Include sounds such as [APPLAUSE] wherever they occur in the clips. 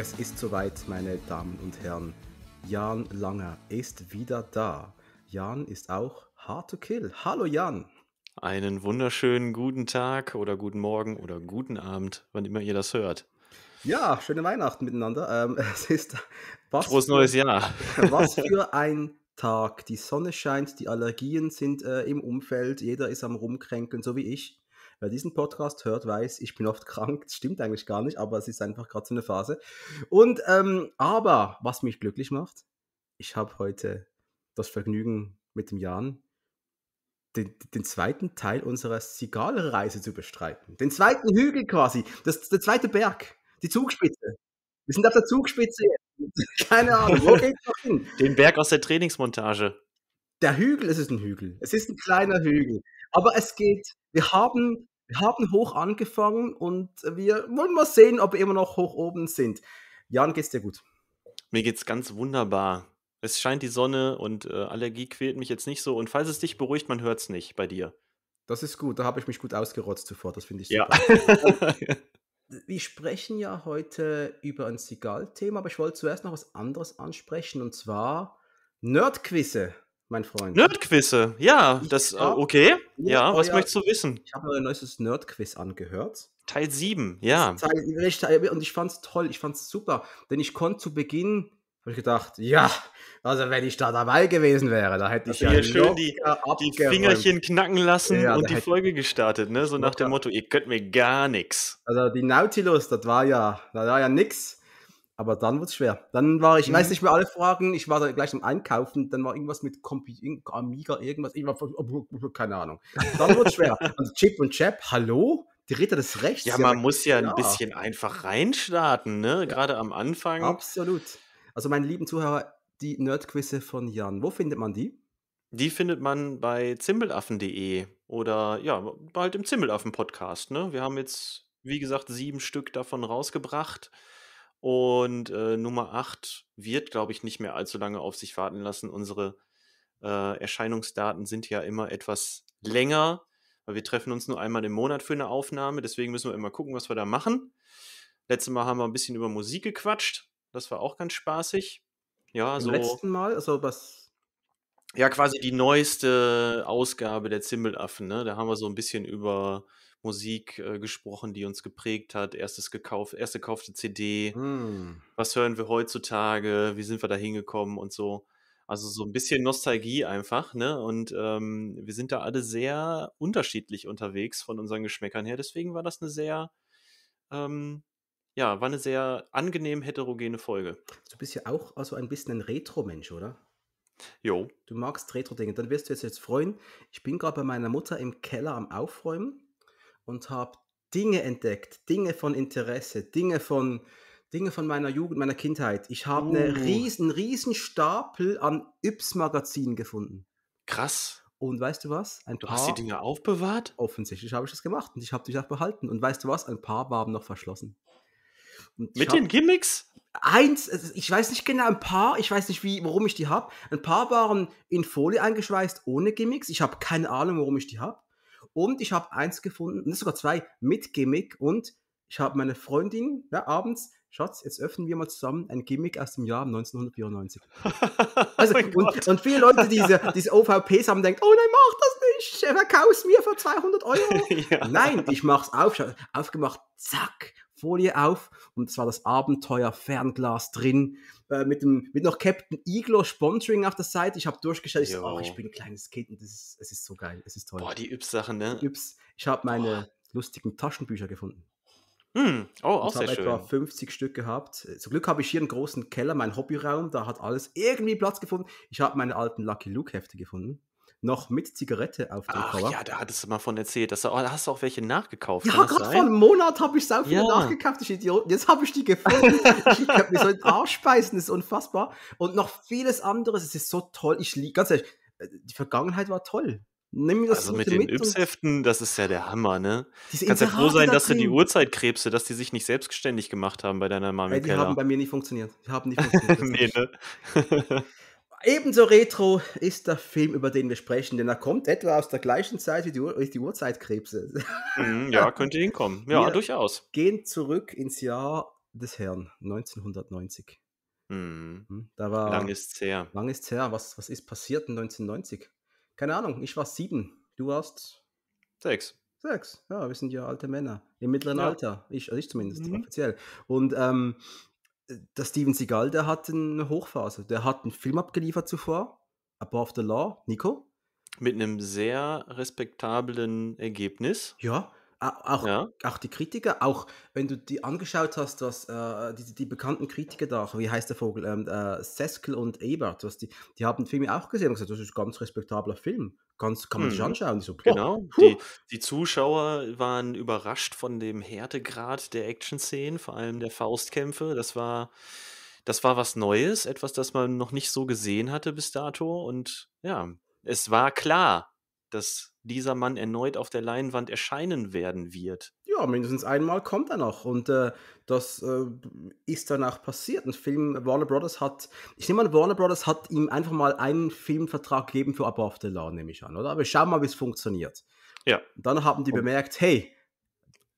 Es ist soweit, meine Damen und Herren. Jan Langer ist wieder da. Jan ist auch hard to kill. Hallo Jan. Einen wunderschönen guten Tag oder guten Morgen oder guten Abend, wann immer ihr das hört. Ja, schöne Weihnachten miteinander. Ähm, [LAUGHS] es ist was Frohes für, neues Jahr. [LAUGHS] was [LAUGHS] für ein Tag. Die Sonne scheint, die Allergien sind äh, im Umfeld, jeder ist am Rumkränkeln, so wie ich. Wer diesen Podcast hört, weiß, ich bin oft [LAUGHS] krank. Das stimmt eigentlich gar nicht, aber es ist einfach gerade so eine Phase. Und, ähm, aber, was mich glücklich macht, ich habe heute das Vergnügen mit dem Jan, den, den, zweiten Teil unserer sigale zu bestreiten. Den zweiten Hügel quasi, das, der zweite Berg, die Zugspitze. Wir sind auf der Zugspitze [LAUGHS] Keine Ahnung, wo geht's noch hin? Den Berg aus der Trainingsmontage. Der Hügel, es ist ein Hügel. Es ist ein kleiner Hügel. Aber es geht, wir haben wir haben hoch angefangen und wir wollen mal sehen, ob wir immer noch hoch oben sind. Jan, geht's dir gut? Mir geht's ganz wunderbar. Es scheint die Sonne und äh, Allergie quält mich jetzt nicht so. Und falls es dich beruhigt, man hört's nicht bei dir. Das ist gut, da habe ich mich gut ausgerotzt zuvor, das finde ich super. Ja. [LAUGHS] wir sprechen ja heute über ein Sigal-Thema, aber ich wollte zuerst noch was anderes ansprechen und zwar Nerdquisse, mein Freund. Nerdquisse, ja, ich das, äh, hab, okay. Ja, was möchtest du wissen? Ich habe mir neuestes Nerd-Quiz angehört. Teil 7, ja. und ich fand es toll, ich fand es super, denn ich konnte zu Beginn habe ich gedacht, ja, also wenn ich da dabei gewesen wäre, da hätte ich also ja schön die, die, Fingerchen knacken lassen ja, und die Folge gestartet, ne? So nach dem Motto, ihr könnt mir gar nichts. Also die Nautilus, das war ja, da war ja nix. Aber dann wird es schwer. Dann war ich, mhm. weiß nicht mehr alle Fragen, ich war da gleich am Einkaufen, dann war irgendwas mit Kompi, Amiga, irgendwas, ich war, oh, oh, oh, keine Ahnung. Dann wird es schwer. Also [LAUGHS] Chip und Chap, hallo? Die Ritter des Rechts. Ja, man ja, muss ja klar. ein bisschen einfach reinstarten, ne? Ja. Gerade am Anfang. Absolut. Also, meine lieben Zuhörer, die Nerdquizze von Jan, wo findet man die? Die findet man bei zimbelaffen.de oder ja, bald halt im Zimbelaffen-Podcast, ne? Wir haben jetzt, wie gesagt, sieben Stück davon rausgebracht. Und äh, Nummer 8 wird, glaube ich, nicht mehr allzu lange auf sich warten lassen. Unsere äh, Erscheinungsdaten sind ja immer etwas länger, weil wir treffen uns nur einmal im Monat für eine Aufnahme. Deswegen müssen wir immer gucken, was wir da machen. Letztes Mal haben wir ein bisschen über Musik gequatscht. Das war auch ganz spaßig. Ja, Im so. Letzten Mal, also was? Ja, quasi die neueste Ausgabe der Zimbelaffen. Ne? Da haben wir so ein bisschen über Musik äh, gesprochen, die uns geprägt hat, erstes gekauft, erste gekaufte CD, mm. Hm. was hören wir heutzutage, wie sind wir da hingekommen und so. Also so ein bisschen Nostalgie einfach, ne? Und ähm, wir sind da alle sehr unterschiedlich unterwegs von unseren Geschmäckern her. Deswegen war das eine sehr, ähm, ja, war eine sehr angenehm heterogene Folge. Du bist ja auch also ein bisschen ein Retro-Mensch, oder? Jo. Du magst Retro-Dinge. Dann wirst du jetzt, jetzt freuen. Ich bin gerade bei meiner Mutter im Keller am Aufräumen und habe Dinge entdeckt, Dinge von Interesse, Dinge von, Dinge von meiner Jugend, meiner Kindheit. Ich habe ne oh. Uh. einen riesen, riesen Stapel an Yps-Magazinen gefunden. Krass. Und weißt du was? Ein du paar, hast die Dinge aufbewahrt? Offensichtlich habe ich das gemacht und ich habe dich auch behalten. Und weißt du was? Ein paar waren noch verschlossen. Und Mit den Gimmicks? Eins, ich weiß nicht genau, ein paar, ich weiß nicht, wie, warum ich die habe. Ein paar waren in Folie eingeschweißt, ohne Gimmicks. Ich habe keine Ahnung, warum ich die habe. Und ich habe eins gefunden, ne, sogar zwei, mit Gimmick. Und ich habe meine Freundin ja, abends, Schatz, jetzt öffnen wir mal zusammen ein Gimmick aus dem Jahr 1994. [LAUGHS] also, oh und, und, viele Leute, die diese, diese OVPs haben, denken, oh nein, mach das nicht, verkauf es mir für 200 Euro. [LAUGHS] ja. Nein, ich es auf, aufgemacht, zack, Folie auf und zwar das Abenteuer Fernglas drin äh, mit dem mit noch Captain Iglo Sponsoring auf der Seite. Ich habe durchgestellt, ich, so, ach, ich bin ein kleines Kind und das ist, es ist so geil, es ist toll. Boah, die Yps-Sachen, ne? Yps. Ich habe meine Boah. lustigen Taschenbücher gefunden. Hm. Oh, auch sehr schön. Ich habe etwa 50 Stück gehabt. Zum Glück habe ich hier einen großen Keller, meinen Hobbyraum, da hat alles irgendwie Platz gefunden. Ich habe meine alten Lucky Luke Hefte gefunden noch mit Zigarette auf dem Ach, Cover. Ja, da hattest du mal von erzählt. Dass da hast du auch welche nachgekauft. Ja, gerade vor einem Monat habe ich so viele ja. nachgekauft, ich Idiot. Jetzt habe ich die gefunden. ich habe mir so einen Arsch beißen, das ist unfassbar. Und noch vieles anderes. Es ist so toll. Ich liebe, ganz ehrlich, äh, die Vergangenheit war toll. Nimm das also mit den Yps-Heften, das ist ja der Hammer, ne? Diese Kannst ja froh sein, dass du die Uhrzeit krebste, dass die sich nicht selbstständig gemacht haben bei deiner Mami. Ja, die Keller. haben bei mir nicht funktioniert. Die haben nicht funktioniert. [LAUGHS] nee, ne? [LAUGHS] Ebenso retro ist der Film, über den wir sprechen, denn er kommt etwa aus der gleichen Zeit wie die, Ur die Urzeitkrebse. Mm, [LAUGHS] ja, könnte hinkommen. Ja, wir durchaus. Gehen zurück ins Jahr des Herrn 1990. Mm. Hm, da war, lang ist's her. Lang ist's her. Was, was ist passiert in 1990? Keine Ahnung, ich war sieben. Du warst? Sechs. Sechs. Ja, wir sind ja alte Männer. Im mittleren ja. Alter. Ich, also ich zumindest, mhm. offiziell. Und ähm, der Steven Seagal, der hat eine Hochphase. Der hat einen Film abgeliefert zuvor, Above the Law, Nico. Mit einem sehr respektablen Ergebnis. Ja, auch, ja. auch die Kritiker, auch wenn du die angeschaut hast, was äh, die, die, bekannten Kritiker da, wie heißt der Vogel, ähm, äh, Seskel und Ebert, was die, die haben den Film auch gesehen und gesagt, das ist ein ganz respektabler Film. Ganz, kann man sich mhm. anschauen. So, genau. Die, die, Zuschauer waren überrascht von dem Härtegrad der Action-Szenen, vor allem der Faustkämpfe. Das war, das war was Neues, etwas, das man noch nicht so gesehen hatte bis dato. Und ja, es war klar, dass dieser Mann erneut auf der Leinwand erscheinen werden wird. Ja, mindestens einmal kommt er noch und äh, das äh, ist danach passiert. Ein Film, Warner Brothers hat, ich nehme an, Warner Brothers hat ihm einfach mal einen Filmvertrag gegeben für Above the Law, nehme ich an, oder? Aber schauen mal, wie es funktioniert. Ja. Und dann haben die bemerkt, hey,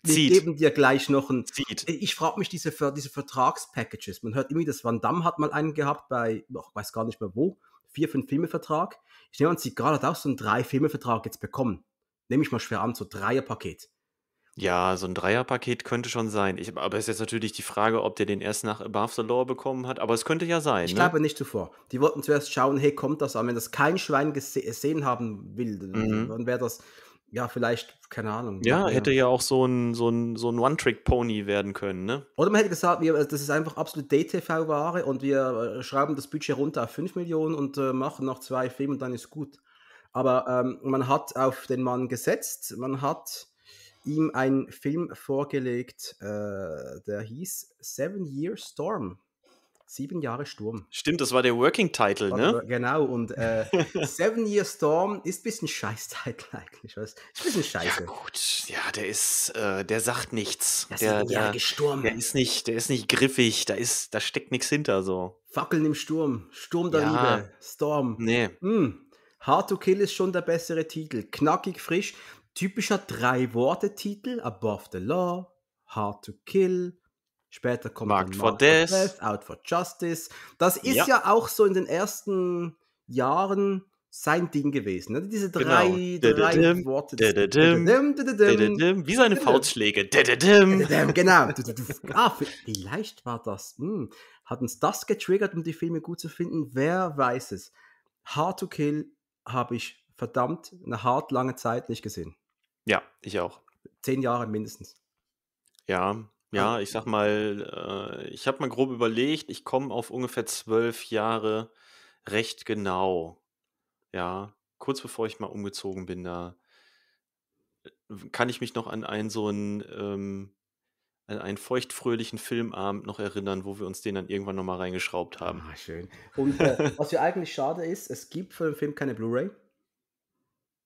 wir Zieht. geben dir gleich noch ein. Zieht. Ich frage mich diese, diese Vertragspackages. Man hört irgendwie, dass Van Damme hat mal einen gehabt bei, ich weiß gar nicht mehr wo vier, fünf Filmevertrag. Ich nehme an, Zigarre hat auch so einen drei Filmevertrag jetzt bekommen. Nehme ich mal schwer an, so ein Dreierpaket. Ja, so ein Dreierpaket könnte schon sein. Ich, aber es ist jetzt natürlich die Frage, ob der den erst nach Above the Law bekommen hat. Aber es könnte ja sein. Ich ne? glaube nicht zuvor. Die wollten zuerst schauen, hey, kommt das an? Wenn das kein Schwein gesehen haben will, mhm. dann wäre das ja, vielleicht, keine Ahnung. Ja, hätte ja auch so ein, so ein, so ein One-Trick-Pony werden können, ne? Oder man hätte gesagt, wir, äh, das ist einfach absolut DTV-Ware und wir äh, schrauben das Budget runter auf 5 Millionen und äh, machen noch zwei Filme und dann ist gut. Aber ähm, man hat auf den Mann gesetzt, man hat ihm einen Film vorgelegt, äh, der hieß Seven Year Storm. Sieben Jahre Sturm. Stimmt, das war der Working Title, ne? Genau, und äh, [LAUGHS] Seven Year Storm ist ein bisschen Scheiß-Title [LAUGHS] eigentlich. Was? Ist ein bisschen scheiße. Ja, gut, ja, der ist, äh, der sagt nichts. Der, der, Sturm. der ist nicht, der ist nicht griffig, da ist, da steckt nichts hinter so. Fackeln im Sturm, Sturm der ja. Liebe, Storm. Nee. Mm. Hard to Kill ist schon der bessere Titel. Knackig frisch. Typischer Drei-Worte-Titel, Above the Law, Hard to Kill, Später kommt Markt for Death, Out for Justice. Das ist ja. ja. auch so in den ersten Jahren sein Ding gewesen. Ne? Diese drei, genau. Worte. Wie seine Faustschläge. Genau. [LAUGHS] ah, vielleicht war das. Mh. Hm, hat uns das getriggert, um die Filme gut zu finden? Wer weiß es? Hard to Kill habe ich verdammt eine hart lange Zeit nicht gesehen. Ja, ich auch. Zehn Jahre mindestens. Ja, ja, ne? ich sag mal, äh, ich habe mal grob überlegt, ich komme auf ungefähr zwölf Jahre recht genau. Ja, kurz bevor ich mal umgezogen bin, da kann ich mich noch an einen so 'n, ähm an einen feuchtfröhlichen Filmabend noch erinnern, wo wir uns den dann irgendwann nochmal reingeschraubt haben. Ah, schön. Und, äh, was ja eigentlich schade ist, es gibt für den Film keine Blu-ray.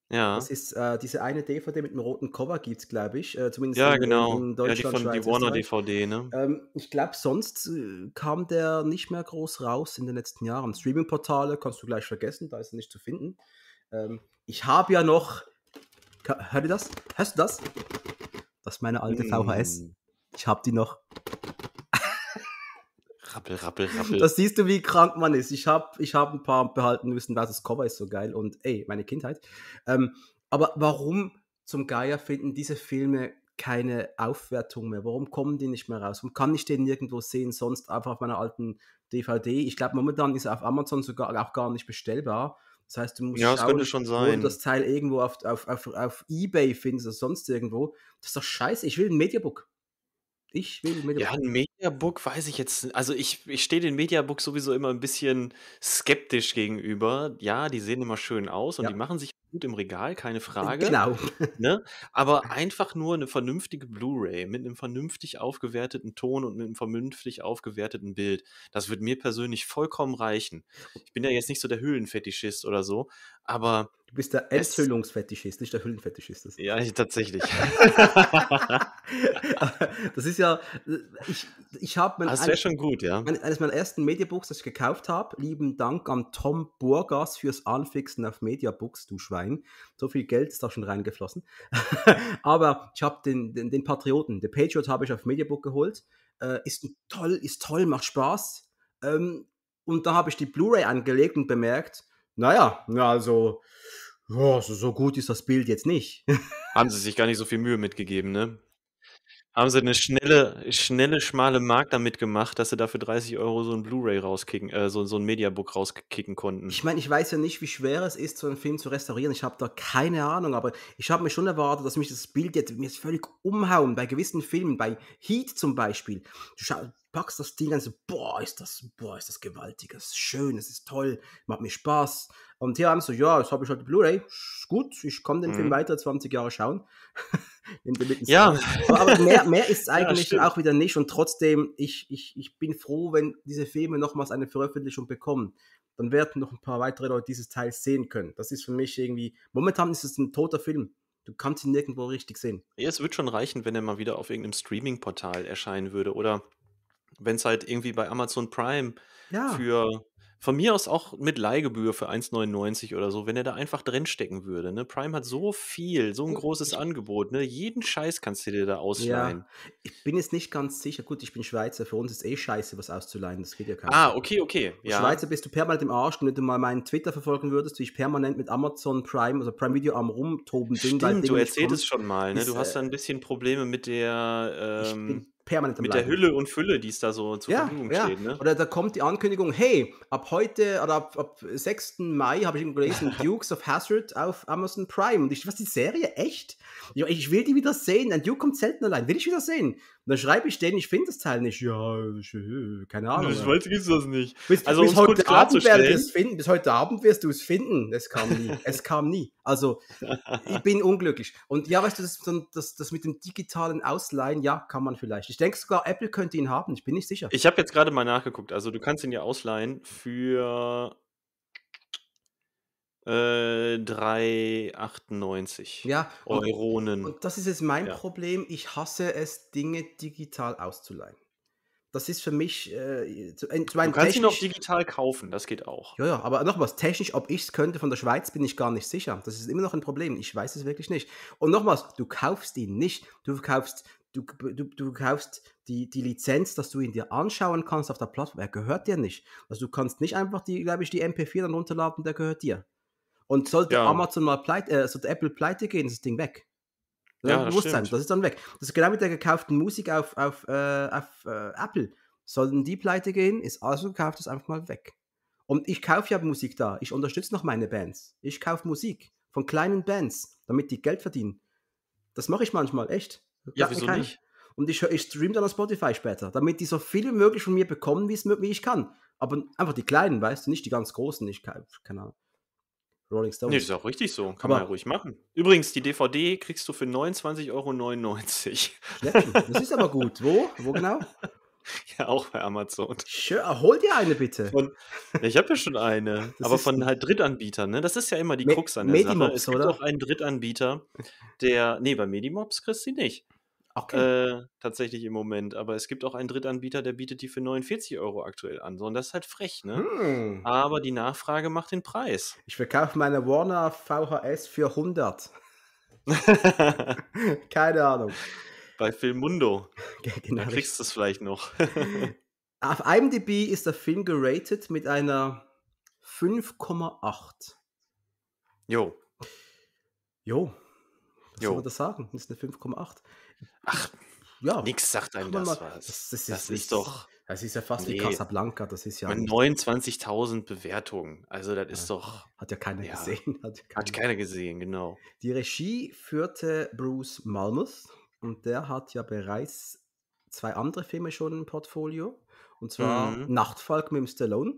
Ja. Das ist äh, diese eine DVD mit dem roten Cover gibt es, glaube ich. Äh, zumindest ja, in, genau. in Deutschland. Ja, die von Schweiz, die Warner DVD, ne? Ähm, ich glaube, sonst äh, kam der nicht mehr groß raus in den letzten Jahren. Streaming-Portale kannst du gleich vergessen, da ist er nicht zu finden. Ähm, ich habe ja noch. Hör dir das? Hörst du das? Das ist meine alte hm. VHS. Ich habe die noch. Rappel, rappel, rappel. Das siehst du, wie krank man ist. Ich habe ich hab ein paar behalten müssen, weil das Cover ist so geil und ey, meine Kindheit. Ähm, aber warum zum Geier finden diese Filme keine Aufwertung mehr? Warum kommen die nicht mehr raus? Warum kann ich den nirgendwo sehen, sonst einfach auf meiner alten DVD? Ich glaube, momentan ist er auf Amazon sogar auch gar nicht bestellbar. Das heißt, du musst ja, schauen, das schon sein. wo du das Teil irgendwo auf, auf, auf, auf Ebay finden oder sonst irgendwo. Das ist doch scheiße. Ich will ein Mediabook. Ich will Mediabook. Ja, ein Mediabook weiß ich jetzt. Also ich, ich stehe den Mediabook sowieso immer ein bisschen skeptisch gegenüber. Ja, die sehen immer schön aus und ja. die machen sich gut im Regal, keine äh, Frage. Genau. Ne? Aber [LAUGHS] einfach nur eine vernünftige Blu-ray mit einem vernünftig aufgewerteten Ton und mit einem vernünftig aufgewerteten Bild. Das wird mir persönlich vollkommen reichen. Ich bin ja jetzt nicht so der Höhlenfetischist oder so, aber Du bist der Enthüllungsfetischist, nicht der Hüllenfetischist. Ja, ich, tatsächlich. [LAUGHS] [LAUGHS] [LAUGHS] das ist ja, ich, ich habe mein, ah, das wäre schon gut, ja. Mein, eines meiner ersten Mediabooks, das ich gekauft habe, lieben Dank an Tom Burgas fürs Anfixen auf Mediabooks, du Schwein. So viel Geld ist da schon reingeflossen. [LAUGHS] Aber ich habe den, den, den, Patrioten, den Patriot habe ich auf Mediabook geholt. Äh, ist toll, ist toll, macht Spaß. Ähm, und da habe ich die Blu-ray angelegt und bemerkt, naja, also, oh, so, so gut ist das Bild jetzt nicht. [LAUGHS] Haben sie sich gar nicht so viel Mühe mitgegeben, ne? Haben sie eine schnelle, schnelle, schmale Mark damit gemacht, dass sie dafür 30 Euro so ein Blu-ray rauskicken, äh, so, so ein Mediabook rauskicken konnten. Ich meine, ich weiß ja nicht, wie schwer es ist, so einen Film zu restaurieren. Ich habe da keine Ahnung, aber ich habe mir schon erwartet, dass mich das Bild jetzt mir völlig umhauen. Bei gewissen Filmen, bei Heat zum Beispiel, du, packst das Ding an, so, boah, ist das, boah, ist das gewaltig, das ist schön, es ist toll, macht mir Spaß. Und hier haben sie so, ja, jetzt habe ich halt die Blu-ray, gut, ich kann den mhm. Film weiter 20 Jahre schauen. [LAUGHS] ja. Aber, aber, mehr, [LAUGHS] mehr ist eigentlich ja, auch wieder nicht und trotzdem, ich, ich, ich bin froh, wenn diese Filme nochmals eine Veröffentlichung bekommen. Dann werden noch ein paar weitere Leute dieses Teil sehen können. Das ist für mich irgendwie, momentan ist es ein toter Film. Du kannst ihn nirgendwo richtig sehen. Ja, es wird schon reichen, wenn er mal wieder auf irgendeinem Streaming-Portal erscheinen würde oder wenn es halt irgendwie bei Amazon Prime ja. für von mir aus auch mit Leihgebühr für 1,99 oder so, wenn er da einfach drinstecken würde. Ne? Prime hat so viel, so ein oh, großes Angebot. Ne? Jeden Scheiß kannst du dir da ausleihen. Ja, ich bin jetzt nicht ganz sicher. Gut, ich bin Schweizer. Für uns ist eh scheiße, was auszuleihen. Das geht ja keiner. Ah, okay, okay. Ja. Schweizer bist du permanent im Arsch. Und wenn du mal meinen Twitter verfolgen würdest, wie ich permanent mit Amazon Prime, also Prime Video am rumtoben bin. Stimmt, du erzählst es schon mal. Ne? Ist, du hast äh da ein bisschen Probleme mit der... Ähm, permanent am Mit Leiden. der Hülle und Fülle, die es da so zur ja, Verfügung ja. steht. Ne? Oder da kommt die Ankündigung, hey, ab heute oder ab, ab 6. Mai habe ich gelesen, [LAUGHS] Dukes of Hazard auf Amazon Prime. Und ich, was, die Serie? Echt? ja, ich will die wieder sehen, ein Duke kommt selten allein, will ich wieder sehen. Und dann schreibe ich denen, ich finde das Teil nicht. Ja, äh, keine Ahnung. Ich wollte ist das nicht. Bis, also, bis heute Abend es finden. Bis heute Abend wirst du es finden. Es kam nie. [LAUGHS] es kam nie. Also, ich bin unglücklich. Und ja, weißt du, das, das, das mit dem digitalen Ausleihen, ja, kann man vielleicht. Ich denke sogar, Apple könnte ihn haben. Ich bin nicht sicher. Ich habe jetzt gerade mal nachgeguckt. Also, du kannst ihn ja ausleihen für 398 äh, ja, Euronen. Und das ist jetzt mein ja. Problem. Ich hasse es, Dinge digital auszuleihen. Das ist für mich. Äh, zu, äh, zu du kannst sie noch digital kaufen, das geht auch. Ja, ja, aber nochmals, technisch, ob ich es könnte von der Schweiz, bin ich gar nicht sicher. Das ist immer noch ein Problem. Ich weiß es wirklich nicht. Und nochmals, du kaufst ihn nicht. Du kaufst Du, du, du, kaufst die, die Lizenz, dass du ihn dir anschauen kannst auf der Plattform. Er gehört dir nicht. Also du kannst nicht einfach die, glaube ich, die MP4 dann runterladen, der gehört dir. Und sollte ja. Amazon mal pleite, äh, sollte Apple pleite gehen, ist das Ding weg. Ne? Ja, das Bewusstsein, stimmt. das ist dann weg. Das ist genau mit der gekauften Musik auf, auf, äh, auf äh, Apple. Sollten die pleite gehen, ist also gekauft, ist einfach mal weg. Und ich kaufe ja Musik da. Ich unterstütze noch meine Bands. Ich kaufe Musik von kleinen Bands, damit die Geld verdienen. Das mache ich manchmal, echt. Ja, wieso keinen. nicht? Und ich, ich streame dann auf Spotify später, damit die so viel wie möglich von mir bekommen, wie ich kann. Aber einfach die kleinen, weißt du, nicht die ganz großen, ich kaufe, keine Ahnung. Rolling Stones. Nee, das ist auch richtig so. Kann Aber man ja ruhig machen. Übrigens, die DVD kriegst du für 29,99 Euro. Das ist aber gut. Wo? Wo genau? [LAUGHS] Ja, auch bei Amazon. Schön, ah, hol dir eine bitte. Von, ja, ich habe ja schon eine, [LAUGHS] das aber von halt Drittanbietern. Ne? Das ist ja immer die Me Krux an der Medimops, Sache. Es gibt oder? auch einen Drittanbieter, der, nee, bei Medimops kriegst du die nicht. Okay. Äh, tatsächlich im Moment. Aber es gibt auch einen Drittanbieter, der bietet die für 49 Euro aktuell an. So, und das ist halt frech, ne? Hm. Aber die Nachfrage macht den Preis. Ich verkaufe meine Warner VHS für 100. [LAUGHS] [LAUGHS] Keine Ahnung. Bei Filmundo. Ja, genau da kriegst du es vielleicht noch. [LAUGHS] Auf IMDb ist der Film geratet mit einer 5,8. Jo. Jo. Was jo. soll man das sagen? Das ist eine 5,8. Ach, ja. Nix sagt einem das mal, was. Das, das, ist, das ist, ist, doch. Das ist ja fast nee. wie Casablanca. Das ist ja. 29.000 Bewertungen. Also, das ja. ist doch. Hat ja keiner ja. gesehen. [LAUGHS] Hat, ja keiner. hat keiner gesehen, genau. Die Regie führte Bruce Malmuth und der hat ja bereits zwei andere Filme schon im Portfolio. Und zwar mhm. Nachtfalk mit dem Stallone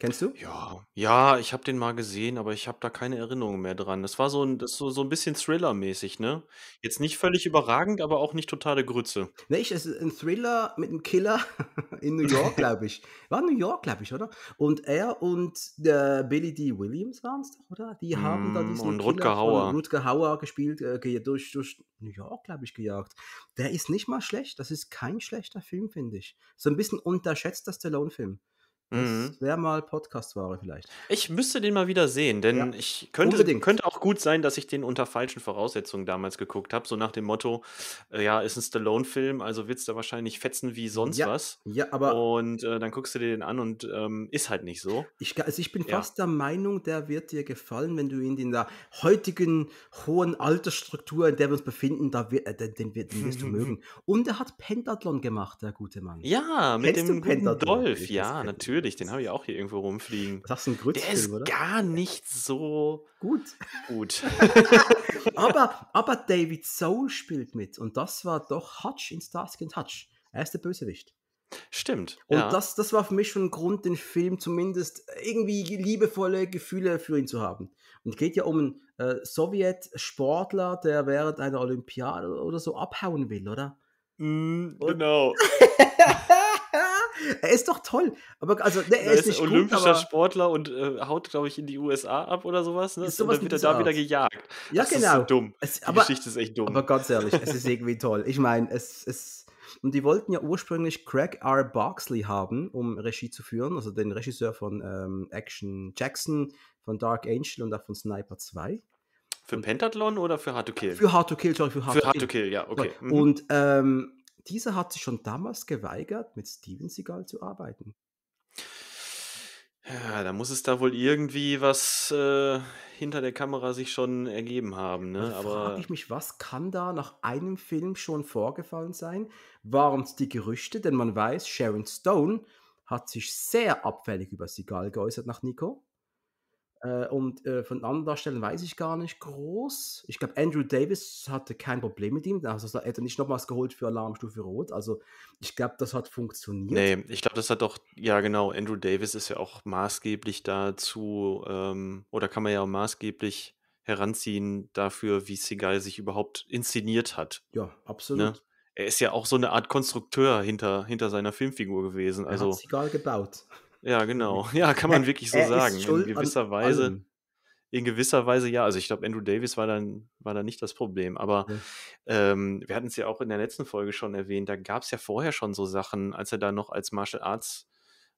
Kennst du? Ja, ja, ich habe den mal gesehen, aber ich habe da keine Erinnerungen mehr dran. Das war so ein, das so so 'n bisschen Thriller-mäßig, ne? Jetzt nicht völlig überragend, aber auch nicht totale Grütze. Ne, es ist ein Thriller mit einem Killer [LAUGHS] in New York, [LAUGHS] glaube ich. War New York, glaube ich, oder? Und er und der Billy D. Williams waren es doch, oder? Die haben da mm, diesen und Killer Rutger von Hauer. Rutger Hauer gespielt, äh, durch durch New York, glaube ich, gejagt. Der ist nicht mal schlecht. Das ist kein schlechter Film, finde ich. So ein bisschen unterschätzt, unterschätzter Stallone-Film. Das mhm. wäre mal Podcastware vielleicht. Ich müsste den mal wieder sehen, denn ja, ich könnte, könnte auch gut sein, dass ich den unter falschen Voraussetzungen damals geguckt habe. So nach dem Motto, äh, ja, ist ein Stallone-Film, also wird es da wahrscheinlich fetzen wie sonst ja, was. Ja, aber. Und äh, dann guckst du dir den an und ähm, ist halt nicht so. Ich, also ich bin ja. fast der Meinung, der wird dir gefallen, wenn du ihn in der heutigen hohen Altersstruktur, in der wir uns befinden, da wird, äh, den, den, den, wirst du [LAUGHS] mögen. Und er hat Pentathlon gemacht, der gute Mann. Ja, Kennst mit dem Pentathlon? Dolph, ja, natürlich schuldig, den habe ich auch hier irgendwo rumfliegen. Das ist ein Grütz Der ist oder? gar nicht so gut. gut. [LAUGHS] aber, aber David Soul spielt mit und das war doch Hutch in Starsky and Hutch. Er ist der Bösewicht. Stimmt. Und ja. das, das war für mich schon ein Grund, den Film zumindest irgendwie liebevolle Gefühle für ihn zu haben. Und es geht ja um einen äh, Sowjet-Sportler, der während einer Olympiade oder so abhauen will, oder? Mm, genau. [LAUGHS] [LAUGHS] er ist doch toll. Aber also, ne, er, er, ist, ist olympischer gut, Sportler und äh, haut, glaube ich, in die USA ab oder sowas. Ne? Ist sowas und dann wird er da wieder gejagt. Ja, das genau. Ist so dumm. Es, die Geschichte ist echt dumm. Aber ganz ehrlich, es ist [LAUGHS] irgendwie toll. Ich meine, es ist. Und die wollten ja ursprünglich Craig R. Boxley haben, um Regie zu führen, also den Regisseur von ähm, Action Jackson, von Dark Angel und auch von Sniper 2. Für Pentathlon oder für Hard to Kill? Für Hard to Kill, sorry, für Hard, für to, Hard kill. to Kill. ja, okay. Mhm. Und ähm, dieser hat sich schon damals geweigert, mit Steven Seagal zu arbeiten. Ja, da muss es da wohl irgendwie was äh, hinter der Kamera sich schon ergeben haben. Ne? Da Aber frage ich mich, was kann da nach einem Film schon vorgefallen sein? Warum die Gerüchte? Denn man weiß, Sharon Stone hat sich sehr abfällig über Seagal geäußert nach Nico. Äh, und äh, von anderen Darstellern weiß ich gar nicht groß. Ich glaube, Andrew Davis hatte kein Problem mit ihm. Also hätte nicht nochmals geholt für Alarmstufe Rot. Also ich glaube, das hat funktioniert. Nee, ich glaube, das hat doch, ja genau, Andrew Davis ist ja auch maßgeblich dazu, ähm, oder kann man ja auch maßgeblich heranziehen dafür, wie Seagal sich überhaupt inszeniert hat. Ja, ne? absolut. Ne? Er ist ja auch so eine Art Konstrukteur hinter, hinter seiner Filmfigur gewesen. Er also, hat Seagal gebaut. Ja, genau. Hm. [LAUGHS] Ja, kann man wirklich so er sagen. In gewisser Weise. Allem. In gewisser Weise ja. Also ich glaube, Andrew Davis war dann, war dann nicht das Problem. Aber ja. ähm, wir hatten es ja auch in der letzten Folge schon erwähnt, da gab es ja vorher schon so Sachen, als er da noch als Martial Arts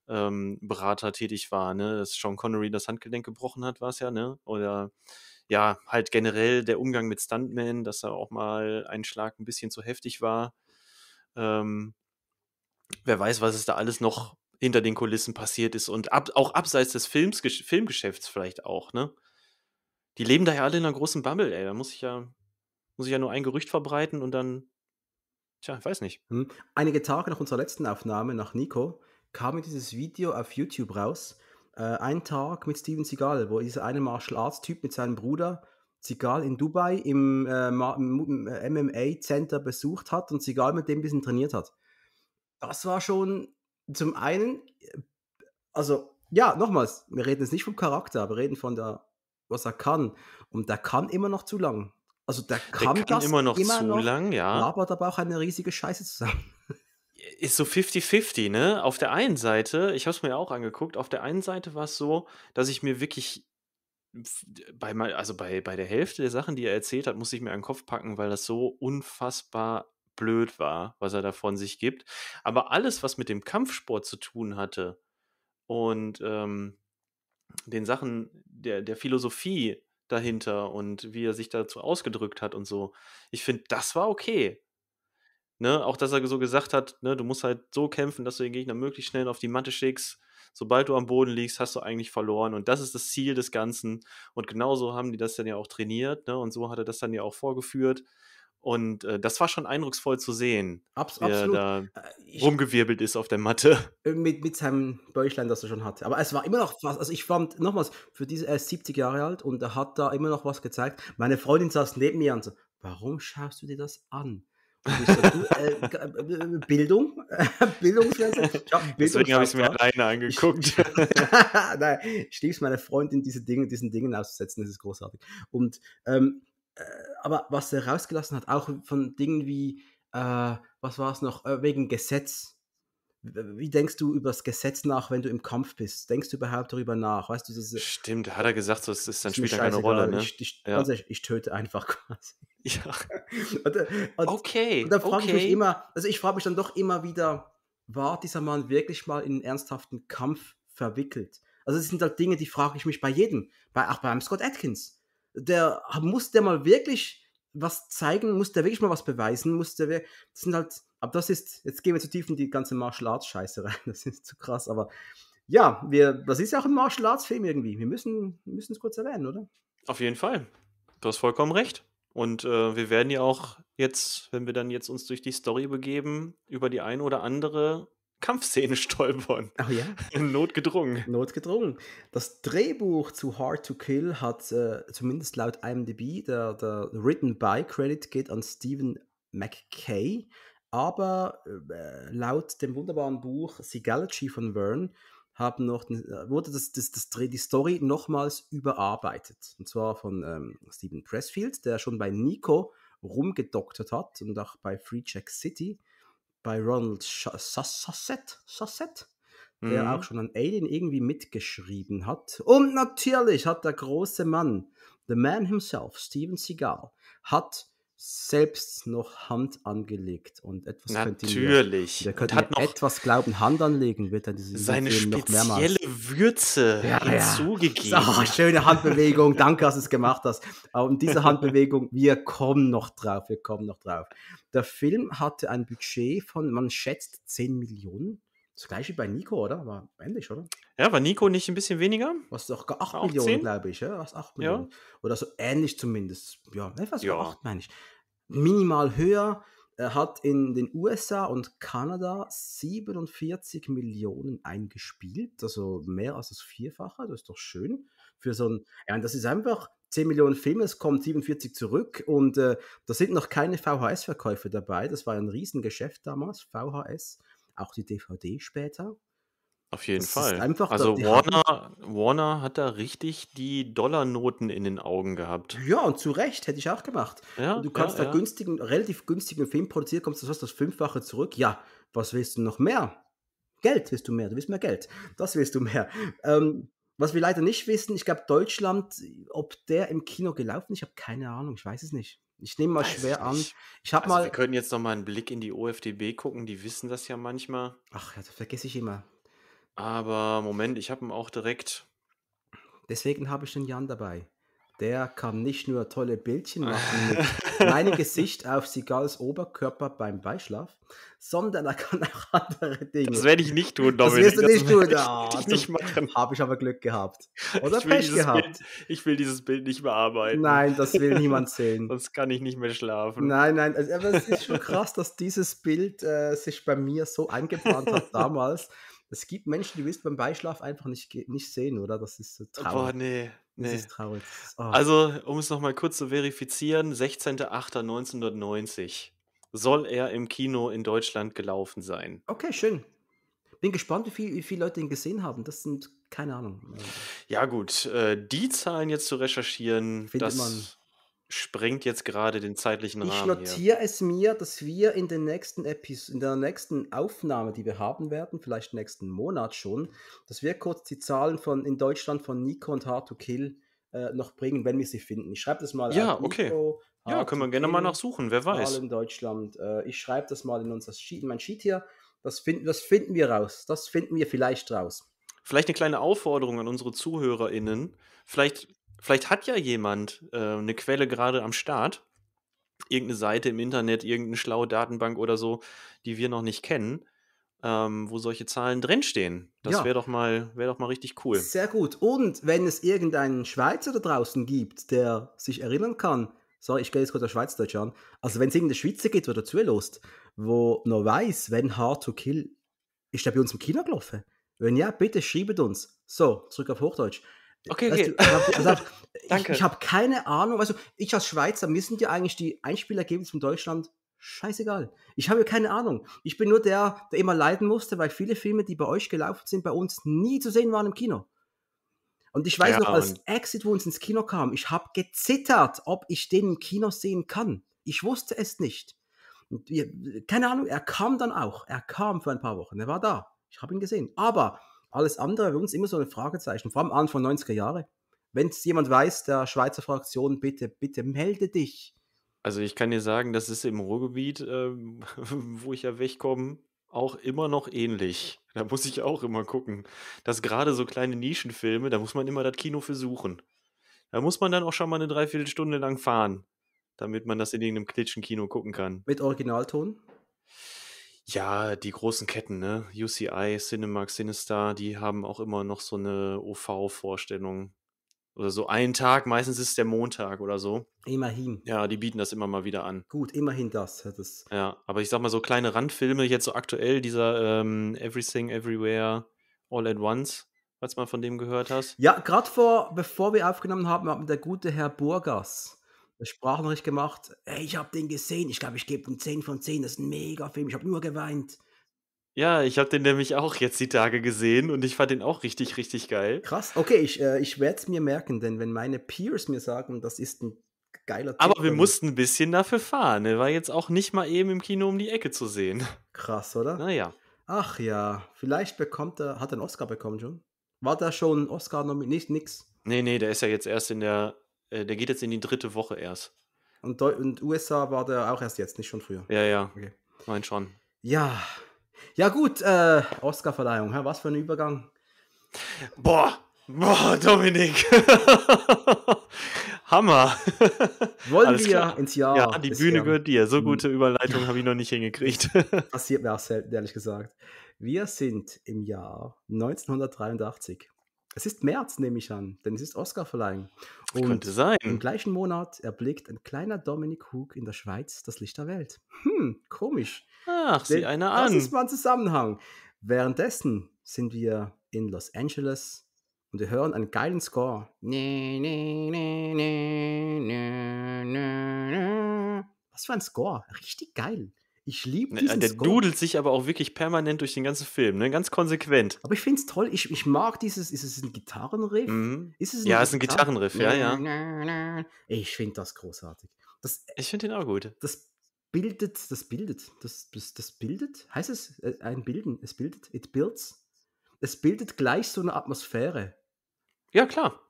ähm, Berater tätig war, ne? Dass Sean Connery das Handgelenk gebrochen hat, war es ja, ne? Oder ja, halt generell der Umgang mit Stuntmen, dass da auch mal ein Schlag ein bisschen zu heftig war. Ähm, wer weiß, was es da alles noch hinter den Kulissen passiert ist und ab, auch abseits des Films, Filmgeschäfts vielleicht auch, ne? Die leben da ja alle in einer großen Bubble, ey. Da muss ich ja, muss ich ja nur ein Gerücht verbreiten und dann, tja, ich weiß nicht. Hm. Einige Tage nach unserer letzten Aufnahme, nach Nico, kam dieses Video auf YouTube raus. Äh, ein Tag mit Steven Seagal, wo dieser eine Martial Arts Typ mit seinem Bruder Seagal in Dubai im, äh, MMA Center besucht hat und Seagal mit dem ein bisschen trainiert hat. Das war schon zum einen, also ja, nochmals, wir reden jetzt nicht vom Charakter, wir reden von der, was er kann. Und der kann immer noch zu lang. Also der kann, der kann das immer noch immer zu noch, lang, ja. Labert aber auch eine riesige Scheiße zusammen. Ist so 50-50, ne? Auf der einen Seite, ich habe es mir auch angeguckt, auf der einen Seite war es so, dass ich mir wirklich bei, also bei, bei der Hälfte der Sachen, die er erzählt hat, muss ich mir einen Kopf packen, weil das so unfassbar blöd war, was er da von sich gibt. Aber alles, was mit dem Kampfsport zu tun hatte und ähm, den Sachen der, der Philosophie dahinter und wie er sich dazu ausgedrückt hat und so, ich finde, das war okay. Ne, auch dass er so gesagt hat, ne, du musst halt so kämpfen, dass du den Gegner möglichst schnell auf die Matte schickst. Sobald du am Boden liegst, hast du eigentlich verloren. Und das ist das Ziel des Ganzen. Und genauso haben die das dann ja auch trainiert. Ne, und so hat er das dann ja auch vorgeführt. Und äh, das war schon eindrucksvoll zu sehen, Abs wie absolut. er da äh, ich, rumgewirbelt ist auf der Matte. [LAUGHS] Äh, mit, mit seinem Bäuchlein, das er schon hatte. Aber es war immer noch was. Also ich fand, nochmals, für diese, er ist 70 Jahre alt und er hat da immer noch was gezeigt. Meine Freundin saß neben mir und so, warum schaust du dir das an? So, du, äh, [LAUGHS] äh Bildung? [LAUGHS] Bildungsfernsehen? Hab Deswegen habe ich es mir alleine angeguckt. Nein, stiefst meine Freundin, diese Dinge, diesen Dingen auszusetzen, das ist großartig. Und ähm, aber was er rausgelassen hat, auch von Dingen wie, äh, was war es noch, äh, wegen Gesetz. Wie denkst du über das Gesetz nach, wenn du im Kampf bist? Denkst du überhaupt darüber nach? Weißt du, das ist, äh, Stimmt, hat er gesagt, so, es ist, dann spielt keine Rolle. Ne? Ich, ich, ja. ehrlich, ich töte einfach [LAUGHS] quasi. Ja. und, äh, und, okay. Und dann frage okay. ich mich immer, also ich frage mich dann doch immer wieder, war dieser Mann wirklich mal in einen ernsthaften Kampf verwickelt? Also es sind halt Dinge, die frage ich mich bei jedem, bei, auch beim Scott Atkins der muss der mal wirklich was zeigen, muss der wirklich mal was beweisen, muss der das sind halt, aber das ist, jetzt gehen wir zu tief in die ganze Martial Arts Scheiße rein, [LAUGHS] das ist zu krass, aber ja, wir, das ist ja auch ein Martial Arts Film irgendwie, wir müssen es kurz erwähnen, oder? Auf jeden Fall, du hast vollkommen recht und äh, wir werden ja auch jetzt, wenn wir dann jetzt uns durch die Story begeben, über die ein oder andere Kampfszene [LAUGHS] stolpern. Oh ja. Notgedrungen. Notgedrungen. Das Drehbuch zu Hard to Kill hat äh, zumindest laut IMDb, der, der Written by Credit geht an Stephen McKay, aber äh, laut dem wunderbaren Buch The Galaxy von Verne haben noch, äh, wurde das, das, das, die Story nochmals überarbeitet. Und zwar von ähm, Stephen Pressfield, der schon bei Nico rumgedoktert hat und auch bei Free Check City bei Ronald Susset, Susset der mhm. auch schon an Alien irgendwie mitgeschrieben hat. Und natürlich hat der große Mann, the man himself, Steven Seagal, hat selbst noch Hand angelegt und etwas Natürlich. Könnte er könnte hat noch etwas glauben, Hand anlegen, wird dann diese seine Film spezielle Würze ja, hinzugegeben. Ja. So, schöne Handbewegung, danke, dass du es gemacht hast. Und diese Handbewegung, wir kommen noch drauf, wir kommen noch drauf. Der Film hatte ein Budget von, man schätzt 10 Millionen das gleiche wie bei Nico, oder? War ähnlich, oder? Ja, war Nico nicht ein bisschen weniger? Was doch 8 war Millionen, glaube ich, ja? Was 8 Millionen. Ja. Oder so ähnlich zumindest. Ja, etwas ja. 8, meine ich. Minimal höher. Er hat in den USA und Kanada 47 Millionen eingespielt, also mehr als das Vierfache, das ist doch schön. Für so ein, ja, das ist einfach 10 Millionen Filme, es kommt 47 zurück und äh, da sind noch keine VHS-Verkäufe dabei, das war ein Riesengeschäft damals, VHS, auch die DVD später. Auf jeden das Fall. also Warner, Warner hat da richtig die Dollarnoten in den Augen gehabt. Ja, und zu Recht, hätte ich auch gemacht. Ja, du kannst ja, da ja. günstigen, relativ günstigen Film produzieren, kommst du hast das Fünffache zurück. Ja, was willst du noch mehr? Geld willst du mehr, du willst mehr Geld. Das willst du mehr. Ähm, was wir leider nicht wissen, ich glaube, Deutschland, ob der im Kino gelaufen ist, ich habe keine Ahnung, ich weiß es nicht. Ich nehme mal Weiß schwer ich an. Ich habe also mal. Wir könnten jetzt noch mal einen Blick in die OFDB gucken. Die wissen das ja manchmal. Ach, ja, das vergesse ich immer. Aber Moment, ich habe ihn auch direkt. Deswegen habe ich den Jan dabei. Der kann nicht nur tolle Bildchen ah. machen mit [LAUGHS] kleinem Gesicht auf Sigals Oberkörper beim Beischlaf, sondern er kann auch andere Dinge. Das werde ich nicht tun, Dominik. Das wirst du nicht das tun. Ich, oh, ah, das [LAUGHS] nicht machen. Habe ich aber Glück gehabt. Oder ich Pech gehabt. Bild, ich will dieses Bild nicht bearbeiten. Nein, das will niemand [LAUGHS] sehen. Sonst kann ich nicht mehr schlafen. Nein, nein. Also, aber es ist schon krass, dass dieses Bild äh, sich bei mir so eingebrannt hat damals. Es gibt Menschen, die willst beim Beischlaf einfach nicht, nicht sehen, oder? Das ist so traurig. Boah, nee. Ne. Das ist traurig. Oh. Also, um es nochmal kurz zu verifizieren, 16.08.1990 soll er im Kino in Deutschland gelaufen sein. Okay, schön. Bin gespannt, wie, viel, wie viele Leute ihn gesehen haben. Das sind, keine Ahnung. Ja gut, äh, die Zahlen jetzt zu recherchieren, Findet das sprengt jetzt gerade den zeitlichen Rahmen. Ich notiere es mir, dass wir in den nächsten Epis in der nächsten Aufnahme, die wir haben werden, vielleicht nächsten Monat schon, dass wir kurz die Zahlen von in Deutschland von Nico und Hard to Kill äh, noch bringen, wenn wir sie finden. Ich schreibe das mal ja, okay. Nico, ja, können wir gerne mal nachsuchen, wer weiß. in Deutschland. Äh, ich schreibe das mal in unser Sheet, in mein Sheet hier. Das finden, das finden wir raus. Das finden wir vielleicht raus. Vielleicht eine kleine Aufforderung an unsere ZuhörerInnen. Vielleicht vielleicht hat ja jemand äh, eine Quelle gerade am Start, irgendeine Seite im Internet, irgendeine schlaue Datenbank oder so, die wir noch nicht kennen. Ähm, wo solche Zahlen drinstehen. Das ja. wäre doch, mal, wär doch mal richtig cool. Sehr gut. Und wenn es irgendeinen Schweizer da draußen gibt, der sich erinnern kann, sorry, ich gehe jetzt gerade auf Schweizerdeutsch an, also wenn es irgendeine Schweizer gibt, der zulässt, wo noch weiß, wenn Hard to Kill, ist der bei uns im Kino gelaufen? Wenn ja, bitte schreibt uns. So, zurück auf Hochdeutsch. Okay, okay. Weißt du, [LAUGHS] ich, Danke. ich habe keine Ahnung. Also, ich als Schweizer, mir sind ja eigentlich die Einspielergebnisse von Deutschland scheißegal. Ich habe keine Ahnung. Ich bin nur der, der immer leiden musste, weil viele Filme, die bei euch gelaufen sind, bei uns nie zu sehen waren im Kino. Und ich weiß ja, noch, als Exit wo uns ins Kino kam, ich habe gezittert, ob ich den im Kino sehen kann. Ich wusste es nicht. Wir, keine Ahnung, er kam dann auch. Er kam für ein paar Wochen. Er war da. Ich habe ihn gesehen. Aber alles andere bei uns immer so ein Fragezeichen, vor allem Anfang 90er Jahre. Wenn es jemand weiß, der Schweizer Fraktion, bitte, bitte melde dich. Also ich kann dir sagen, das ist im Ruhrgebiet, äh, [LAUGHS] wo ich ja wegkomme, auch immer noch ähnlich. Da muss ich auch immer gucken. Dass gerade so kleine Nischenfilme, da muss man immer das Kino für suchen. Da muss man dann auch schon mal eine Dreiviertelstunde lang fahren, damit man das in irgendeinem Klitschenkino gucken kann. Mit Originalton? Ja, die großen Ketten, ne? UCI, Cinemax, Sinistar, die haben auch immer noch so eine OV-Vorstellung. Oder so einen Tag, meistens ist es der Montag oder so. Immerhin. Ja, die bieten das immer mal wieder an. Gut, immerhin das. das ja, aber ich sag mal so kleine Randfilme, jetzt so aktuell, dieser ähm, Everything, Everywhere, All at Once, falls man von dem gehört hast. Ja, gerade vor, bevor wir aufgenommen haben, hat der gute Herr Burgas eine Sprachnachricht gemacht. Ey, ich habe den gesehen. Ich glaube, ich gebe ihm 10 von 10. Das ist ein mega Film. Ich habe nur geweint. Ja, ich habe den nämlich auch jetzt die Tage gesehen und ich fand den auch richtig, richtig geil. Krass. Okay, ich, äh, ich werde es mir merken, denn wenn meine Peers mir sagen, das ist ein geiler Tipp, Aber wir mussten ein bisschen dafür fahren. Er ne? war jetzt auch nicht mal eben im Kino um die Ecke zu sehen. Krass, oder? Naja. Ach ja, vielleicht bekommt er, hat er einen Oscar bekommen schon? War da schon ein Oscar noch nominiert? Nix? Nee, nee, der ist ja jetzt erst in der äh, der geht jetzt in die dritte Woche erst. Und, und USA war der auch erst jetzt, nicht schon früher. Ja, ja. Okay. Mein schon. Ja. Ja, gut, äh, Oscarverleihung, hä? was für ein Übergang. Boah, boah, Dominik. [LAUGHS] Hammer. [LAUGHS] Wollen Alles wir klar. ins Jahr. Ja, die Bühne gehört dir. So hm. gute Überleitung habe ich noch nicht hingekriegt. Passiert mir auch selten, ehrlich gesagt. Wir sind im Jahr 1983. Es ist März, nehme ich an, denn es ist Oscarverleihung. Und könnte sein. Im gleichen Monat erblickt ein kleiner Dominik Hug in der Schweiz das Licht der Welt. Hm, komisch. Ach, sieh einer an. Das ist mal ein Zusammenhang. Währenddessen sind wir in Los Angeles und wir hören einen geilen Score. Was für ein Score. Richtig geil. Ich liebe ne, diesen Der dudelt sich aber auch wirklich permanent durch den ganzen Film, ne? ganz konsequent. Aber ich finde es toll, ich, ich mag dieses, ist es ein Gitarrenriff? Mhm. Ist es ein ja, es ist ein Gitarrenriff, ja, ja. Ich finde das großartig. Das, äh, ich finde den auch gut. Das bildet, das bildet, das, das, das bildet, heißt es äh, ein Bilden, es bildet, it builds. Es bildet gleich so eine Atmosphäre. Ja, klar.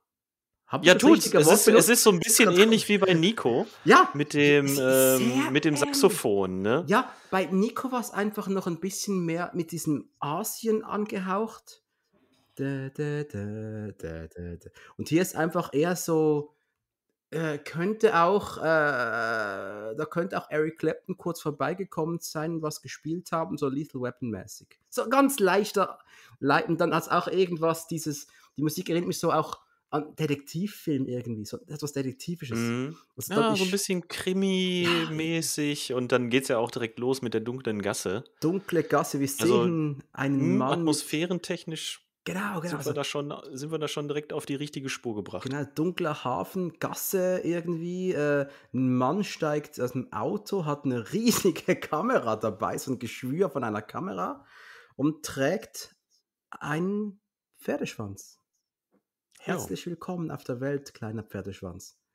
Hab ja, tut. Es ist, es ist, so ein bisschen ähnlich wie bei Nico. Ja. Mit dem, ähm, mit dem Saxophon, ne? Ja, bei Nico war es einfach noch ein bisschen mehr mit diesem Asien angehaucht. Da, da, da, Und hier ist einfach eher so, äh, könnte auch, äh, da könnte auch Eric Clapton kurz vorbeigekommen sein, was gespielt haben, so Lethal Weapon-mäßig. So ganz leichter leiten. Dann hat es auch irgendwas, dieses, die Musik erinnert mich so auch an Detektivfilm irgendwie, so etwas Detektivisches. Mhm. Also, ja, so ein bisschen Krimi-mäßig ja. und dann geht es ja auch direkt los mit der dunklen Gasse. Dunkle Gasse, wir also, sehen also, einen hm, Mann. Atmosphärentechnisch Genau, genau. Sind, also, wir da schon, sind wir da schon direkt auf die richtige Spur gebracht. Genau, dunkler Hafen, Gasse irgendwie. Äh, ein Mann steigt aus dem Auto, hat eine [LAUGHS] riesige Kamera dabei, so ein Geschwür von einer Kamera und trägt einen Pferdeschwanz. Herzlich willkommen auf der Welt, kleiner Pferdeschwanz. [LAUGHS]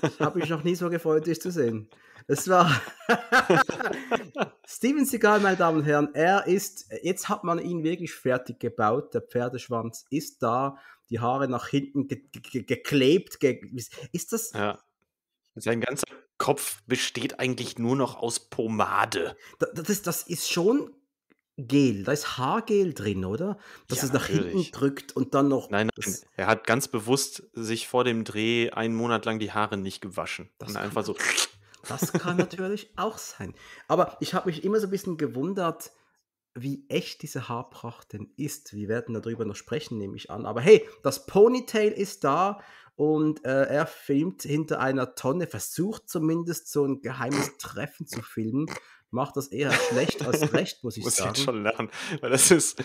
ich habe mich noch nie so gefreut, dich zu sehen. Es war [LAUGHS] Steven Seagal, meine Damen und Herren. Er ist, jetzt hat man ihn wirklich fertig gebaut. Der Pferdeschwanz ist da, die Haare nach hinten ge ge geklebt. Ge ist das. Ja. Sein ganzer Kopf besteht eigentlich nur noch aus Pomade. Das, das, das ist schon Gel, da ist Haargel drin, oder? Dass ja, es nach natürlich. hinten drückt und dann noch. Nein, nein, er hat ganz bewusst sich vor dem Dreh einen Monat lang die Haare nicht gewaschen. Das und einfach so. Das kann natürlich auch sein. Aber ich habe mich immer so ein bisschen gewundert, wie echt diese Haarpracht denn ist. Wir werden darüber noch sprechen, nehme ich an. Aber hey, das Ponytail ist da und äh, er filmt hinter einer Tonne, versucht zumindest so ein geheimes Treffen zu filmen macht das eher schlecht als [LAUGHS] recht, muss ich muss sagen. Muss ich jetzt schon lachen, weil das ist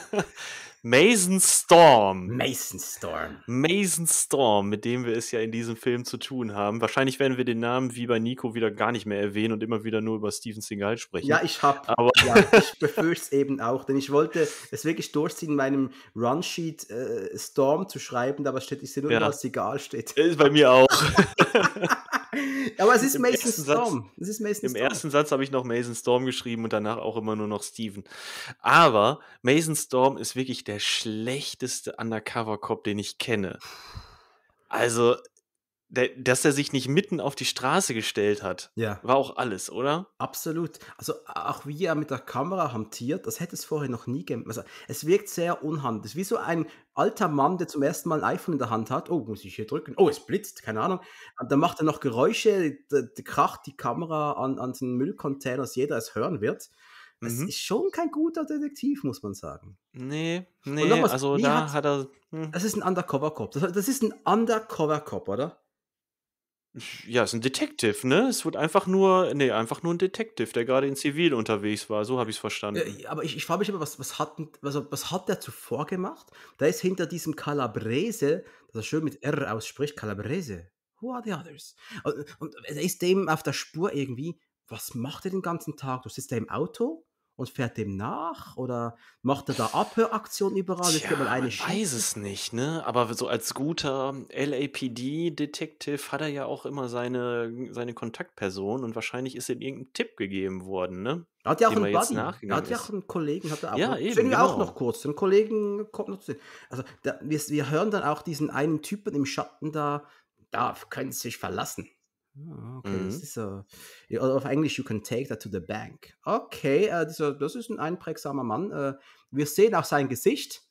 [LAUGHS] Mason Storm. Mason Storm. Mason Storm, mit dem wir es ja in diesem Film zu tun haben. Wahrscheinlich werden wir den Namen wie bei Nico wieder gar nicht mehr erwähnen und immer wieder nur über Steven Seagal sprechen. Ja, ich habe. Aber ja, ich befürchte es eben auch, denn ich wollte es wirklich durchziehen, in meinem Runsheet äh, Storm zu schreiben, aber steht ich sehe nur, ja. als Seagal steht. Ist bei mir auch. [LAUGHS] Aber es ist Im Mason Storm. Satz, es ist Mason Im Storm. ersten Satz habe ich noch Mason Storm geschrieben und danach auch immer nur noch Steven. Aber Mason Storm ist wirklich der schlechteste Undercover-Cop, den ich kenne. Also, der, dass er sich nicht mitten auf die Straße gestellt hat, ja. war auch alles, oder? Absolut. Also auch wie er mit der Kamera hantiert, das hätte es vorher noch nie gegeben. Also es wirkt sehr unhandlich. Wie so ein alter Mann, der zum ersten Mal ein iPhone in der Hand hat. Oh, muss ich hier drücken? Oh, es blitzt, keine Ahnung. Und dann macht er noch Geräusche, die kracht die Kamera an, an den Müllcontainer, dass jeder es hören wird. Das mhm. ist schon kein guter Detektiv, muss man sagen. Nee, nee, also da hat, hat er. Es hm. ist ein Undercover-Cop. Das, das ist ein Undercover-Cop, oder? Ja, ist ein Detective, ne? Es wird einfach nur ne, einfach nur 'n Detective, der gerade in Zivil unterwegs war. So habe ich es verstanden. aber ich ich frage mich immer, was was hat 'n also, was hat der zuvor gemacht? Der ist hinter diesem Calabrese, das er schön mit R ausspricht, Calabrese. Who are the others? Und und äh, er ist dem auf der Spur irgendwie. Was macht er den ganzen Tag? Du sitzt da im Auto? und fährt dem nach? Oder macht er da Abhöraktionen überall? Tja, ich eine man weiß es nicht, ne? Aber so als guter lapd detektiv hat er ja auch immer seine, seine Kontaktperson und wahrscheinlich ist ihm irgendein Tipp gegeben worden, ne? hat ja auch einen Buddy, er hat ja auch einen Kollegen, hat er auch. Ja, noch. eben, Deswegen Wir auch genau. noch kurz, den Kollegen kommt noch zu. Also da, wir, wir hören dann auch diesen einen Typen im Schatten da, da können sie sich verlassen. Ah, okay, mhm. das ist uh, auf Englisch, you can take that to the bank. Okay, uh, äh, dieser, äh, das ist ein einprägsamer Mann. Uh, wir sehen auch sein Gesicht.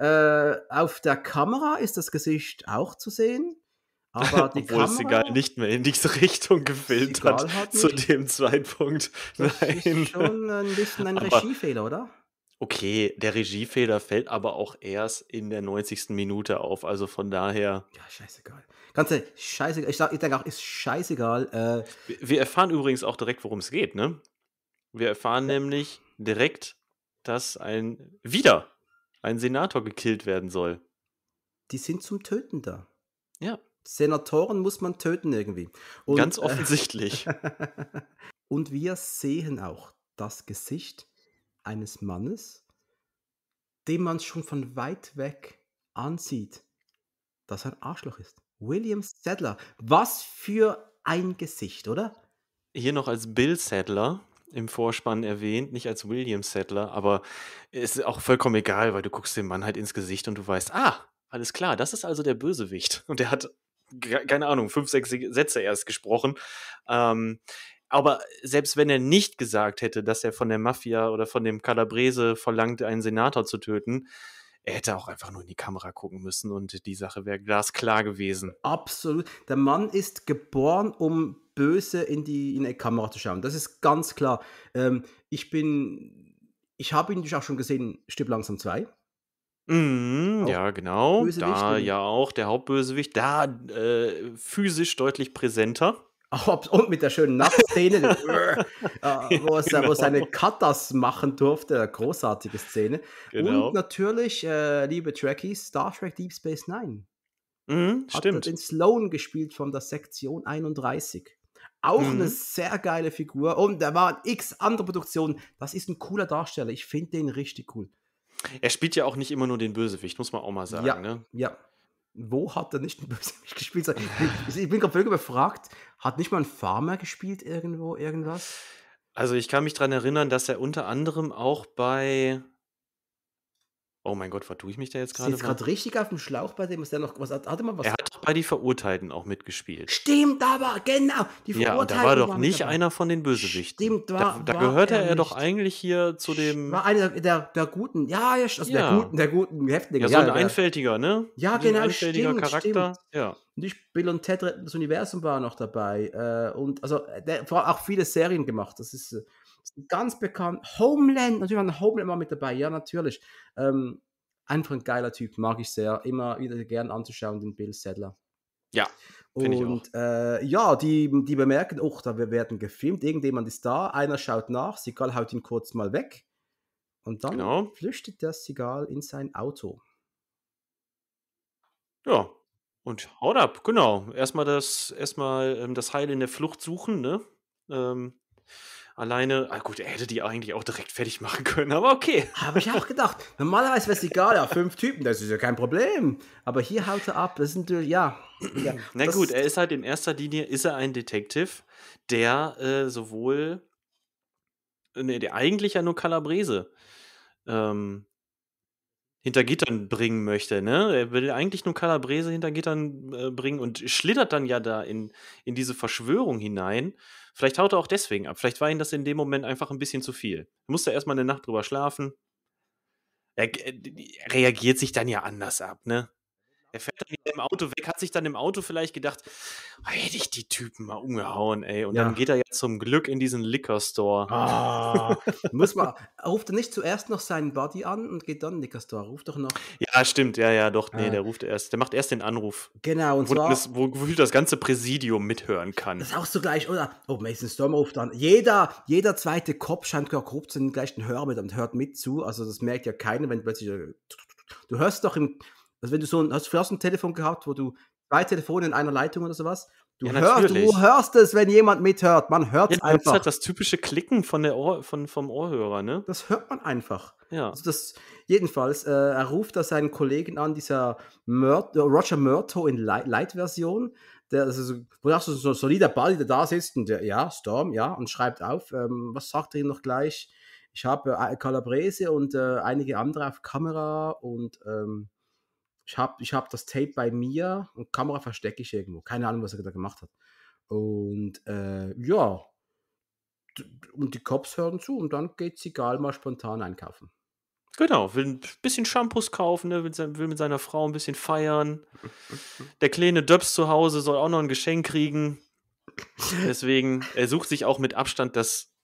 auf der Kamera ist das Gesicht auch zu sehen. Aber die Obwohl Kamera, es egal nicht mehr in diese [LAUGHS] Richtung gefilmt hat, hat zu dem Zeitpunkt. Das Nein. ist schon ein bisschen ein [LAUGHS] Regiefehler, oder? Okay, der Regiefehler fällt aber auch erst in der 90. Minute auf. Also von daher. Ja, scheißegal. Ganz scheißegal. Ich, sag, ich denke auch, ist scheißegal. Äh, wir erfahren übrigens auch direkt, worum es geht, ne? Wir erfahren ja. nämlich direkt, dass ein wieder ein Senator gekillt werden soll. Die sind zum Töten da. Ja. Senatoren muss man töten irgendwie. Und, Ganz äh, offensichtlich. [LAUGHS] und wir sehen auch das Gesicht eines Mannes, dem man schon von weit weg ansieht, dass er ein Arschloch ist. William Sadler. Was für ein Gesicht, oder? Hier noch als Bill Sadler im Vorspann erwähnt, nicht als William Sadler, aber es ist auch vollkommen egal, weil du guckst dem Mann halt ins Gesicht und du weißt, ah, alles klar, das ist also der Bösewicht. Und der hat keine Ahnung, fünf, sechs Sätze erst gesprochen. Ähm, aber selbst wenn er nicht gesagt hätte, dass er von der Mafia oder von dem Calabrese verlangt, einen Senator zu töten, er hätte auch einfach nur in die Kamera gucken müssen und die Sache wäre glasklar gewesen. Absolut. Der Mann ist geboren, um böse in die, in die Kamera zu schauen. Das ist ganz klar. Ähm, ich bin, ich habe ihn auch schon gesehen, Stück langsam zwei. Mhm, ja, genau. Da ja auch der Hauptbösewicht, da äh, physisch deutlich präsenter und mit der schönen Nacktszene, [LAUGHS] äh, wo, es, genau. wo es eine Katas machen durfte, großartige Szene. Genau. Und natürlich, äh, liebe Trekkies, Star Trek Deep Space Nine. Mhm, hat stimmt. in Sloan gespielt von der Sektion 31. Auch mhm. eine sehr geile Figur. Und da waren x andere Produktionen. Das ist ein cooler Darsteller. Ich finde den richtig cool. Er spielt ja auch nicht immer nur den Bösewicht, muss man auch mal sagen. Ja, ne? ja wo hat er nicht ein [LAUGHS] Bösewicht gespielt? Ich, ich bin gerade völlig überfragt. Hat nicht mal ein Farmer gespielt irgendwo irgendwas? Also ich kann mich daran erinnern, dass er unter anderem auch bei Oh mein Gott, vertue ich mich da jetzt gerade? Ist gerade richtig auf dem Schlauch bei dem, ist der noch was hatte man was? Er hat doch bei die Verurteilten auch mitgespielt. Stimmt, da war genau die Verurteilten. Ja, da war doch nicht dabei. einer von den Bösewichten. Stimmt, war, da, da war gehörte er, er doch eigentlich hier zu dem War einer der, der guten. Ja, ja, also ja. der guten, der guten Häftlinge. Ja, so ein ja, einfältiger, ne? Ja, genau, ein einfältiger stimmt, Charakter. Stimmt. Ja. Und ich, Bill und Ted retten das Universum war noch dabei äh, und also äh, der, hat auch viele Serien gemacht. Das ist äh, ganz bekannt. Homeland, natürlich war Homeland mal mit dabei, ja, natürlich. Ähm, einfach ein geiler Typ, mag ich sehr. Immer wieder gern anzuschauen, den Bill Sadler. Ja. Und äh, ja, die, die bemerken, oh, da wir werden gefilmt, irgendjemand ist da, einer schaut nach, Sigal haut ihn kurz mal weg. Und dann genau. flüchtet der Sigal in sein Auto. Ja, und haut ab, genau. Erstmal das, erstmal ähm, das Heil in der Flucht suchen, ne? Ähm, Alleine, ah gut, er hätte die eigentlich auch direkt fertig machen können, aber okay. [LAUGHS] Habe ich auch gedacht. Normalerweise wäre es egal, ja, fünf Typen, das ist ja kein Problem. Aber hier haut er ab, das sind, äh, ja. ja Na gut, er ist halt in erster Linie, ist er ein Detective, der äh, sowohl, äh, nee, der eigentlich ja nur Calabrese ähm, hinter Gittern bringen möchte. Ne? Er will eigentlich nur Calabrese hinter Gittern äh, bringen und schlittert dann ja da in, in diese Verschwörung hinein Vielleicht haut er auch deswegen ab. Vielleicht war ihm das in dem Moment einfach ein bisschen zu viel. Er musste erstmal eine Nacht drüber schlafen. Er, äh, er reagiert sich dann ja anders ab, ne? Er fährt dann im Auto weg, hat sich dann im Auto vielleicht gedacht, oh, hätte ich die Typen mal umgehauen, ey. Und ja. dann geht er jetzt zum Glück in diesen Liquor Store. Ah, [LAUGHS] muss man. Ruft er nicht zuerst noch seinen Buddy an und geht dann in den Liquor Store? Ruft doch noch. Ja, stimmt, ja, ja, doch. Nee, ah. der ruft erst, der macht erst den Anruf. Genau, und wo, zwar, das, wo gefühlt das ganze Präsidium mithören kann. Das ist auch so gleich, oder? Oh, Mason Storm ruft an. Jeder, jeder zweite Kopf scheint korrupt zu den gleichen Hörer mit und hört mit zu. Also das merkt ja keiner, wenn plötzlich. Du hörst doch im also wenn du so ein, hast du vielleicht ein Telefon gehabt, wo du zwei Telefone in einer Leitung oder sowas, Du, ja, hörst, du hörst es, wenn jemand mithört. Man hört es einfach. Das ist halt das typische Klicken von der Ohr, von, vom Ohrhörer, ne? Das hört man einfach. Ja. Also das, jedenfalls, äh, er ruft da seinen Kollegen an, dieser Mur äh, Roger Murto in Light-Version. Der, also, wo sagst du, so ein solider Ball, der da sitzt und der, ja, Storm, ja, und schreibt auf. Ähm, was sagt er ihm noch gleich? Ich habe äh, Calabrese und äh, einige andere auf Kamera und ähm, ich habe ich hab das Tape bei mir und Kamera verstecke ich irgendwo. Keine Ahnung, was er da gemacht hat. Und äh, ja, und die Cops hören zu und dann geht es egal mal spontan einkaufen. Genau, will ein bisschen Shampoos kaufen, ne? will, mit seiner Frau ein bisschen feiern. [LAUGHS] Der kleine Döps zu Hause soll auch noch ein Geschenk kriegen. Deswegen, er sucht sich auch mit Abstand das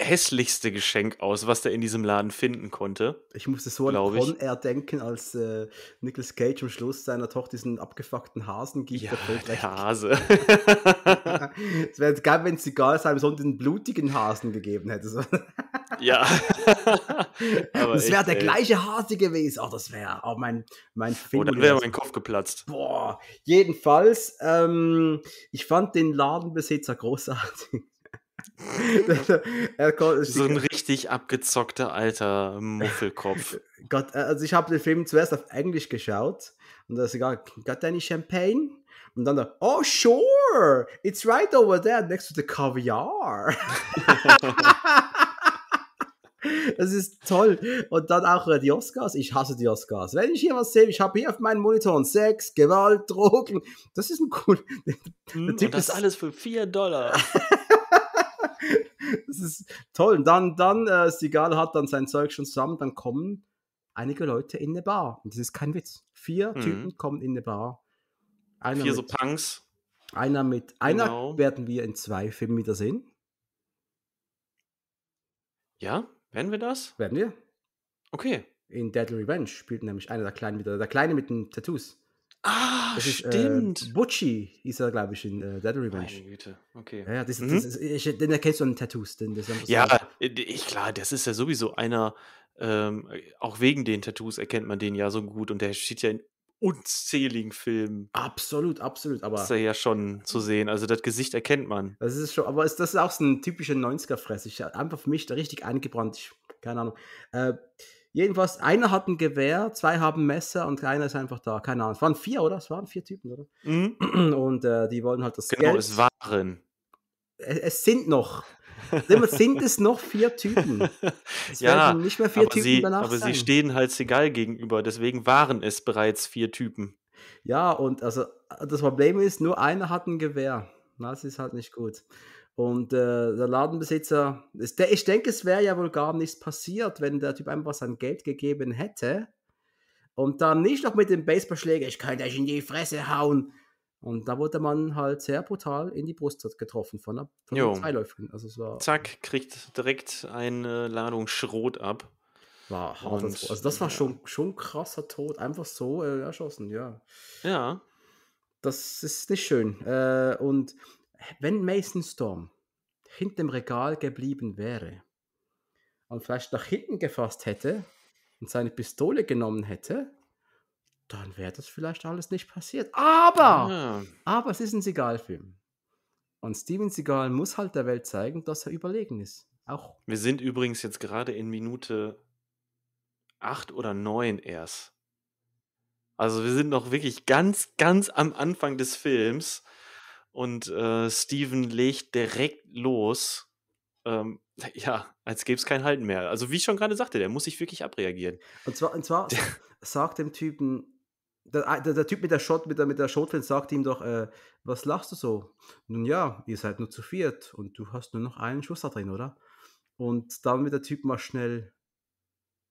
hässlichste Geschenk aus, was er in diesem Laden finden konnte. Ich musste so an Con Air denken, als äh, Nicolas Cage am Schluss seiner Tochter diesen abgefuckten Hasen gibt. Ja, der, der Hase. [LAUGHS] es wäre geil, wenn es egal seinem Sohn den blutigen Hasen gegeben hätte. ja. [LAUGHS] Aber das wäre der ey. gleiche Hase gewesen. Oh, das wäre, oh, mein, mein Film. Oh, dann wäre mein Kopf geplatzt. Boah, jedenfalls, ähm, ich fand den Ladenbesitzer großartig. [LAUGHS] so ein [LAUGHS] richtig abgezockter alter Muffelkopf. [LAUGHS] Gott, äh, also ich habe den Film zuerst auf Englisch geschaut und da ist egal, got any champagne? Und dann, oh sure, it's right over there next to the caviar. Das ist toll. Und dann auch äh, die Oscars. Ich hasse die Oscars. Wenn ich hier was sehe, ich habe hier auf meinen Monitoren Sex, Gewalt, Drogen. Das ist ein cool. Der, der mm, hm, typ das ist alles für 4 Dollar. [LAUGHS] das ist toll. Und dann, dann äh, Sigal hat dann sein Zeug schon zusammen, dann kommen einige Leute in eine Bar. Und das ist kein Witz. Vier mhm. Typen kommen in eine Bar. Einer Vier mit, so Punks. Einer mit, einer genau. werden wir in zwei Filmen wiedersehen. Ja, werden wir das? Werden wir. Okay. In Deadly Revenge spielt nämlich einer der Kleinen wieder, der Kleine mit den Tattoos. Ah, das ist, äh, stimmt. Äh, Butchie hieß er, glaube ich, in äh, Dead Revenge. Meine Güte, okay. Ja, ja das, mhm. ist, ich, den erkennst du an den Tattoos. Den, das ja, äh, ich, klar, das ist ja sowieso einer, ähm, auch wegen den Tattoos erkennt man den ja so gut und der steht ja in unzähligen Filmen. Absolut, absolut. Aber ist er ja schon zu sehen. Also das Gesicht erkennt man. Das ist schon, aber ist, das ist auch so ein typischer 90er-Fress. einfach für mich da richtig angebrannt. Ich, keine Ahnung. Äh, Jedenfalls, einer hat ein Gewehr, zwei haben Messer und einer ist einfach da. Keine Ahnung. Es waren vier, oder? Es waren vier Typen, oder? Mhm. [CLEARS THROAT] Und äh, die wollen halt das genau, Geld. Genau, es waren. Es, es sind noch. sind es noch vier Typen? [LAUGHS] Es ja, nicht mehr vier aber Typen sie, danach. Aber sein. sie stehen halt Segal gegenüber, deswegen waren es bereits vier Typen. Ja, und also das Problem ist, nur einer hat ein Gewehr. Das ist halt nicht gut. Und äh, der Ladenbesitzer, ich denke, es wäre ja wohl gar nichts passiert, wenn der Typ einfach sein Geld gegeben hätte. Und dann nicht noch mit dem Baseballschläger, ich könnte euch in die Fresse hauen. Und da wurde man halt sehr brutal in die Brust getroffen von der von Zweiläufigen. Also Zack, kriegt direkt eine Ladung Schrot ab. War hart. Und, also das war ja. schon, schon krasser Tod, einfach so äh, erschossen, ja. Ja. Das ist nicht schön. Äh, und wenn Mason Storm hinter dem Regal geblieben wäre und vielleicht nach hinten gefasst hätte und seine Pistole genommen hätte, dann wäre das vielleicht alles nicht passiert. Aber, ja. aber es ist ein Seagal-Film. Und Steven Seagal muss halt der Welt zeigen, dass er überlegen ist. Auch. Wir sind übrigens jetzt gerade in Minute 8 oder 9 erst. Also wir sind noch wirklich ganz, ganz am Anfang des Films. Und äh, Steven legt direkt los. Ähm, [LAUGHS] ja, als gäbe es kein Halten mehr. Also, wie ich schon gerade sagte, der muss sich wirklich abreagieren. Und zwar, und zwar [LAUGHS] sagt dem Typen, der, ah, der, der, Typ mit der Shot, mit der, mit der Shotgun sagt ihm doch, äh, was lachst du so? Nun ja, ihr seid nur zu viert und du hast nur noch einen Schuss da drin, oder? Und dann wird der Typ mal schnell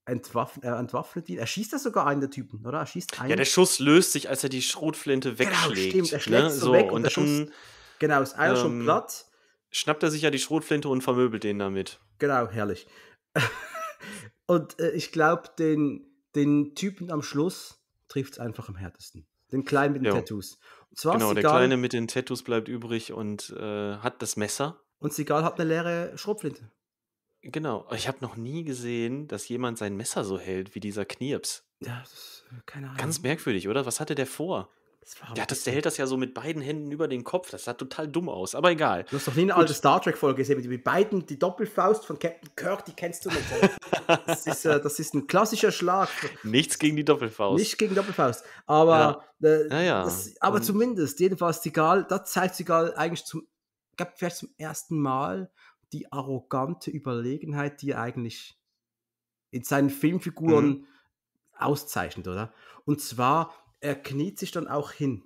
entwaffnet, äh, entwaffnet ihn. Er schießt ja sogar einen der Typen, oder? Er schießt einen. Ja, der Schuss löst sich, als er die Schrotflinte wegschlägt. Genau, stimmt, er schlägt ne? so, so weg und, und der Schuss, dann, genau, ist einer ähm, schon platt. Schnappt er sich ja die Schrotflinte und vermöbelt den damit. Genau, herrlich. [LAUGHS] und äh, ich glaube, den, den Typen am Schluss trifft es einfach am härtesten. Den Kleinen mit den jo. Tattoos. genau, der Kleine mit den Tattoos bleibt übrig und äh, hat das Messer. Und Sigal hat eine leere Schrotflinte. Genau, ich habe noch nie gesehen, dass jemand sein Messer so hält wie dieser Knirps. Ja, das ist, äh, keine Ahnung. Ganz merkwürdig, oder? Was hatte der vor? Ja, das, der hält das ja so mit beiden Händen über den Kopf. Das sah total dumm aus, aber egal. Du hast doch nie eine Gut. alte Star Trek-Folge gesehen mit, mit beiden, die Doppelfaust von Captain Kirk, die kennst du nicht. das, ist, äh, das ist ein klassischer Schlag. Nichts gegen die Doppelfaust. Nicht gegen Doppelfaust. Aber, ja. Äh, ja, ja. Das, aber zumindest, jedenfalls, egal, da zeigt Sigal eigentlich zum, glaub, vielleicht zum ersten Mal, die arrogante Überlegenheit, die er eigentlich in seinen Filmfiguren mhm. auszeichnet, oder? Und zwar, er kniet sich dann auch hin.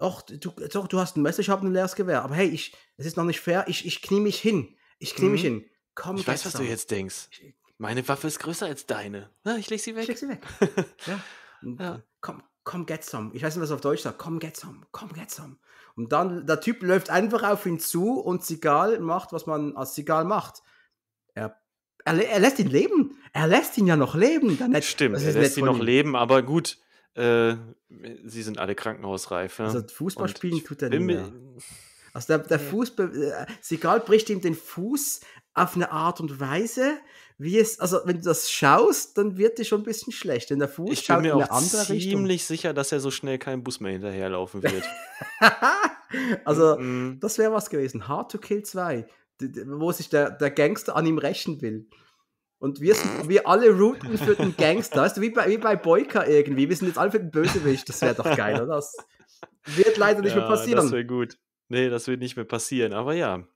Och, du, doch, du hast ein Messer, ich habe ne ein leeres Gewehr. Aber hey, ich, es ist noch nicht fair, ich, ich knie mich hin. Ich knie mhm. mich hin. Komm, ich weiß, was du jetzt denkst. Meine Waffe ist größer als deine. Ah, ich leg sie weg. Ich leg sie weg. [LAUGHS] ja. ja. Komm, come get some. Ich weiß nicht, was auf Deutsch sagt, come get some, come get some. Und dann, der Typ läuft einfach auf ihn zu und Sigal macht, was man als Sigal macht. Er, er, er, lässt ihn leben. Er lässt ihn ja noch leben. Dann Stimmt, er lässt ihn noch ihm. leben, aber gut, äh, sie sind alle krankenhausreif. Ja? Also Fußball spielen tut er nicht mehr. Also der, der Fuß, äh, Sigal bricht ihm den Fuß auf eine Art und Weise, wie es, also wenn du das schaust, dann wird dir schon ein bisschen schlecht. Denn der Fuß ich bin mir auch ziemlich sicher, dass er so schnell kein Bus mehr hinterherlaufen wird. [LAUGHS] also, mm -mm. das wäre was gewesen. Hard to Kill 2, wo sich der, der Gangster an ihm rächen will. Und wir, sind, mhm. wir alle routen für den Gangster. Weißt du, wie bei, wie bei Boyka irgendwie. Wir sind jetzt alle für den Bösewicht. Das wäre doch geil, oder? Das wird leider nicht ja, mehr passieren. Das wäre gut. Nee, das wird nicht mehr passieren. Aber ja,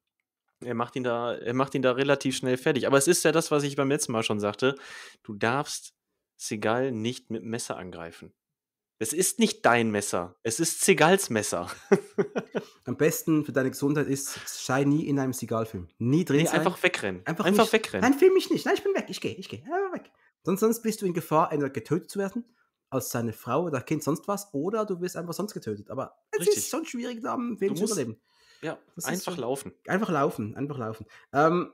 er macht ihn da, er macht ihn da relativ schnell fertig. Aber es ist ja das, was ich beim letzten Mal schon sagte. Du darfst Segal nicht mit Messer angreifen. Es ist nicht dein Messer, es ist Segals Messer. [LAUGHS] Am besten für deine Gesundheit ist, sei nie in einem Segal-Film. Nie drin. Nee, einfach wegrennen. Einfach, einfach wegrennen. Nein, film mich nicht. Nein, ich bin weg. Ich gehe, ich gehe. weg. Sonst, sonst bist du in Gefahr, entweder getötet zu werden, als seine Frau oder Kind, sonst was, oder du wirst einfach sonst getötet. Aber es Richtig. ist schon schwierig, da im Film zu überleben. Ja, das einfach so. laufen. Einfach laufen, einfach laufen. Ähm,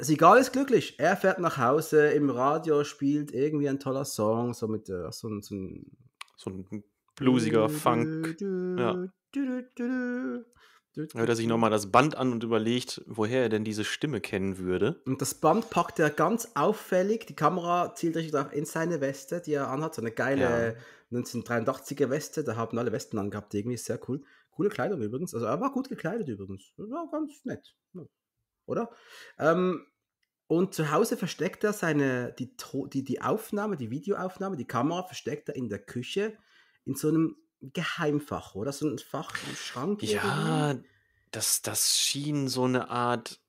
Sigal ist glücklich. Er fährt nach Hause, im Radio spielt irgendwie ein toller Song, so mit äh, so, so, so, ein, so ein bluesiger Funk. Hört er sich nochmal das Band an und überlegt, woher er denn diese Stimme kennen würde. Und das Band packt er ganz auffällig, die Kamera zielt richtig drauf in seine Weste, die er anhat, so eine geile ja. 1983er Weste, da haben alle Westen angehabt, irgendwie ist sehr cool. Coole Kleidung übrigens. Also er war gut gekleidet übrigens. War ganz nett. Oder? Ähm, und zu Hause versteckt er seine, die, die, die Aufnahme, die Videoaufnahme, die Kamera versteckt er in der Küche in so einem Geheimfach, oder? So ein Fach im Schrank. Ja, das, das schien so eine Art.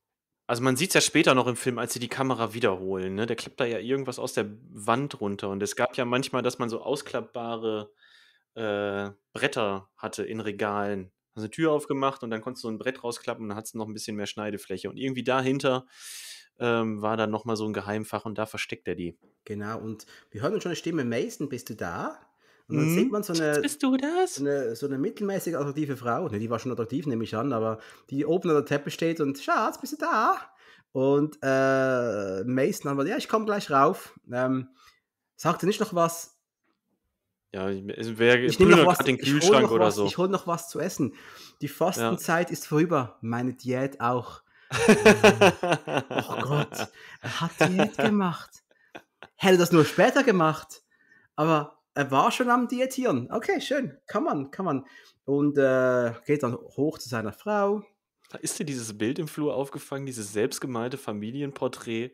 Also man sieht es ja später noch im Film, als sie die Kamera wiederholen. Ne? Der klappt da ja irgendwas aus der Wand runter. Und es gab ja manchmal, dass man so ausklappbare äh, Bretter hatte in Regalen. Hast eine Tür aufgemacht und dann konntest du so ein Brett rausklappen und dann hattest du noch ein bisschen mehr Schneidefläche. Und irgendwie dahinter ähm, war dann nochmal so ein Geheimfach und da versteckt er die. Genau, und wir hören schon eine Stimme, Mason, bist du da? Und dann mhm. sieht hm, man so eine, Bist du das? eine, so eine mittelmäßig attraktive Frau. Ne, die war schon attraktiv, nehme ich an, aber die oben an der Treppe steht und Schatz, bist du da? Und äh, Mason antwortet, ja, ich komme gleich rauf. Ähm, sagt er nicht noch was ja, es wäre ich nehme noch was, den Kühlschrank oder was, so. Ich hole noch was zu essen. Die Fastenzeit ja. ist vorüber, meine Diät auch. [LAUGHS] oh Gott, er hat Diät gemacht. Hätte das nur später gemacht, aber er war schon am Diätieren. Okay, schön, kann man, kann man. Und äh, geht dann hoch zu seiner Frau. Da ist dir dieses Bild im Flur aufgefangen, dieses selbstgemalte Familienporträt?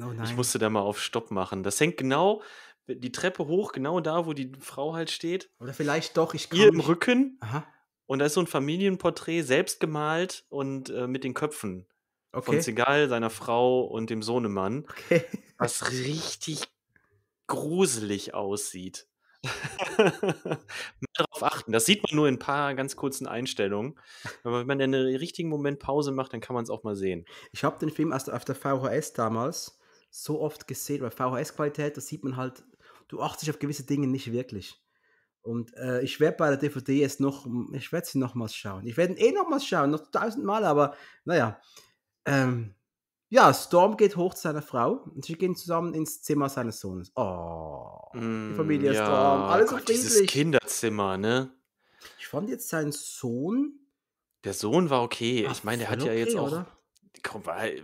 Oh ich musste da mal auf Stopp machen. Das hängt genau die Treppe hoch, genau da, wo die Frau halt steht. Oder vielleicht doch, ich kann. Hier im Rücken. Aha. Und da ist so ein Familienporträt, selbst gemalt und äh, mit den Köpfen. Okay. Von Segal, seiner Frau und dem Sohnemann. Okay. Was richtig gruselig aussieht. [LAUGHS] Mal darauf achten. Das sieht man nur in ein paar ganz kurzen Einstellungen. Aber wenn man in einem richtigen Moment Pause macht, dann kann man es auch mal sehen. Ich habe den Film erst auf der VHS damals so oft gesehen, weil VHS-Qualität, das sieht man halt du achtest dich auf gewisse Dinge nicht wirklich. Und äh, ich werde bei der DVD jetzt noch, ich werde sie nochmals schauen. Ich werde eh nochmals schauen, noch tausendmal, aber naja. Ähm, ja, Storm geht hoch zu seiner Frau und sie gehen zusammen ins Zimmer seines Sohnes. Oh, mm, die Familie ja, Storm, alles Gott, so friedlich. Dieses Kinderzimmer, ne? Ich fand jetzt seinen Sohn. Der Sohn war okay. Ach, ich meine, der hat ja jetzt auch. Oder?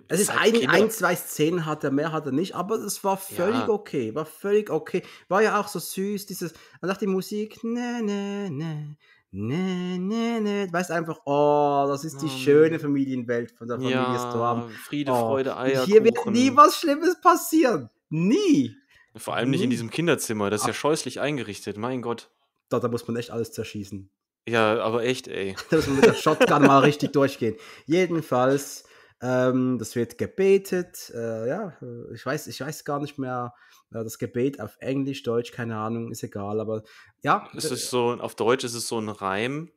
es ist ein, ein, zwei Szenen hat er, mehr hat er nicht, aber es war völlig ja. okay, war völlig okay. War ja auch so süß, dieses, man sagt die Musik, ne, ne, ne, ne, ne, ne, du weißt einfach, oh, das ist die ja. Oh, schöne Familienwelt von der Familie ja, Storm. Friede, oh. Freude, Eier. Hier wird nie was Schlimmes passieren. Nie. Vor allem nie. nicht in diesem Kinderzimmer, das ist Ach. ja scheußlich eingerichtet, mein Gott. Da, da muss man echt alles zerschießen. Ja, aber echt, ey. [LAUGHS] da muss man mit der Shotgun mal richtig durchgehen. Jedenfalls ähm, das wird gebetet. Äh, ja, äh, ich weiß, ich weiß gar nicht mehr. Äh, das Gebet auf Englisch, Deutsch, keine Ahnung, ist egal. Aber ja. Es ist so, auf Deutsch ist es so ein Reim.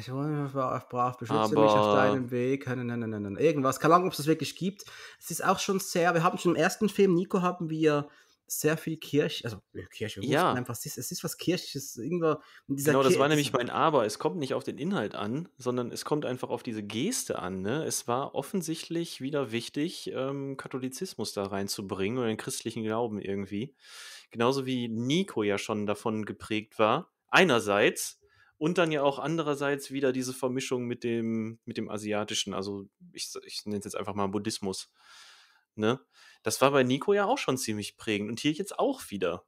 Ich war brav, beschütze aber mich auf deinem Weg. nein, nein, nein, nein. Irgendwas. Keine Ahnung, ob es das wirklich gibt. Es ist auch schon sehr. Wir haben schon im ersten Film, Nico, haben wir sehr viel Kirsch, also Kirche, ja. einfach, es ist, es ist was Kirchliches, irgendwo. genau, das Kirche war nämlich mein Aber. Es kommt nicht auf den Inhalt an, sondern es kommt einfach auf diese Geste an. Ne? Es war offensichtlich wieder wichtig, ähm, Katholizismus da reinzubringen oder den christlichen Glauben irgendwie. Genauso wie Nico ja schon davon geprägt war. Einerseits, und dann ja auch andererseits wieder diese Vermischung mit dem, mit dem asiatischen, also ich, ich nenne es jetzt einfach mal Buddhismus. Ne? das war bei Nico ja auch schon ziemlich prägend und hier jetzt auch wieder.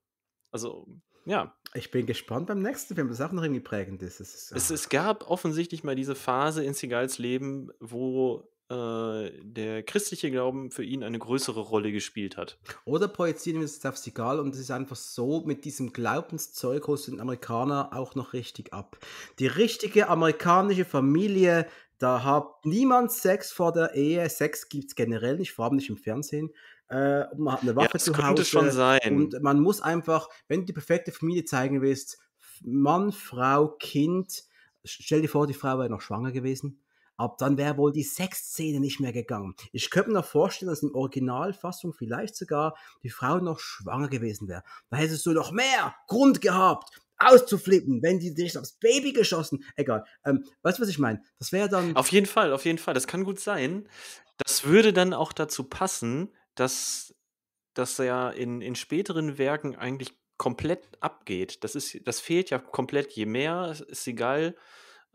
Also, ja. Ich bin gespannt beim nächsten Film, das auch noch irgendwie prägend ist. ist es, ah. es, gab offensichtlich mal diese Phase in Seagals Leben, wo äh, der christliche Glauben für ihn eine größere Rolle gespielt hat. Oder projizieren wir es auf Seagal und es ist einfach so, mit diesem Glaubenszeug den Amerikaner auch noch richtig ab. Die richtige amerikanische Familie, da hat niemand Sex vor der Ehe. Sex gibt es generell nicht, vor allem nicht im Fernsehen äh, man hat eine Waffe ja, zu Hause. könnte schon sein. Und man muss einfach, wenn du die perfekte Familie zeigen willst, Mann, Frau, Kind, stell dir vor, die Frau wäre noch schwanger gewesen. Ab dann wäre wohl die Sexszene nicht mehr gegangen. Ich könnte mir noch vorstellen, dass in Originalfassung vielleicht sogar die Frau noch schwanger gewesen wäre. Da hättest du noch mehr Grund gehabt, auszuflippen, wenn die dich aufs Baby geschossen. Egal. Ähm, weißt du, was ich meine? Das wäre dann. Auf jeden Fall, auf jeden Fall. Das kann gut sein. Das würde dann auch dazu passen, dass das ja in, in späteren Werken eigentlich komplett abgeht. Das, ist, das fehlt ja komplett. Je mehr Seagal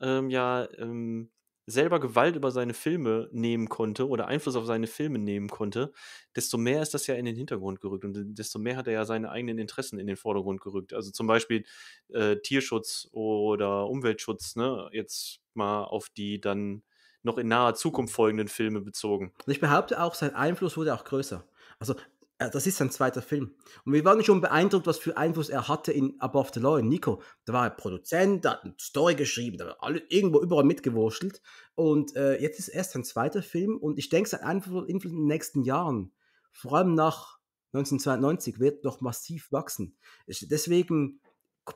ähm, ja ähm, selber Gewalt über seine Filme nehmen konnte oder Einfluss auf seine Filme nehmen konnte, desto mehr ist das ja in den Hintergrund gerückt und desto mehr hat er ja seine eigenen Interessen in den Vordergrund gerückt. Also zum Beispiel äh, Tierschutz oder Umweltschutz, ne? jetzt mal auf die dann noch in naher Zukunft folgenden Filme bezogen. Und ich behaupte auch, sein Einfluss wurde auch größer. Also äh, das ist sein zweiter Film. Und wir waren schon beeindruckt, was für Einfluss er hatte in Above the Law, in Nico. Da war er Produzent, da hat eine Story geschrieben, da hat alle, irgendwo überall mitgewurschtelt. Und äh, jetzt ist erst sein zweiter Film und ich denke, sein Einfluss in den nächsten Jahren, vor allem nach 1992, wird noch massiv wachsen. Deswegen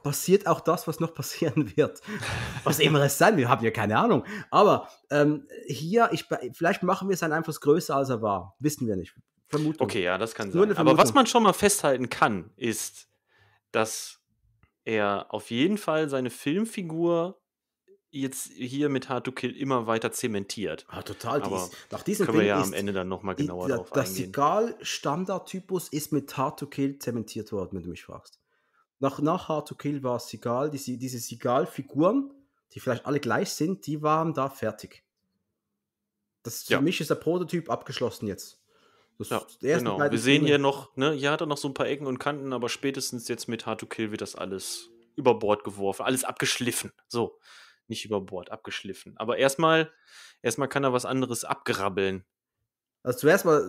passiert auch das, was noch passieren wird. Was immer es sein, wird, haben ja keine Ahnung. Aber ähm, hier, ich, vielleicht machen wir seinen Einfluss größer, als er war. Wissen wir nicht. Vermutung. Okay, ja, das kann sein. Aber was man schon mal festhalten kann, ist, dass er auf jeden Fall seine Filmfigur jetzt hier mit Hard to Kill immer weiter zementiert. Ah, total. Aber dies, nach diesem können Film wir ja am Ende dann nochmal genauer die, darauf eingehen. Der Segal-Standardtypus ist mit Hard to Kill zementiert worden, wenn du mich fragst nach, nach Hard to Kill war Sigal, diese, diese Sigal-Figuren, die vielleicht alle gleich sind, die waren da fertig. Das ja. für mich ist der Prototyp abgeschlossen jetzt. Das ja, genau. Wir sehen hier noch, ne, hier hat er noch so ein paar Ecken und Kanten, aber spätestens jetzt mit Hard to Kill wird das alles über Bord geworfen, alles abgeschliffen. So, nicht über Bord, abgeschliffen. Aber erstmal, erstmal kann er was anderes abgrabbeln. Also zuerst mal,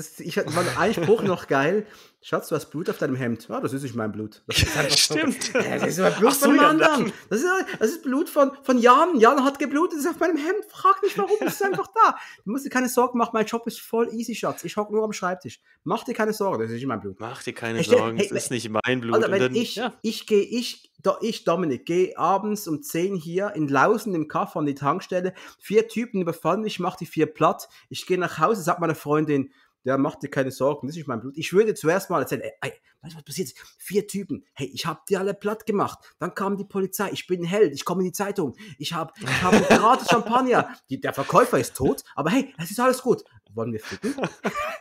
äh, ich fand einen Spruch noch geil. Schatz, du hast Blut auf deinem Hemd. Ah, das ist nicht mein Blut. Das Stimmt. Ja, das ist mein Blut so, von einem anderen. Das ist, das ist Blut von, von Jan. Jan hat geblutet, das ist auf meinem Hemd. Frag nicht warum, das ist einfach da. Du musst dir keine Sorgen machen, mein Job ist voll easy, Schatz. Ich hocke nur am Schreibtisch. Mach dir keine Sorgen, das ist nicht mein Blut. Mach dir keine Sorgen, hey, das ist nicht mein Blut. Alter, wenn dann, ich, ja. ich gehe, ich, ich, Dominik, gehe abends um 10 hier in Lausen im Kaff an die Tankstelle. Vier Typen überfallen mich, mache die vier platt. Ich gehe nach Hause, sag meine Freundin, der ja, macht dir keine Sorgen, das ist mein Blut. Ich würde zuerst mal erzählen, ey, ey, Weißt du, was passiert ist? Vier Typen. Hey, ich habe die alle platt gemacht. Dann kam die Polizei. Ich bin ein Held. Ich komme in die Zeitung. Ich habe ich hab gratis [LAUGHS] Champagner. Die, der Verkäufer ist tot, aber hey, es ist alles gut. Wollen wir ficken?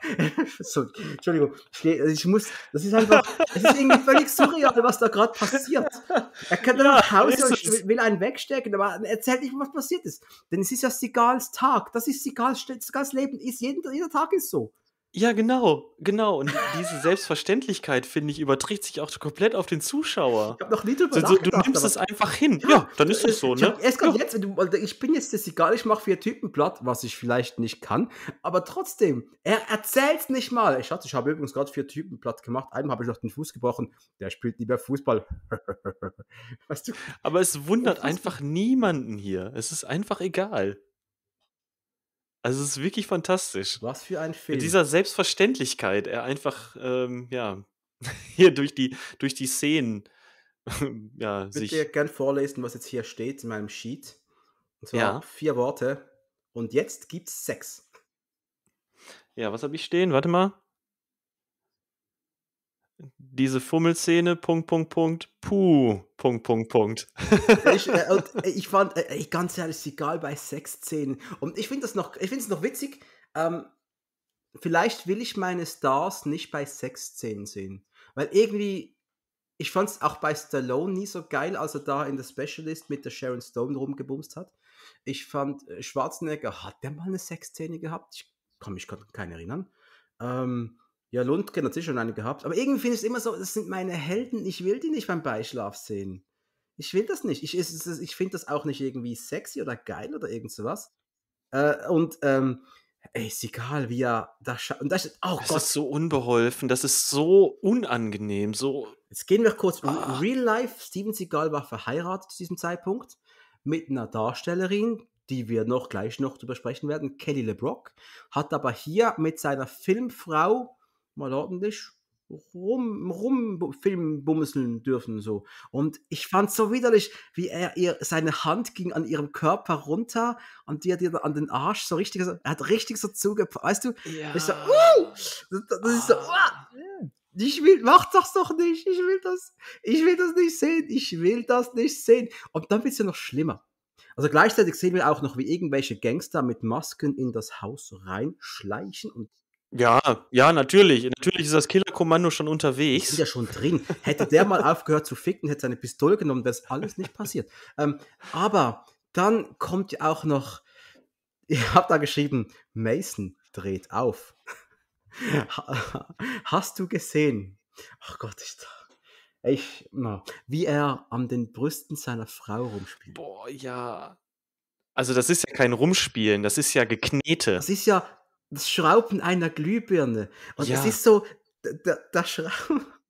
[LAUGHS] so, Entschuldigung. Ich, also ich, muss, das ist einfach, es ist irgendwie völlig surreal, was da gerade passiert. Er könnte ja, nach Hause und will einen wegstecken, aber erzählt nicht, was passiert ist. Denn es ist ja Sigals Tag. Das ist Sigals, Sigals Leben. Ist jeden, jeder Tag ist so. Ja, genau, genau. Und diese Selbstverständlichkeit, finde ich, überträgt sich auch komplett auf den Zuschauer. Ich habe noch nie drüber so, also, nachgedacht. Du nimmst es einfach hin. Ja, ja dann ist es äh, so, ne? Es ja. jetzt, ich bin jetzt das egal, ich mache vier Typen platt, was ich vielleicht nicht kann. Aber trotzdem, er erzählt nicht mal. Ich hatte, ich habe übrigens gerade vier Typen platt gemacht. Einem habe ich noch den Fuß gebrochen. Der spielt lieber Fußball. [LAUGHS] weißt du? Aber es wundert einfach niemanden hier. Es ist einfach egal. Also es ist wirklich fantastisch. Was für ein Film. Mit dieser Selbstverständlichkeit, er einfach, ähm, ja, [LAUGHS] hier durch die, durch die Szenen, [LAUGHS] ja, ich sich... Ich würde gerne vorlesen, was jetzt hier steht in meinem Sheet. Und zwar ja. vier Worte. Und jetzt gibt's Sex. Ja, was habe ich stehen? Warte mal diese Fummelszene, Punkt, Punkt, Punkt, puh, Punkt, Punkt, Punkt. ich, [LAUGHS] äh, äh, ich fand, äh, ganz ehrlich, egal bei Szenen. Und ich finde das noch, es noch witzig, ähm, vielleicht will ich meine Stars nicht bei Szenen sehen. Weil irgendwie, ich fand es auch bei Stallone nie so geil, als er da in der Specialist mit der Sharon Stone rumgebumst hat. Ich fand äh, Schwarzenegger, hat der mal eine Sexszene gehabt? Ich kann mich gerade keine erinnern. Ähm, ja, Lundgren hat sicher schon eine gehabt. Aber irgendwie finde ich es immer so, das sind meine Helden. Ich will die nicht beim Beischlaf sehen. Ich will das nicht. Ich, ich, finde das auch nicht irgendwie sexy oder geil oder irgend sowas. Äh, und ähm, ey, ist egal, wie er da und das, oh das Gott. ist so unbeholfen, das ist so unangenehm, so. Jetzt gehen wir kurz. Ah. Real Life, Steven Seagal war verheiratet zu diesem Zeitpunkt mit einer Darstellerin, die wir noch gleich noch drüber sprechen werden, Kelly LeBrock, hat aber hier mit seiner Filmfrau mal ordentlich rum, rum Film bummeln dürfen. So. Und ich fand so widerlich, wie er ihr, seine Hand ging an ihrem Körper runter und die hat ihr an den Arsch so richtig, also, er hat richtig so zugepasst, weißt du? Ja. Ich so, uh, das, das ist so, uh, ich will, mach das doch nicht, ich will das, ich will das nicht sehen, ich will das nicht sehen. Und dann wird es ja noch schlimmer. Also gleichzeitig sehen wir auch noch, wie irgendwelche Gangster mit Masken in das Haus reinschleichen und ja, ja, natürlich. Natürlich ist das Killerkommando schon unterwegs. Ist ja schon drin. Hätte der mal [LAUGHS] aufgehört zu ficken, hätte seine Pistole genommen, wäre es alles nicht passiert. Ähm, aber dann kommt ja auch noch, [LAUGHS] ich habe da geschrieben, Mason dreht auf. Hast du gesehen? Ach Gott, ich ich, na, wie er an den Brüsten seiner Frau rumspielt. Boah, ja. Also das ist ja kein Rumspielen, das ist ja Geknete. Das ist ja das Schrauben einer Glühbirne. Und ja. es ist so, das Schrauben. [LAUGHS]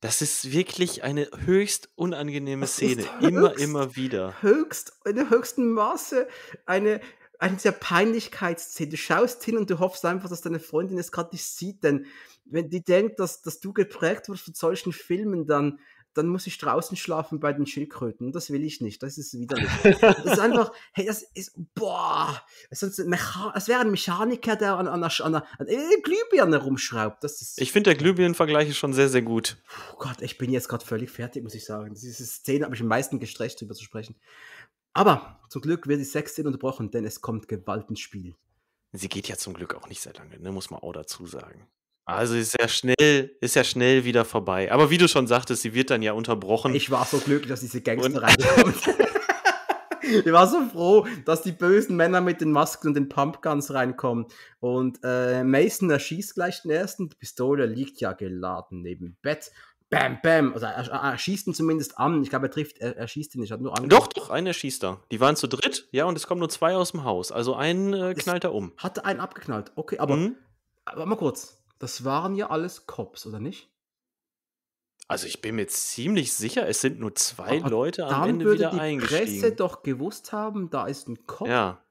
Das ist wirklich eine höchst unangenehme Szene. Höchst, immer, immer wieder. Höchst, in höchstem Maße eine, eine sehr Peinlichkeitsszene. Du schaust hin und du hoffst einfach, dass deine Freundin es gerade nicht sieht. Denn wenn die denkt, dass, dass du geprägt wirst von solchen Filmen, dann, dann muss ich draußen schlafen bei den Schildkröten. Das will ich nicht. Das ist widerlich. [LAUGHS] das ist einfach, hey, das ist, boah, es wäre ein Mechaniker, der an, einer, einer, an einer äh, Glühbirne rumschraubt. Das ist, ich finde, der Glühbirnenvergleich ist schon sehr, sehr gut. Oh Gott, ich bin jetzt gerade völlig fertig, muss ich sagen. Diese Szene habe ich am meisten gestresst, darüber zu sprechen. Aber zum Glück wird die Sexszene unterbrochen, denn es kommt Gewalt ins Spiel. Sie geht ja zum Glück auch nicht sehr lange, ne? muss man auch dazu sagen. Also ist ja schnell, ist ja schnell wieder vorbei. Aber wie du schon sagtest, sie wird dann ja unterbrochen. Ich war so glücklich, dass diese Gangster reinkommt. [LAUGHS] ich war so froh, dass die bösen Männer mit den Masken und den Pumpguns reinkommen. Und äh, Mason erschießt gleich den ersten. Die Pistole liegt ja geladen neben Bett. Bam, bam. Also er, er, schießt ihn zumindest an. Ich glaube, er trifft, er, er schießt ihn nicht. Hat nur angefangen. doch, doch, einen erschießt er. Die waren zu dritt, ja, und es kommen nur zwei aus dem Haus. Also einen äh, knallt er um. Hatte einen abgeknallt. Okay, aber, mhm. aber mal kurz. Das waren ja alles Cops, oder nicht? Also ich bin mir ziemlich sicher, es sind nur zwei Aber Leute am Ende wieder eingestiegen. die Presse doch gewusst haben, da ist ein Cop. Ja.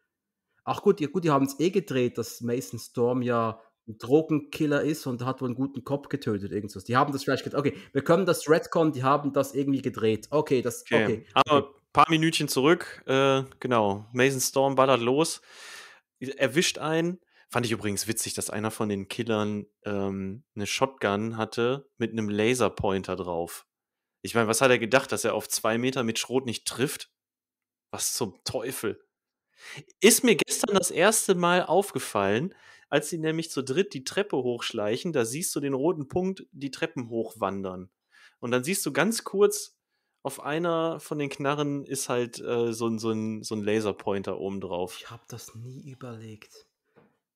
Ach gut, ja, gut, die haben es eh gedreht, dass Mason Storm ja ein Drogenkiller ist und hat wohl einen guten Kopf getötet, irgendwas. Die haben das vielleicht gedreht. Okay, wir können das Redcon, die haben das irgendwie gedreht. Okay, das, okay. okay. Aber ein paar Minütchen zurück, äh, genau, Mason Storm ballert los, erwischt einen, Fand ich übrigens witzig, dass einer von den Killern ähm, eine Shotgun hatte mit einem Laserpointer drauf. Ich meine, was hat er gedacht, dass er auf zwei Meter mit Schrot nicht trifft? Was zum Teufel? Ist mir gestern das erste Mal aufgefallen, als sie nämlich zu dritt die Treppe hochschleichen, da siehst du den roten Punkt die Treppen hochwandern. Und dann siehst du ganz kurz, auf einer von den Knarren ist halt äh, so, so, ein, so ein Laserpointer oben drauf. Ich habe das nie überlegt.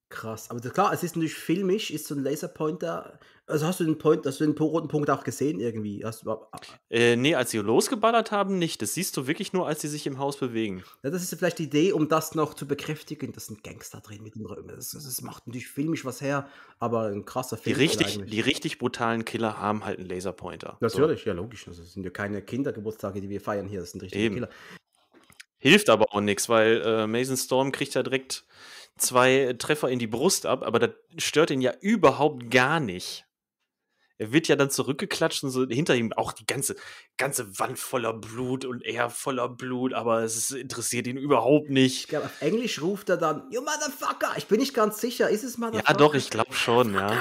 Krass, aber das, klar, es ist natürlich filmisch, ist so ein Laserpointer. Also hast du den Point, hast du den roten Punkt auch gesehen irgendwie? Hast du, ah, ah. äh, nee, als sie losgeballert haben, nicht. Das siehst du wirklich nur, als sie sich im Haus bewegen. Ja, das ist vielleicht die Idee, um das noch zu bekräftigen. Das sind Gangster drin mit den Römern. Das, das, macht natürlich filmisch was her, aber ein krasser Film. Die richtig, die richtig brutalen Killer haben halt einen Laserpointer. Natürlich, so. ja, logisch. Das also sind ja keine Kindergeburtstage, die wir feiern hier. Das sind richtige Eben. Killer. Hilft aber auch nichts, weil äh, Mason Storm kriegt ja direkt zwei Treffer in die Brust ab, aber das stört ihn ja überhaupt gar nicht. Er wird ja dann zurückgeklatscht und so hinter ihm auch die ganze, ganze Wand voller Blut und er voller Blut, aber es interessiert ihn überhaupt nicht. Ich glaube, auf Englisch ruft er dann, You Motherfucker! Ich bin nicht ganz sicher, ist es Motherfucker? Ja, doch, ich glaube schon, ja.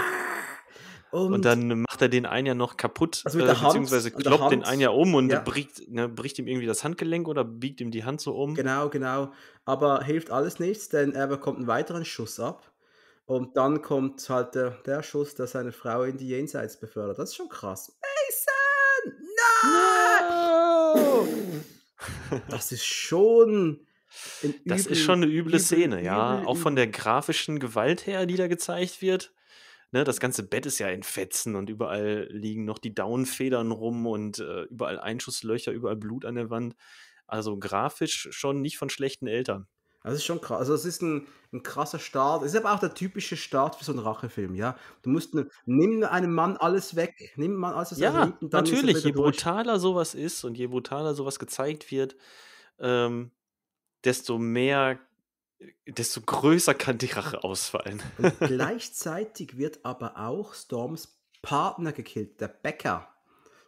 Und, und, dann macht er den einen ja noch kaputt, also äh, beziehungsweise Hand, kloppt den einen ja um und ja. Bricht, ne, bricht ihm irgendwie das Handgelenk oder biegt ihm die Hand so um. Genau, genau. Aber hilft alles nichts, denn er bekommt einen weiteren Schuss ab. Und dann kommt halt der, der Schuss, der seine Frau in die Jenseits befördert. Das ist schon krass. Mason! Nein! No! das ist schon. Übel, das ist schon eine üble übel, Szene, übel, ja. Auch von der grafischen Gewalt her, die da gezeigt wird ne, das ganze Bett ist ja in Fetzen und überall liegen noch die Daunenfedern rum und äh, überall Einschusslöcher, überall Blut an der Wand. Also grafisch schon nicht von schlechten Eltern. Das ist schon krass. Also, es ist ein, ein, krasser Start. Es ist aber auch der typische Start für so einen Rachefilm, ja. Du musst, ne, nimm einem Mann alles weg. Nimm einem alles, was ja, er dann natürlich. Je brutaler sowas ist und je brutaler sowas gezeigt wird, ähm, desto mehr desto größer kann die Rache ausfallen. Und [LAUGHS] gleichzeitig wird aber auch Storms Partner gekillt, der Bäcker.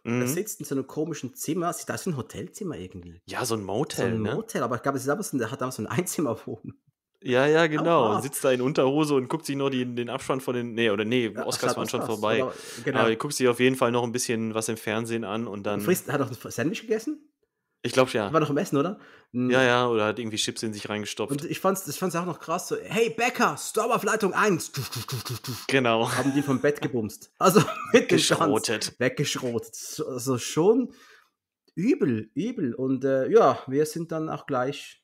Mhm. Er sitzt in so einem komischen Zimmer. Da ist ein Hotelzimmer irgendwie. Ja, so ein Motel. So ein ne? Motel, ne? aber ich glaube, der hat damals so ein Einzimmer Einzimmerwohnung. Ja, ja, genau. Oh, Sitzt da in Unterhose und guckt sich nur die, den Abstand von den. Nee, oder nee, ja, Oscars waren schon vorbei. Oder, genau. Aber guckt sich auf jeden Fall noch ein bisschen was im Fernsehen an und dann. Und hat auch ein Sandwich gegessen? Ich glaube ja. War noch im Essen, oder? Hm. Ja, ja, oder hat irgendwie Chips in sich reingestopft. Und ich fand's, ich fand's auch noch krass, so, hey Becker, Storm auf Leitung 1. Genau. Haben die vom Bett gebumst. Also [LAUGHS] weggeschrotet. Weggeschrotet. Also schon übel, übel. Und äh, ja, wir sind dann auch gleich.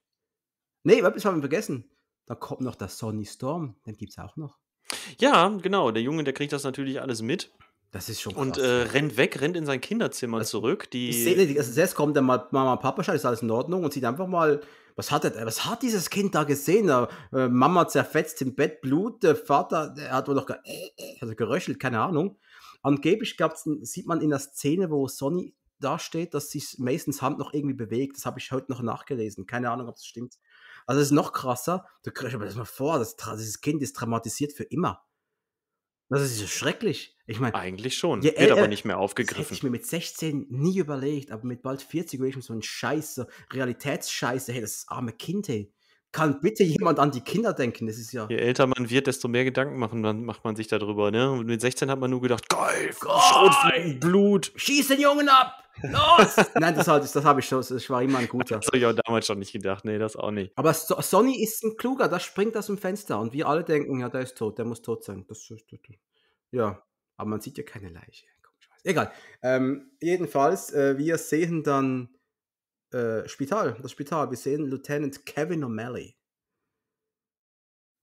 Nee, was haben wir vergessen? Da kommt noch der Sonny Storm, den gibt's auch noch. Ja, genau. Der Junge, der kriegt das natürlich alles mit. Das ist schon krass. Und äh, rennt weg, rennt in sein Kinderzimmer also, zurück. Die ich sehe nicht, also selbst kommt der Mama und Papa, schaut, ist alles in Ordnung und sieht einfach mal, was hat, er, was hat dieses Kind da gesehen? Äh, Mama zerfetzt im Bett, Blut, der Vater, der hat wohl noch ge äh, also geröchelt, keine Ahnung. Angeblich gab's, sieht man in der Szene, wo Sonny da steht, dass sich Masons Hand noch irgendwie bewegt. Das habe ich heute noch nachgelesen. Keine Ahnung, ob das stimmt. Also es ist noch krasser. Du kriegst aber das mal vor, das, dieses Kind ist traumatisiert für immer. Das ist so schrecklich. Ich meine, eigentlich schon. Wird älter, aber nicht mehr aufgegriffen. Das hätte ich mir mit 16 nie überlegt, aber mit bald 40 würde ich mir so ein Scheiß, so Realitätsscheiße, hey, das ist arme Kind, hey kann bitte jemand an die Kinder denken? Das ist ja. Je älter man wird, desto mehr Gedanken machen, man, macht man sich darüber. Ne? Und mit 16 hat man nur gedacht, geil, Schrotfliegen, Blut. Schieß den Jungen ab! Los! [LAUGHS] Nein, das, das, das habe ich schon, das war immer ein guter. Das habe ich auch damals schon nicht gedacht, nee, das auch nicht. Aber so Sonny ist ein Kluger, da springt aus dem Fenster und wir alle denken, ja, der ist tot, der muss tot sein. Das, das, das, ja, aber man sieht ja keine Leiche. Egal. Ähm, jedenfalls, äh, wir sehen dann äh, Spital, das Spital. Wir sehen Lieutenant Kevin O'Malley.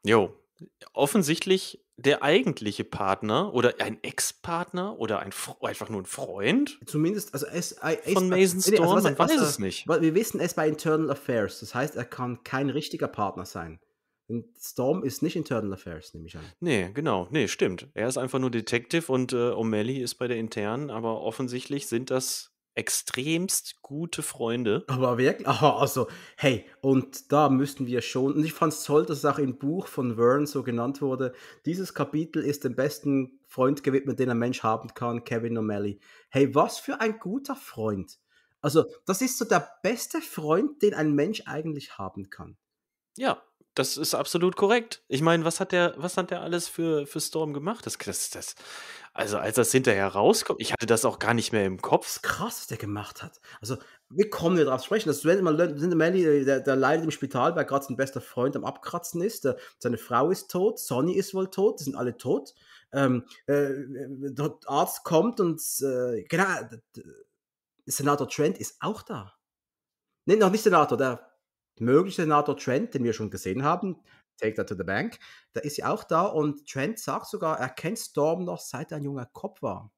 Jo, offensichtlich der eigentliche Partner oder ein Ex-Partner oder ein einfach nur ein Freund. Zumindest, also es, es, von Mason Storm, also was, man was, weiß es nicht. Wir wissen es bei Internal Affairs, das heißt, er kann kein richtiger Partner sein. Und Storm ist nicht Internal Affairs, nehme ich an. Nee, genau. Nee, stimmt. Er ist einfach nur Detective und äh, O'Malley ist bei der internen, aber offensichtlich sind das extremst gute Freunde. Aber wirklich, [LAUGHS] aha, also, hey, und da müssten wir schon, und ich fand es toll, dass es auch im Buch von Verne so genannt wurde, dieses Kapitel ist dem besten Freund gewidmet, den ein Mensch haben kann, Kevin O'Malley. Hey, was für ein guter Freund. Also, das ist so der beste Freund, den ein Mensch eigentlich haben kann. Ja, das ist absolut korrekt. Ich meine, was hat der, was hat der alles für, für Storm gemacht? Das, das, das, also als das hinterher rauskommt, ich hatte das auch gar nicht mehr im Kopf. Das ist krass, was der gemacht hat. Also wir kommen hier drauf sprechen. Das Linda Melly, der, der leidet im Spital, weil gerade sein bester Freund am Abkratzen ist. Der, seine Frau ist tot, Sonny ist wohl tot, die sind alle tot. Ähm, äh, äh der Arzt kommt und äh, genau, Senator Trent ist auch da. Nee, noch nicht Senator, der mögliche Senator Trent, den wir schon gesehen haben, Take That to the Bank, da ist sie auch da und Trent sagt sogar, er kennt Storm noch, seit er ein junger Kopf war.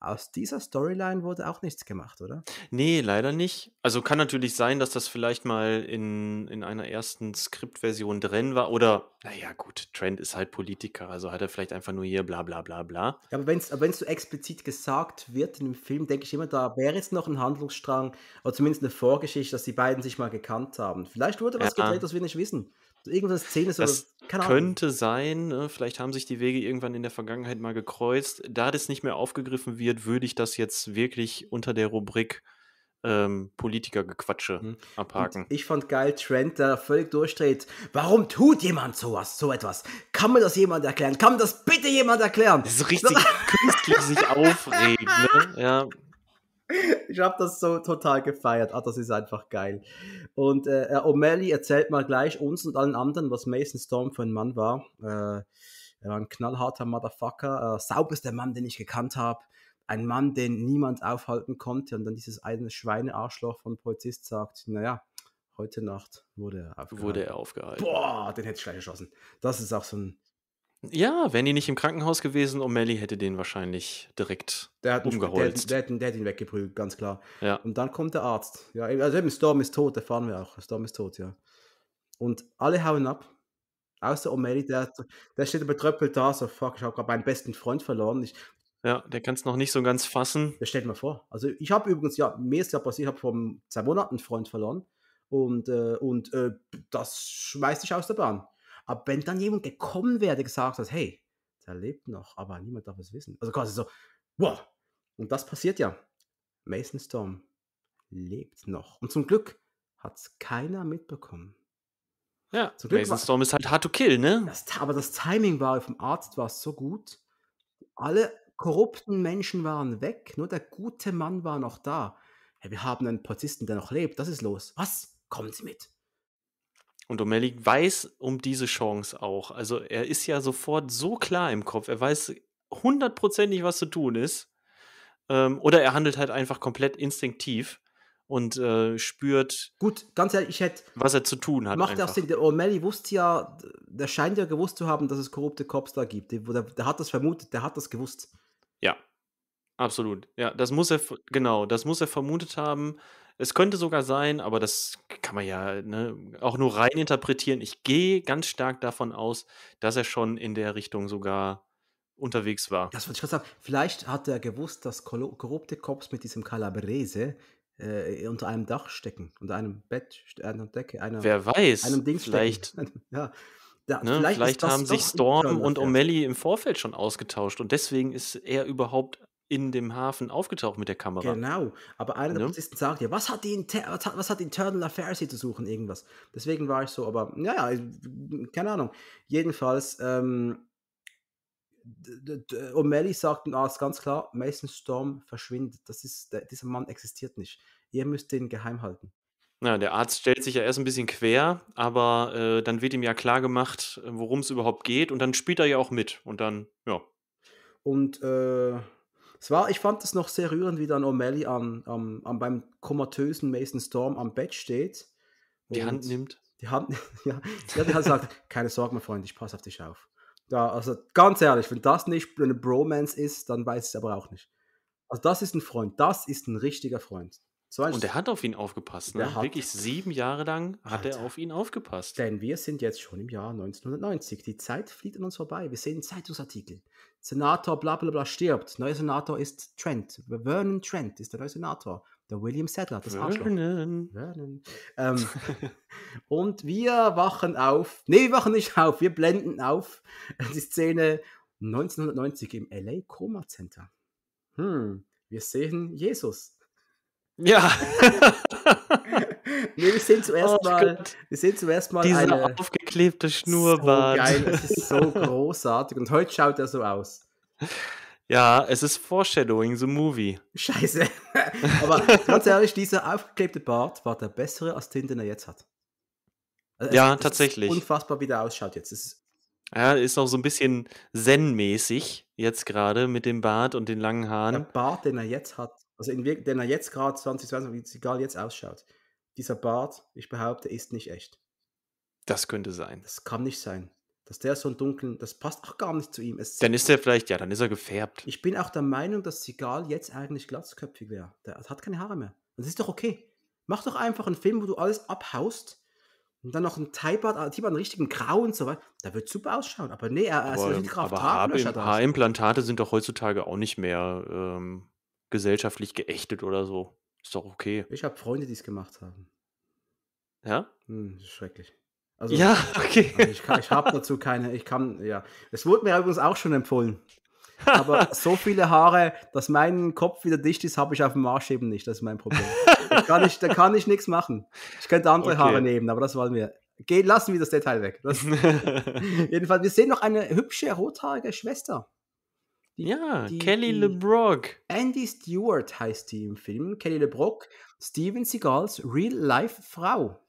Aus dieser Storyline wurde auch nichts gemacht, oder? Nee, leider nicht. Also kann natürlich sein, dass das vielleicht mal in, in einer ersten Skriptversion drin war. Oder, naja, gut, Trent ist halt Politiker, also hat er vielleicht einfach nur hier bla bla bla bla. Ja, aber wenn es so explizit gesagt wird in dem Film, denke ich immer, da wäre jetzt noch ein Handlungsstrang oder zumindest eine Vorgeschichte, dass die beiden sich mal gekannt haben. Vielleicht wurde was ja. gedreht, das wir nicht wissen irgendwas Szene ist das oder, Könnte Ahnung. sein, ne? vielleicht haben sich die Wege irgendwann in der Vergangenheit mal gekreuzt. Da das nicht mehr aufgegriffen wird, würde ich das jetzt wirklich unter der Rubrik ähm, Politikergequatsche mhm. abhaken. Und ich fand geil, Trent, da völlig durchdreht. Warum tut jemand sowas, so etwas? Kann mir das jemand erklären? Kann mir das bitte jemand erklären? Das ist richtig [LAUGHS] künstlich sich aufregen. Ne? Ja. [LAUGHS] ich habe das so total gefeiert. Ah, das ist einfach geil. Und äh, äh, O'Malley erzählt mal gleich uns und allen anderen, was Mason Storm für ein Mann war. Äh, er war ein knallharter Motherfucker, äh, sauberster Mann, den ich gekannt habe. Ein Mann, den niemand aufhalten konnte. Und dann dieses eine Schweinearschloch von Polizist sagt, naja, heute Nacht wurde er aufgehalten. Wurde er aufgehalten. Boah, den hätte ich gleich erschossen. Das ist auch so ein ja, wären die nicht im Krankenhaus gewesen, O'Malley hätte den wahrscheinlich direkt der hat, umgeholzt. Der, der, der, der, hat ihn weggeprügelt, ganz klar. Ja. Und dann kommt der Arzt. Ja, also eben, Storm ist tot, erfahren wir auch. Storm ist tot, ja. Und alle hauen ab. Außer O'Malley, der, der steht betröppelt da, so fuck, ich habe gerade meinen besten Freund verloren. Ich, ja, der kann es noch nicht so ganz fassen. Das stellt mir vor. Also ich habe übrigens, ja, mir ist ja passiert, ich habe vor zwei Monaten einen Freund verloren. Und, äh, und äh, das schmeißt dich aus der Bahn. Aber wenn dann jemand gekommen wäre, der gesagt hat, hey, der lebt noch, aber niemand darf es wissen. Also quasi so, wow. Und das passiert ja. Mason Storm lebt noch. Und zum Glück hat es keiner mitbekommen. Ja, zum Glück Mason Storm ist halt hard to kill, ne? Das, aber das Timing war vom Arzt war so gut. Alle korrupten Menschen waren weg, nur der gute Mann war noch da. Hey, wir haben einen Polizisten, der noch lebt. Das ist los. Was? Kommen Sie mit. Und O'Malley weiß um diese Chance auch. Also er ist ja sofort so klar im Kopf. Er weiß hundertprozentig, was zu tun ist. Ähm, oder er handelt halt einfach komplett instinktiv und äh, spürt. Gut, ganz ehrlich, ich hätte. Was er zu tun hat. Macht einfach. auch Sinn. Der O'Malley wusste ja, der scheint ja gewusst zu haben, dass es korrupte Cops da gibt. der, der hat das vermutet, der hat das gewusst. Ja, absolut. Ja, das muss er, genau, das muss er vermutet haben. Es könnte sogar sein, aber das kann man ja ne, auch nur rein interpretieren. Ich gehe ganz stark davon aus, dass er schon in der Richtung sogar unterwegs war. Das wollte ich gerade sagen. Vielleicht hat er gewusst, dass korrupte Cops mit diesem Calabrese äh, unter einem Dach stecken, unter einem Bett, einer Decke, einer. Wer weiß? Einem Ding vielleicht. Stecken. [LAUGHS] ja. Da, ne, vielleicht, vielleicht haben sich Storm und O'Malley im Vorfeld schon ausgetauscht und deswegen ist er überhaupt in dem Hafen aufgetaucht mit der Kamera. Genau, aber einer der ne? Polizisten sagt ja, was hat, die was, hat, was hat Internal Affairs hier zu suchen, irgendwas. Deswegen war ich so, aber naja, keine Ahnung. Jedenfalls, ähm, O'Malley sagt dem ist ganz klar, Mason Storm verschwindet. Das ist, der, dieser Mann existiert nicht. Ihr müsst den geheim halten. Na, der Arzt stellt sich ja erst ein bisschen quer, aber äh, dann wird ihm ja klar gemacht, äh, worum es überhaupt geht und dann spielt er ja auch mit und dann, ja. Und äh, es war, ich fand es noch sehr rührend, wie dann O'Malley an, am, am, beim komatösen Mason Storm am Bett steht. Die Hand nimmt. Die Hand, [LAUGHS] ja, ja die hat gesagt, [LAUGHS] keine Sorge, mein Freund, ich passe auf dich auf. Ja, also ganz ehrlich, wenn das nicht eine Bromance ist, dann weiß ich es aber auch nicht. Also das ist ein Freund, das ist ein richtiger Freund. Beispiel, und er hat auf ihn aufgepasst. Ne? Wirklich sieben Jahre lang hat Alter. er auf ihn aufgepasst. Denn wir sind jetzt schon im Jahr 1990. Die Zeit flieht an uns vorbei. Wir sehen Zeitungsartikel. Senator bla bla bla stirbt. Neuer Senator ist Trent. Vernon Trent ist der neue Senator. Der William Sadler, das Arschloch. Vernon. Vernon. Ähm, [LAUGHS] und wir wachen auf. Ne, wir wachen nicht auf. Wir blenden auf die Szene 1990 im LA Coma Center. Hm, wir sehen Jesus ja. [LAUGHS] nee, wir sehen zuerst oh mal, Gott. wir sehen zuerst mal Diese eine aufgeklebte Schnurrbart. So geil, das ist so großartig und heute schaut er so aus. Ja, es ist Foreshadowing, so Movie. Scheiße. [LAUGHS] Aber ganz ehrlich, dieser aufgeklebte Bart war der bessere als den, den er jetzt hat. Also ja, es, tatsächlich. Es unfassbar, wie der ausschaut jetzt. Es ist ja, ist noch so ein bisschen Zen-mäßig jetzt gerade mit dem Bart und den langen Haaren. Der Bart, den er jetzt hat, also in den er jetzt gerade 2020, egal jetzt ausschaut, dieser Bart, ich behaupte, ist nicht echt. Das könnte sein. Das kann nicht sein. Dass der so einen dunklen, das passt auch gar nicht zu ihm. Es dann ist er vielleicht, ja, dann ist er gefärbt. Ich bin auch der Meinung, dass Sigal jetzt eigentlich glatzköpfig wäre. Der hat keine Haare mehr. Und das ist doch okay. Mach doch einfach einen Film, wo du alles abhaust und dann noch einen Teilbart, äh, einen richtigen Grau und so weiter. Da wird super ausschauen. Aber nee, er, er aber, ist richtig Haar, Haarimplantate sind doch heutzutage auch nicht mehr. Ähm gesellschaftlich geächtet oder so. Ist doch okay. Ich habe Freunde, die es gemacht haben. Ja? Hm, schrecklich. Also, ja, [LAUGHS] okay. Also ich, ich habe dazu keine, ich kann, ja. Es wurde mir übrigens auch schon empfohlen. Aber [LAUGHS] so viele Haare, dass mein Kopf wieder dicht ist, habe ich auf dem Marsch eben nicht. Das ist mein Problem. da kann ich, da kann ich nichts machen. Ich könnte andere okay. Haare nehmen, aber das wollen wir. Gehen, lassen wir das Detail weg. Das, [LAUGHS] jedenfalls, wir sehen noch eine hübsche rothaarige Schwester. Die, ja, die, Kelly die, LeBrock. Andy Stewart heißt die im Film. Kelly LeBrock, Steven Seagals Real-Life-Frau.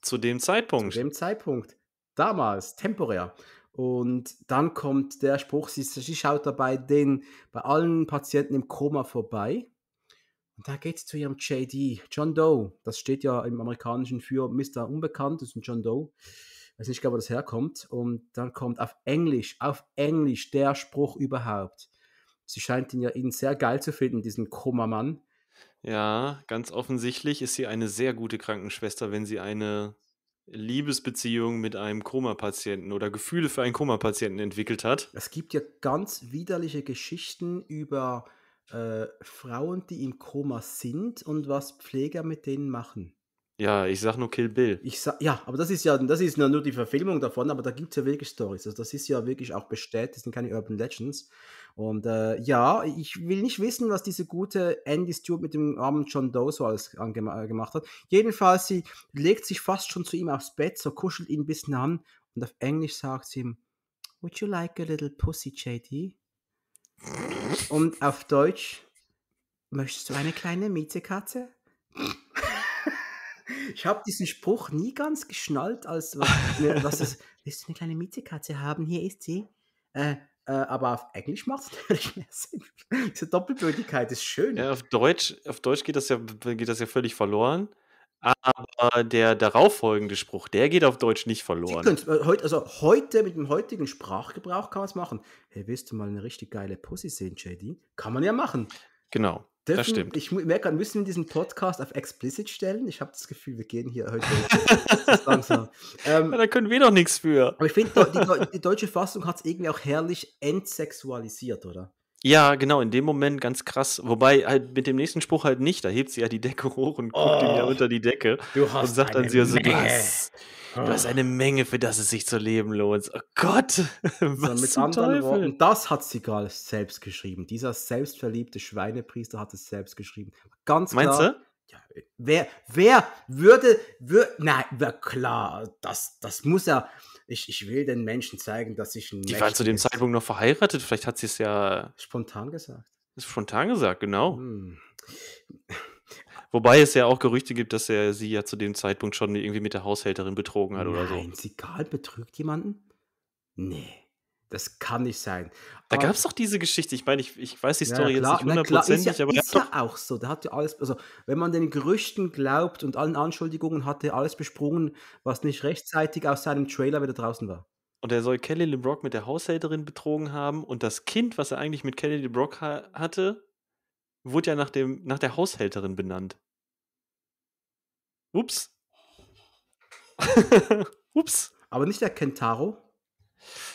Zu dem Zeitpunkt. Zu dem Zeitpunkt. Damals, temporär. Und dann kommt der Spruch, sie, sie schaut dabei den, bei allen Patienten im Koma vorbei. Und da geht es zu ihrem JD, John Doe. Das steht ja im Amerikanischen für Mr. Unbekannt, das ist ein John Doe. Ich weiß nicht genau, wo das herkommt. Und dann kommt auf Englisch, auf Englisch der Spruch überhaupt. Sie scheint ihn ja ihn sehr geil zu finden, diesen Koma-Mann. Ja, ganz offensichtlich ist sie eine sehr gute Krankenschwester, wenn sie eine Liebesbeziehung mit einem Koma-Patienten oder Gefühle für einen Koma-Patienten entwickelt hat. Es gibt ja ganz widerliche Geschichten über äh, Frauen, die im Koma sind und was Pfleger mit denen machen. Ja, ich sag nur Kill Bill. Ich sag, ja, aber das ist ja, das ist ja nur die Verfilmung davon, aber da gibt es ja wirklich Stories. Also das ist ja wirklich auch bestätigt, das sind keine Urban Legends. Und äh, ja, ich will nicht wissen, was diese gute Andy Stewart mit dem armen John Doe so alles äh, gemacht hat. Jedenfalls, sie legt sich fast schon zu ihm aufs Bett, so kuschelt ihn ein bisschen an und auf Englisch sagt sie ihm, Would you like a little pussy, JD? Und auf Deutsch, möchtest du eine kleine Mietekatze? Ich habe diesen Spruch nie ganz geschnallt, als was, [LAUGHS] ist. Willst du eine kleine Mietekatze haben? Hier ist sie. Äh, äh, aber auf Englisch macht es [LAUGHS] natürlich mehr Sinn. Diese Doppelbödigkeit ist schön. Ja, auf Deutsch, auf Deutsch geht das ja, geht das ja völlig verloren. Aber der darauffolgende Spruch, der geht auf Deutsch nicht verloren. Können, äh, heute, also heute, mit dem heutigen Sprachgebrauch kann man es machen. Hey, willst du mal eine richtig geile Pussy sehen, JD? Kann man ja machen. Genau. Dürfen, das stimmt. Ich merke gerade, müssen wir diesen Podcast auf explicit stellen? Ich habe das Gefühl, wir gehen hier heute [LAUGHS] langsam. Ähm, ja, da können wir doch nichts für. Aber ich finde, die, die, deutsche Fassung hat es irgendwie auch herrlich entsexualisiert, oder? Ja, genau, in dem Moment ganz krass. Wobei halt mit dem nächsten Spruch halt nicht. Da hebt sie ja die Decke hoch und guckt oh, ihm ja unter die Decke. Du hast und sagt dann sie ja so, du hast, du hast oh. eine Menge, für das es sich zu leben lohnt. Oh Gott! [LAUGHS] Was so, mit anderen Teufel? Worten, das hat sie gerade selbst geschrieben. Dieser selbstverliebte Schweinepriester hat es selbst geschrieben. Ganz klar. Meinst du? Ja, wer, wer würde, wür, nein, klar, das, das muss ja, ich, ich will den Menschen zeigen, dass ich ein Die waren zu dem ist. Zeitpunkt noch verheiratet, vielleicht hat sie es ja. Spontan gesagt. spontan gesagt, genau. Hm. Wobei es ja auch Gerüchte gibt, dass er sie ja zu dem Zeitpunkt schon irgendwie mit der Haushälterin betrogen hat Nein, oder so. Nein, sie Karl betrügt jemanden? Nee. Das kann nicht sein. Da gab es doch diese Geschichte. Ich meine, ich, ich weiß die Story ja, klar, jetzt nicht hundertprozentig, ja, aber. Ist ja auch so. Da hat ja alles, also wenn man den Gerüchten glaubt und allen Anschuldigungen, hat er alles besprungen, was nicht rechtzeitig aus seinem Trailer wieder draußen war. Und er soll Kelly LeBrock mit der Haushälterin betrogen haben und das Kind, was er eigentlich mit Kelly LeBrock ha hatte, wurde ja nach, dem, nach der Haushälterin benannt. Ups. [LAUGHS] Ups. Aber nicht der Kentaro?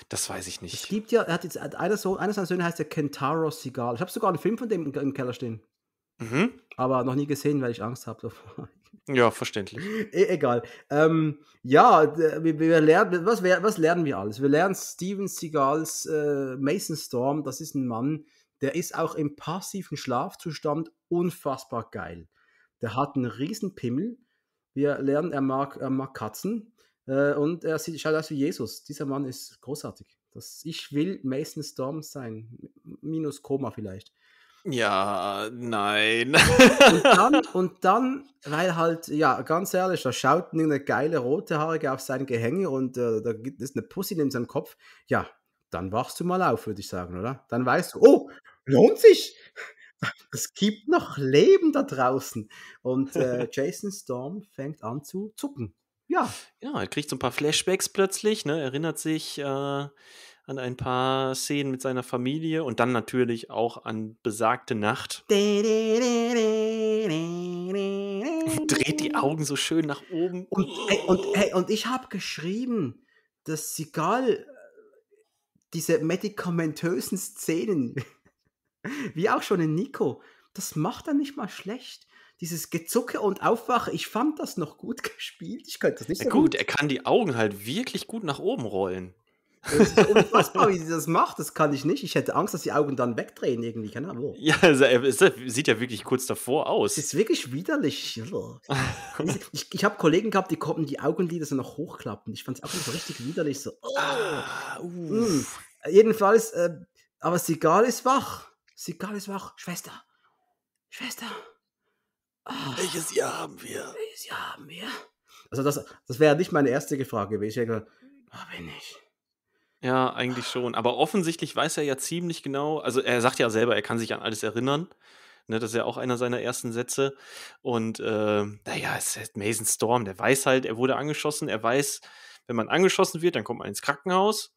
Das weiß ich nicht. Es gibt ja, er hat jetzt, einer, so, einer seiner Söhne heißt der Kentaro Seagal. Ich habe sogar einen Film von dem im, Keller stehen. Mhm. Aber noch nie gesehen, weil ich Angst habe davor. Ja, verständlich. E egal. Ähm, ja, wir, wir, lernen, was, was lernen wir alles? Wir lernen Steven Seagals äh, Mason Storm. Das ist ein Mann, der ist auch im passiven Schlafzustand unfassbar geil. Der hat einen riesen Pimmel. Wir lernen, er mag, er mag Katzen. Äh, und er sieht, schaut aus wie Jesus. Dieser Mann ist großartig. Das, ich will Mason Storm sein. Minus Koma vielleicht. Ja, nein. und, dann, [LAUGHS] und dann, weil halt, ja, ganz ehrlich, da schaut eine geile rote Haarige auf sein Gehänge und äh, da gibt es eine Pussy in seinem Kopf. Ja, dann wachst du mal auf, würde ich sagen, oder? Dann weißt du, oh, lohnt sich. Es gibt noch Leben da draußen. Und äh, [LAUGHS] Jason Storm fängt an zu zucken. Ja. Ja, er kriegt so ein paar Flashbacks plötzlich, ne? Erinnert sich äh, an ein paar Szenen mit seiner Familie und dann natürlich auch an besagte Nacht. [LAUGHS] Dreht die Augen so schön nach oben. Und, ey, äh, und, ey, äh, und ich habe geschrieben, dass Sigal äh, diese medikamentösen Szenen, [LAUGHS] wie auch schon in Nico, das macht er nicht mal schlecht dieses Gezucke und Aufwache, ich fand das noch gut [LAUGHS] gespielt. Ich könnte das nicht so ja, gut, gut, er kann die Augen halt wirklich gut nach oben rollen. Das ist [LAUGHS] unfassbar, wie sie das macht. Das kann ich nicht. Ich hätte Angst, dass die Augen dann wegdrehen irgendwie. Keine Ahnung. Ja, also, es sieht ja wirklich kurz davor aus. Es ist wirklich widerlich. [LAUGHS] ich, ich habe Kollegen gehabt, die konnten die Augenlider so noch hochklappen. Ich fand es auch so richtig widerlich. So. Oh. Ah, mm. Jedenfalls, äh, aber Sigal ist wach. Sigal ist wach. Schwester. Schwester. Ach, welches Jahr haben wir? Welches Jahr haben wir? Also das, das wäre nicht meine erste Frage gewesen. Ich hätte gesagt, ah, bin ich. Ja, eigentlich schon. Aber offensichtlich weiß er ja ziemlich genau, also er sagt ja selber, er kann sich an alles erinnern. Ne, das ist ja auch einer seiner ersten Sätze. Und äh, naja, es ist Mason Storm, der weiß halt, er wurde angeschossen. Er weiß, wenn man angeschossen wird, dann kommt man ins Krankenhaus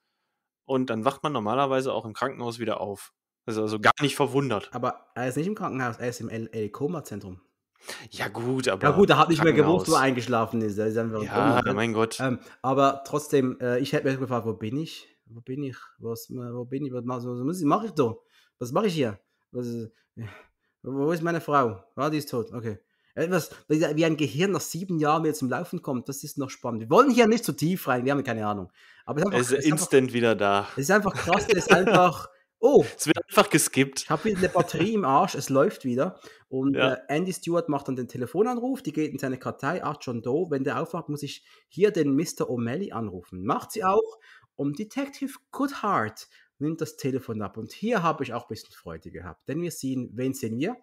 und dann wacht man normalerweise auch im Krankenhaus wieder auf. Also, also gar nicht verwundert. Aber er ist nicht im Krankenhaus, er ist im LA-Koma-Zentrum. Ja, gut, aber. Ja, gut, da hat nicht mehr gewusst, wo eingeschlafen ist. ist ja, drin. mein Gott. Ähm, aber trotzdem, äh, ich hätte mir gefragt, wo bin ich? Wo bin ich? Was, äh, wo bin ich? Was, was, was mache ich da? Was mache ich hier? Was, äh, wo ist meine Frau? Ah, die ist tot. Okay. Etwas, äh, wie ein Gehirn nach sieben Jahren wieder zum Laufen kommt, das ist noch spannend. Wir wollen hier nicht zu tief rein, wir haben keine Ahnung. Aber es ist, einfach, es ist instant einfach, wieder da. Es ist einfach krass, es ist einfach. [LAUGHS] Oh. Es wird einfach geskippt. Ich habe wieder eine Batterie im Arsch, es läuft wieder. Und ja. äh, Andy Stewart macht dann den Telefonanruf, die geht in seine Kartei, ah, John Doe, wenn der aufwacht, muss ich hier den Mr. O'Malley anrufen. Macht sie auch. Und Detective Goodhart nimmt das Telefon ab. Und hier habe ich auch ein bisschen Freude gehabt, denn wir sehen, wen sehen wir?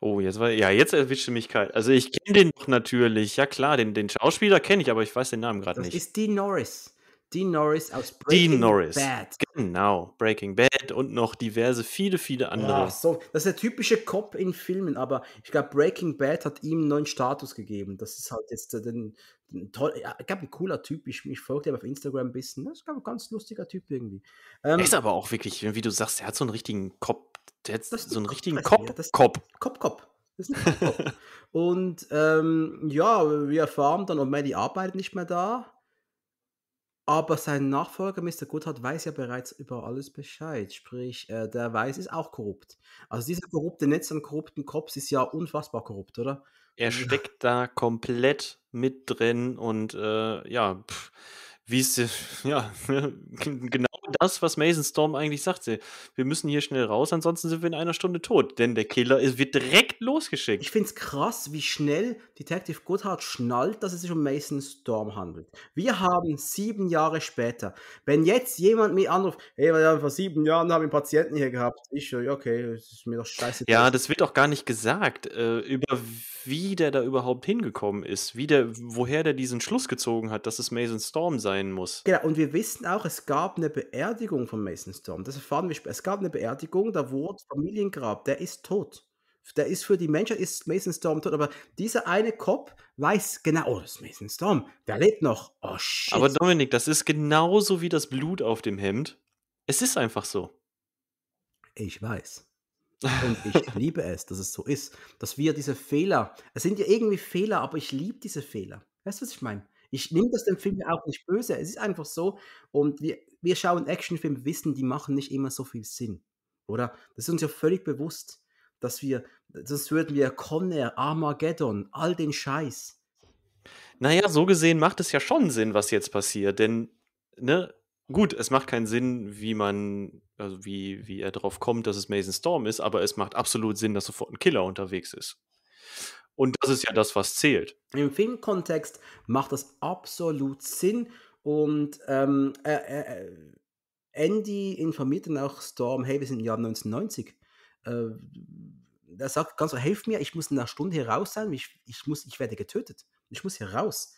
Oh, jetzt war, ja, jetzt erwischte mich kalt. Also ich kenne den doch natürlich, ja klar, den, den Schauspieler kenne ich, aber ich weiß den Namen gerade nicht. Das ist Dean Norris. Dean Norris aus Breaking Dean Norris. Bad. Genau, Breaking Bad und noch diverse, viele, viele andere. Oh, so, das ist der typische Cop in Filmen, aber ich glaube, Breaking Bad hat ihm einen neuen Status gegeben. Das ist halt jetzt äh, den, den toll, ja, ich glaube, ein cooler Typ. Ich, ich folge auf Instagram ein bisschen. Das ist, glaube ein ganz lustiger Typ irgendwie. Ähm, er ist aber auch wirklich, wie du sagst, er hat so einen richtigen Cop. Der hat so einen richtigen Cop. Cop. Cop, Cop. [LAUGHS] und ähm, ja, wir erfahren dann, und Maddie arbeitet nicht mehr da. Aber sein Nachfolger, Mr. Goodhart, weiß ja bereits über alles Bescheid. Sprich, äh, der weiß, ist auch korrupt. Also dieser korrupte Netz an korrupten Cops ist ja unfassbar korrupt, oder? Er also steckt da komplett mit drin und äh, ja, wie es [LAUGHS] ja, [LAUGHS] genau das, was Mason Storm eigentlich sagte. Wir müssen hier schnell raus, ansonsten sind wir in einer Stunde tot. Denn der Killer ist, wird direkt losgeschickt. Ich finde es krass, wie schnell Detective Goodhart schnallt, dass es sich um Mason Storm handelt. Wir haben sieben Jahre später, wenn jetzt jemand mich anruft, hey, wir haben vor sieben Jahren haben einen Patienten hier gehabt. Ich, okay, das ist mir doch scheiße. Ja, das wird auch gar nicht gesagt, äh, über wie der da überhaupt hingekommen ist, wie der, woher der diesen Schluss gezogen hat, dass es Mason Storm sein muss. Genau, und wir wissen auch, es gab eine Beerdigung Beerdigung von Mason Storm. Das erfahren wir später. Es gab eine Beerdigung, da wurde Familiengrab, der ist tot. Der ist für die Menschheit, ist Mason Storm tot, aber dieser eine Cop weiß genau, oh, das ist Mason Storm, der lebt noch. Oh shit. Aber Dominik, das ist genauso wie das Blut auf dem Hemd. Es ist einfach so. Ich weiß. [LAUGHS] Und ich liebe es, dass es so ist. Dass wir diese Fehler, es sind ja irgendwie Fehler, aber ich liebe diese Fehler. Weißt du, was ich meine? Ich nehme das dem Film auch nicht böse. Es ist einfach so. Und wir, wir schauen Actionfilme, wissen, die machen nicht immer so viel Sinn. Oder? Das ist uns ja völlig bewusst, dass wir, sonst würden wir Conner, Armageddon, all den Scheiß. Naja, so gesehen macht es ja schon Sinn, was jetzt passiert, denn, ne, gut, es macht keinen Sinn, wie man, also wie, wie er drauf kommt, dass es Mason Storm ist, aber es macht absolut Sinn, dass sofort ein Killer unterwegs ist. Und das ist ja das, was zählt. Im Filmkontext macht das absolut Sinn. Und ähm, äh, äh, äh, Andy informiert dann auch Storm, hey, wir sind im Jahr 1990. Äh, er sagt ganz so, helf mir, ich muss in einer Stunde hier raus sein, ich, ich, muss, ich werde getötet. Ich muss hier raus.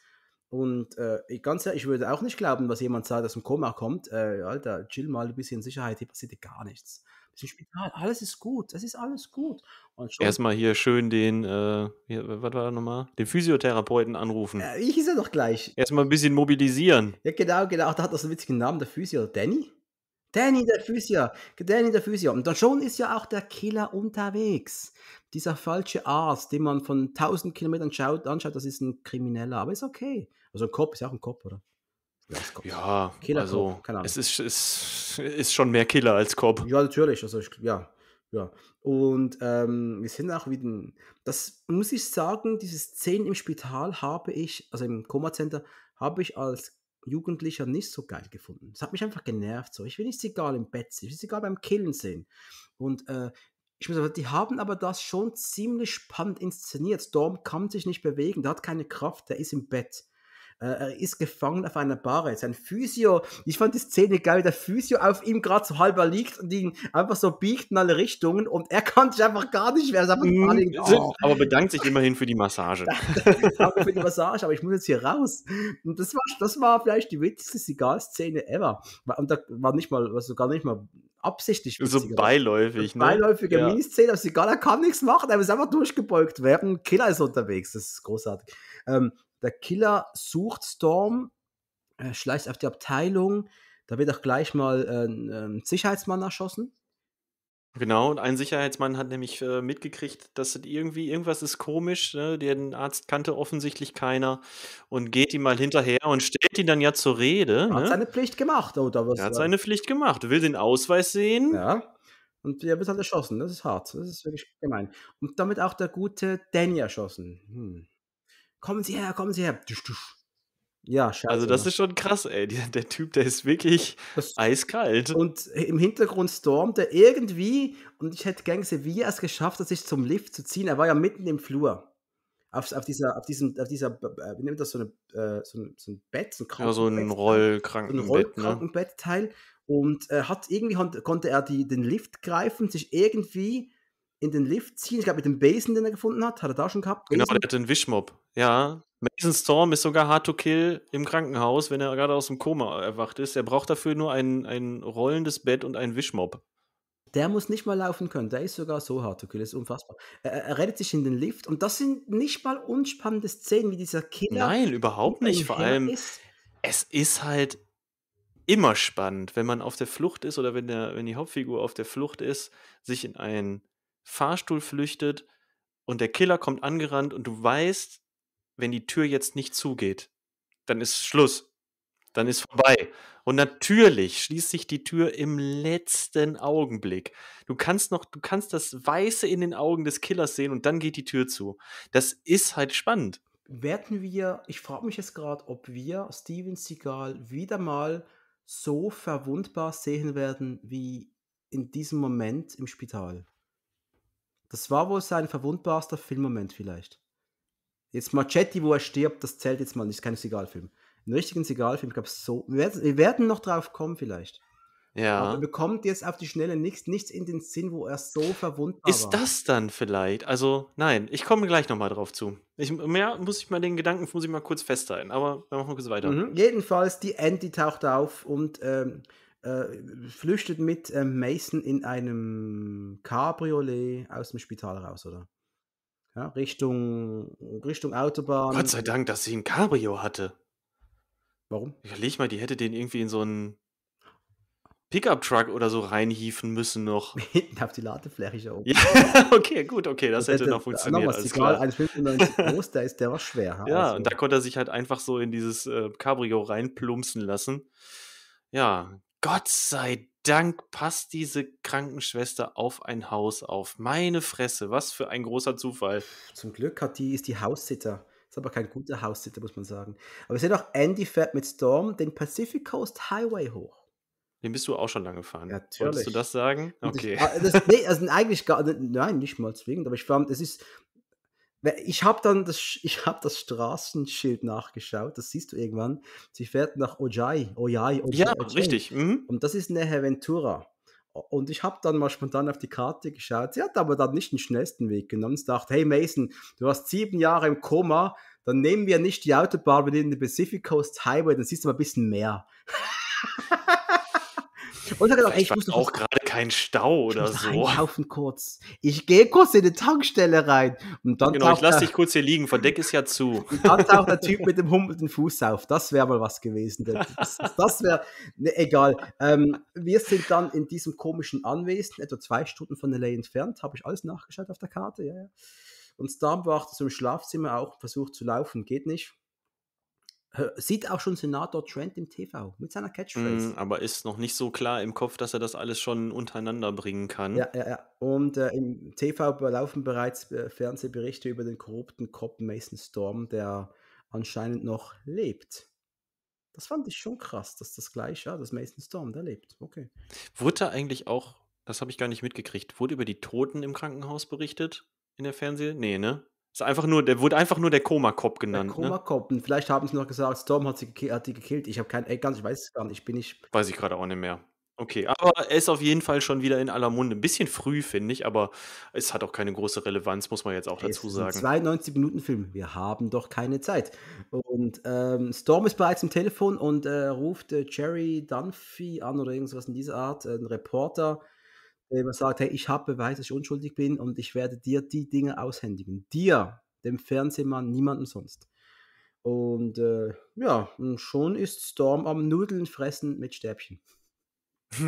Und äh, ganz ehrlich, ich würde auch nicht glauben, was jemand sagt, dass ein Koma kommt. Äh, Alter, chill mal ein bisschen Sicherheit, hier passiert gar nichts im Spital, alles ist gut, das ist alles gut. Erstmal hier schön den, äh, hier, was war da nochmal? Den Physiotherapeuten anrufen. Ja, ich ist ja doch gleich. Erstmal ein bisschen mobilisieren. Ja, genau, genau. Da hat das einen witzigen Namen, der Physio, Danny? Danny der Physio, Danny der Physio. Und dann schon ist ja auch der Killer unterwegs. Dieser falsche Arzt, den man von 1000 Kilometern schaut, anschaut, das ist ein Krimineller, aber ist okay. Also ein Kopf ist auch ein Kopf, oder? Ja, Killer also es ist, ist, ist schon mehr Killer als Cobb. Ja, natürlich. Also ich, ja, ja. Und ähm, wir sind auch wieder. Das muss ich sagen, diese Szene im Spital habe ich, also im Koma-Center, habe ich als Jugendlicher nicht so geil gefunden. Das hat mich einfach genervt. So. Ich will nicht egal im Bett sehen, ich will egal beim Killen sehen. Und äh, ich muss sagen, die haben aber das schon ziemlich spannend inszeniert. Storm kann sich nicht bewegen, der hat keine Kraft, der ist im Bett. Äh, er ist gefangen auf einer Barre. Sein Physio, ich fand die Szene geil, wie der Physio auf ihm gerade so halber liegt und ihn einfach so biegt in alle Richtungen und er kann sich einfach gar nicht mehr. Mhm. Oh. Aber bedankt sich immerhin für die Massage. [LAUGHS] Danke für die Massage, aber ich muss jetzt hier raus. Und das war, das war vielleicht die witzigste Sigal-Szene ever. Und da war nicht mal, also gar nicht mal absichtlich. Witziger. So beiläufig, ne? Beiläufige ja. Miniszene, aber Sigala kann nichts machen, er muss einfach durchgebeugt werden. Killer ist unterwegs, das ist großartig. Ähm, der Killer sucht Storm, äh, schleicht auf die Abteilung. Da wird auch gleich mal äh, ein ähm, Sicherheitsmann erschossen. Genau, und ein Sicherheitsmann hat nämlich äh, mitgekriegt, dass irgendwie irgendwas ist komisch. Ne? Den Arzt kannte offensichtlich keiner und geht ihm mal hinterher und stellt ihn dann ja zur Rede. Er hat ne? seine Pflicht gemacht, oder was? Er hat seine Pflicht gemacht. Will den Ausweis sehen. Ja. Und er wird halt erschossen. Das ist hart. Das ist wirklich gemein. Und damit auch der gute Danny erschossen. Hm. Kommen Sie her, kommen Sie her. Ja, scheiße. Also das ist schon krass, ey. Der, Typ, der ist wirklich das eiskalt. Und im Hintergrund stormt er irgendwie und ich hätte gern gesehen, wie er es geschafft hat, sich zum Lift zu ziehen. Er war ja mitten im Flur. Auf, auf dieser, auf diesem, auf dieser, wie nennt das, so, eine, äh, so, ein, so ein Bett? So ein ja, so ein Rollkrankenbett. So ein ne? Rollkrankenbettteil. Ne? Und äh, hat irgendwie konnte er die, den Lift greifen, sich irgendwie in den Lift ziehen. Ich glaube, mit dem Basen, den er gefunden hat, hat er da schon gehabt. Basen? Genau, der hat den Wischmob. Ja. Mason Storm ist sogar hard to kill im Krankenhaus, wenn er gerade aus dem Koma erwacht ist. Er braucht dafür nur ein, ein rollendes Bett und einen Wischmob. Der muss nicht mal laufen können. Der ist sogar so hart. Okay, das ist unfassbar. Er, er rettet sich in den Lift und das sind nicht mal unspannende Szenen, wie dieser Killer. Nein, überhaupt nicht. Vor allem, ist. es ist halt immer spannend, wenn man auf der Flucht ist oder wenn, der, wenn die Hauptfigur auf der Flucht ist, sich in ein Fahrstuhl flüchtet und der Killer kommt angerannt und du weißt, wenn die Tür jetzt nicht zugeht, dann ist Schluss. Dann ist vorbei. Und natürlich schließt sich die Tür im letzten Augenblick. Du kannst noch, du kannst das Weiße in den Augen des Killers sehen und dann geht die Tür zu. Das ist halt spannend. Werden wir, ich frage mich jetzt gerade, ob wir Steven Seagal wieder mal so verwundbar sehen werden wie in diesem Moment im Spital. Das war wohl sein verwundbarster Filmmoment vielleicht. Jetzt Machetti, wo er stirbt, das zählt jetzt mal nicht, das ist kein Segalfilm. Einen richtigen Segalfilm gab es so. Wir werden, noch drauf kommen, vielleicht. Ja. Aber mir kommt jetzt auf die Schnelle nichts, nichts in den Sinn, wo er so verwundbar ist Ist das dann vielleicht? Also, nein, ich komme gleich nochmal drauf zu. Ich, mehr muss ich mal den Gedanken, muss ich mal kurz festhalten, aber wir machen kurz weiter. Mhm. Jedenfalls, die Andy taucht auf und ähm, äh, flüchtet mit ähm, Mason in einem Cabriolet aus dem Spital raus, oder? Ja, Richtung, Richtung Autobahn. Gott sei Dank, dass sie ein Cabrio hatte. Warum? Überleg mal, die hätte den irgendwie in so einen Pickup-Truck oder so reinhieven müssen noch. Hinten [LAUGHS] auf die Ladefläche da oben. Ja, [LAUGHS] okay, gut, okay, das, das äh, hätte, hätte noch funktioniert. Noch was, alles klar. 1,95 [LAUGHS] groß, der, ist, der war schwer. Ja, also. und da konnte er sich halt einfach so in dieses äh, Cabrio reinplumpsen lassen. Ja, Gott sei Dank passt diese Krankenschwester auf ein Haus auf. Meine Fresse, was für ein großer Zufall. Zum Glück hat die, ist die Haussitter. Ist aber kein guter Haussitter, muss man sagen. Aber wir sehen auch, Andy fährt mit Storm den Pacific Coast Highway hoch. Den bist du auch schon lange gefahren. natürlich. Wolltest du das sagen? Okay. Ich, das, nee, also eigentlich gar nein, nicht mal zwingend, aber ich fand, es ist, ich habe dann das, ich hab das Straßenschild nachgeschaut, das siehst du irgendwann. Sie fährt nach Ojai, Ojai, Ojai. Ja, Ojai. richtig. Mhm. Und das ist eine Ventura. Und ich habe dann mal spontan auf die Karte geschaut. Sie hat aber dann nicht den schnellsten Weg genommen. Sie dachte, hey Mason, du hast sieben Jahre im Koma, dann nehmen wir nicht die Autobahn, wir nehmen den Pacific Coast Highway, dann siehst du mal ein bisschen mehr. [LAUGHS] Und ich habe gedacht, ey, ich muss noch auch was, kein Stau oder ich muss so. Einkaufen kurz. Ich gehe kurz in die Tankstelle rein. Und dann genau, ich lasse dich kurz hier liegen, Verdeck ist ja zu. [LAUGHS] Und dann taucht der Typ mit dem humpelnden Fuß auf. Das wäre mal was gewesen. Das, das wäre, ne, egal. Ähm, wir sind dann in diesem komischen Anwesen, etwa zwei Stunden von L.A. entfernt, habe ich alles nachgeschaut auf der Karte, ja, ja. Und Star war so Schlafzimmer auch versucht zu laufen, geht nicht sieht auch schon Senator Trent im TV mit seiner Catchphrase. Mm, aber ist noch nicht so klar im Kopf, dass er das alles schon untereinander bringen kann. Ja, ja, ja. Und äh, im TV laufen bereits äh, Fernsehberichte über den korrupten Cop Mason Storm, der anscheinend noch lebt. Das fand ich schon krass, dass das gleich, ja, dass Mason Storm da lebt. Okay. Wurde eigentlich auch, das habe ich gar nicht mitgekriegt, wurde über die Toten im Krankenhaus berichtet in der Fernseh? Nee, ne? Ist einfach nur, der wurde einfach nur der Koma Cop genannt. Der Koma ne? Cop. Und vielleicht haben sie noch gesagt, Storm hat sie, hat sie gekillt. Ich habe keinen, ganz, ich weiß es gar nicht. Ich bin nicht. Weiß ich gerade auch nicht mehr. Okay, aber er ist auf jeden Fall schon wieder in aller Munde. Ein bisschen früh, finde ich, aber es hat auch keine große Relevanz, muss man jetzt auch dazu sagen. 92 Minuten Film, wir haben doch keine Zeit. Und ähm, Storm ist bereits im Telefon und äh, ruft äh, Jerry Dunphy an oder irgendwas in dieser Art, äh, einen Reporter, der immer sagt, hey, ich habe Beweise, dass ich unschuldig bin und ich werde dir die Dinge aushändigen. Dir, dem Fernsehmann, niemandem sonst. Und äh, ja, und schon ist Storm am Nudeln fressen mit Stäbchen. [LAUGHS]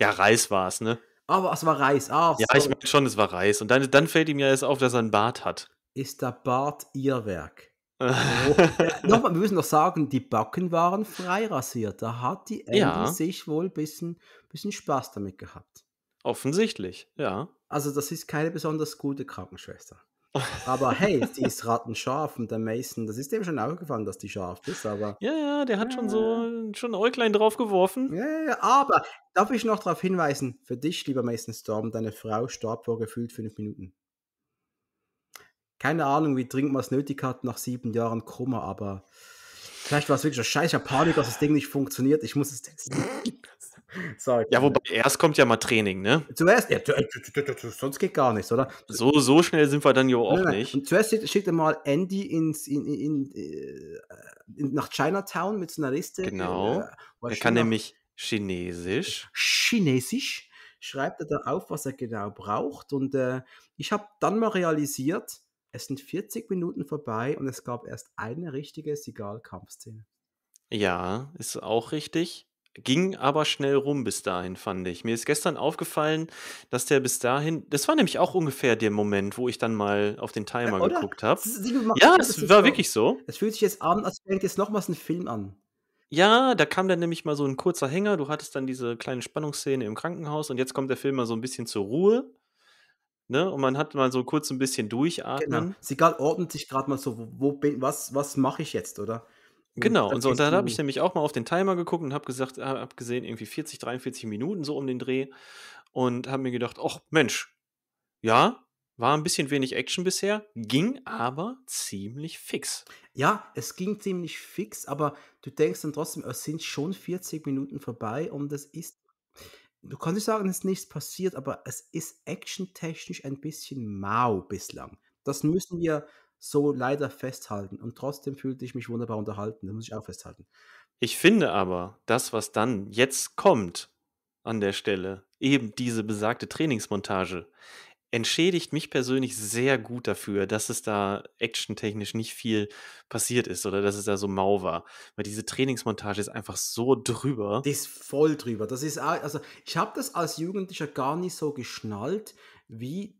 ja, Reis war es, ne? Aber ah, es war Reis. Ah, ja, sorry. ich meine schon, es war Reis. Und dann, dann fällt ihm ja erst auf, dass er einen Bart hat. Ist der Bart ihr Werk? [LAUGHS] oh. Äh, nochmal, wir müssen noch sagen, die Backen waren frei rasiert. Da hat die Andy ja. sich wohl ein bisschen bisschen Spaß damit gehabt. Offensichtlich, ja. Also das ist keine besonders gute Krankenschwester. [LAUGHS] aber hey, die ist rattenscharf und der Mason, das ist dem schon aufgefallen, dass die scharf ist, aber. Ja, ja, der hat ja. schon so schon ein Äuglein drauf draufgeworfen. Ja, aber darf ich noch darauf hinweisen, für dich, lieber Mason Storm, deine Frau starb vor gefühlt fünf Minuten. Keine Ahnung, wie dringend man es nötig hat nach sieben Jahren Kummer, aber vielleicht war es wirklich ein scheißer Panik, dass das Ding nicht funktioniert. Ich muss es testen. [LAUGHS] [LAUGHS] Sorry. Ja, wobei erst kommt ja mal Training, ne? Zuerst, ja, sonst geht gar nichts, oder? So, so schnell sind wir dann ja auch nein, nein. nicht. Und zuerst schickt er mal Andy ins, in, in, äh, in, nach Chinatown mit so einer Liste. Genau. Äh, er kann nämlich Chinesisch. Chinesisch schreibt er da auf, was er genau braucht. Und äh, ich habe dann mal realisiert, es sind 40 Minuten vorbei und es gab erst eine richtige Sigal-Kampfszene. Ja, ist auch richtig ging aber schnell rum bis dahin, fand ich. Mir ist gestern aufgefallen, dass der bis dahin, das war nämlich auch ungefähr der Moment, wo ich dann mal auf den äh, Timer ja, geguckt habe. Ja, das war wirklich so. Es fühlt sich jetzt abends, als fängt jetzt nochmals ein Film an. Ja, da kam dann nämlich mal so ein kurzer Hänger. Du hattest dann diese kleine Spannungsszene im Krankenhaus und jetzt kommt der Film mal so ein bisschen zur Ruhe. Ne? Und man hat mal so kurz ein bisschen durchatmen. Genau. Sie ordnet sich gerade mal so, wo bin, was, was mache ich jetzt, oder? Genau, und so, und dann habe ich nämlich auch mal auf den Timer geguckt und habe gesagt, äh, habe gesehen, irgendwie 40, 43 Minuten so um den Dreh und habe mir gedacht, ach Mensch, ja, war ein bisschen wenig Action bisher, ging aber ziemlich fix. Ja, es ging ziemlich fix, aber du denkst dann trotzdem, es sind schon 40 Minuten vorbei und es ist, du kannst nicht sagen, es ist nichts passiert, aber es ist actiontechnisch ein bisschen mau bislang. Das müssen wir, so leider festhalten. Und trotzdem fühlte ich mich wunderbar unterhalten. Das muss ich auch festhalten. Ich finde aber, das, was dann jetzt kommt an der Stelle, eben diese besagte Trainingsmontage, entschädigt mich persönlich sehr gut dafür, dass es da actiontechnisch nicht viel passiert ist oder dass es da so mau war. Weil diese Trainingsmontage ist einfach so drüber. Die ist voll drüber. Das ist also ich habe das als Jugendlicher gar nicht so geschnallt, wie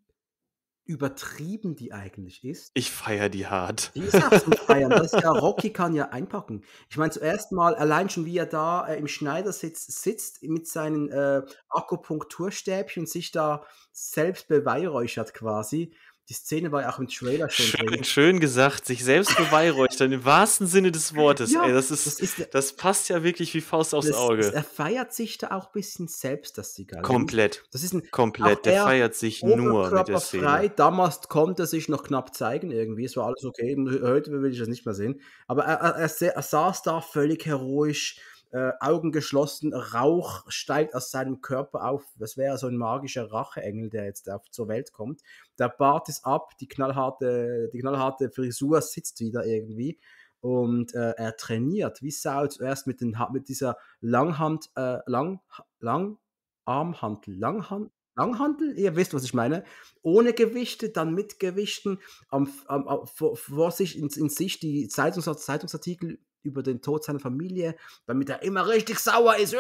übertrieben die eigentlich ist. Ich feiere die hart. Die ist auch absolut feiern. Das ja, [LAUGHS] Rocky kann ja einpacken. Ich meine, zuerst mal, allein schon wie er da äh, im Schneidersitz sitzt mit seinen äh, Akupunkturstäbchen und sich da selbst beweihräuchert quasi die Szene war ja auch im Trailer schon. Schön, drin. schön gesagt, sich selbst beweihräuchern, im wahrsten Sinne des Wortes. Ja, Ey, das, ist, das, ist, das, passt ja wirklich wie Faust aufs das, Auge. Er feiert sich da auch ein bisschen selbst, das Sigal. Komplett. Das ist ein, Komplett, der feiert sich nur mit der Szene. Frei. Damals konnte er sich noch knapp zeigen irgendwie, es war alles okay, heute will ich das nicht mehr sehen. Aber er, er, er saß da völlig heroisch äh, Augen geschlossen, Rauch steigt aus seinem Körper auf. Das wäre so ein magischer Racheengel, der jetzt auf, zur Welt kommt. Der Bart ist ab, die knallharte, die knallharte Frisur sitzt wieder irgendwie. Und äh, er trainiert wie Sau zuerst mit, den, mit dieser Langhand, äh, Lang, Langarmhandel, Langhand, Langhandel, ihr wisst, was ich meine, ohne Gewichte, dann mit Gewichten, am, am, am vor, vor, sich ins, in sich die Zeitungs Zeitungsartikel über den Tod seiner Familie, damit er immer richtig sauer ist.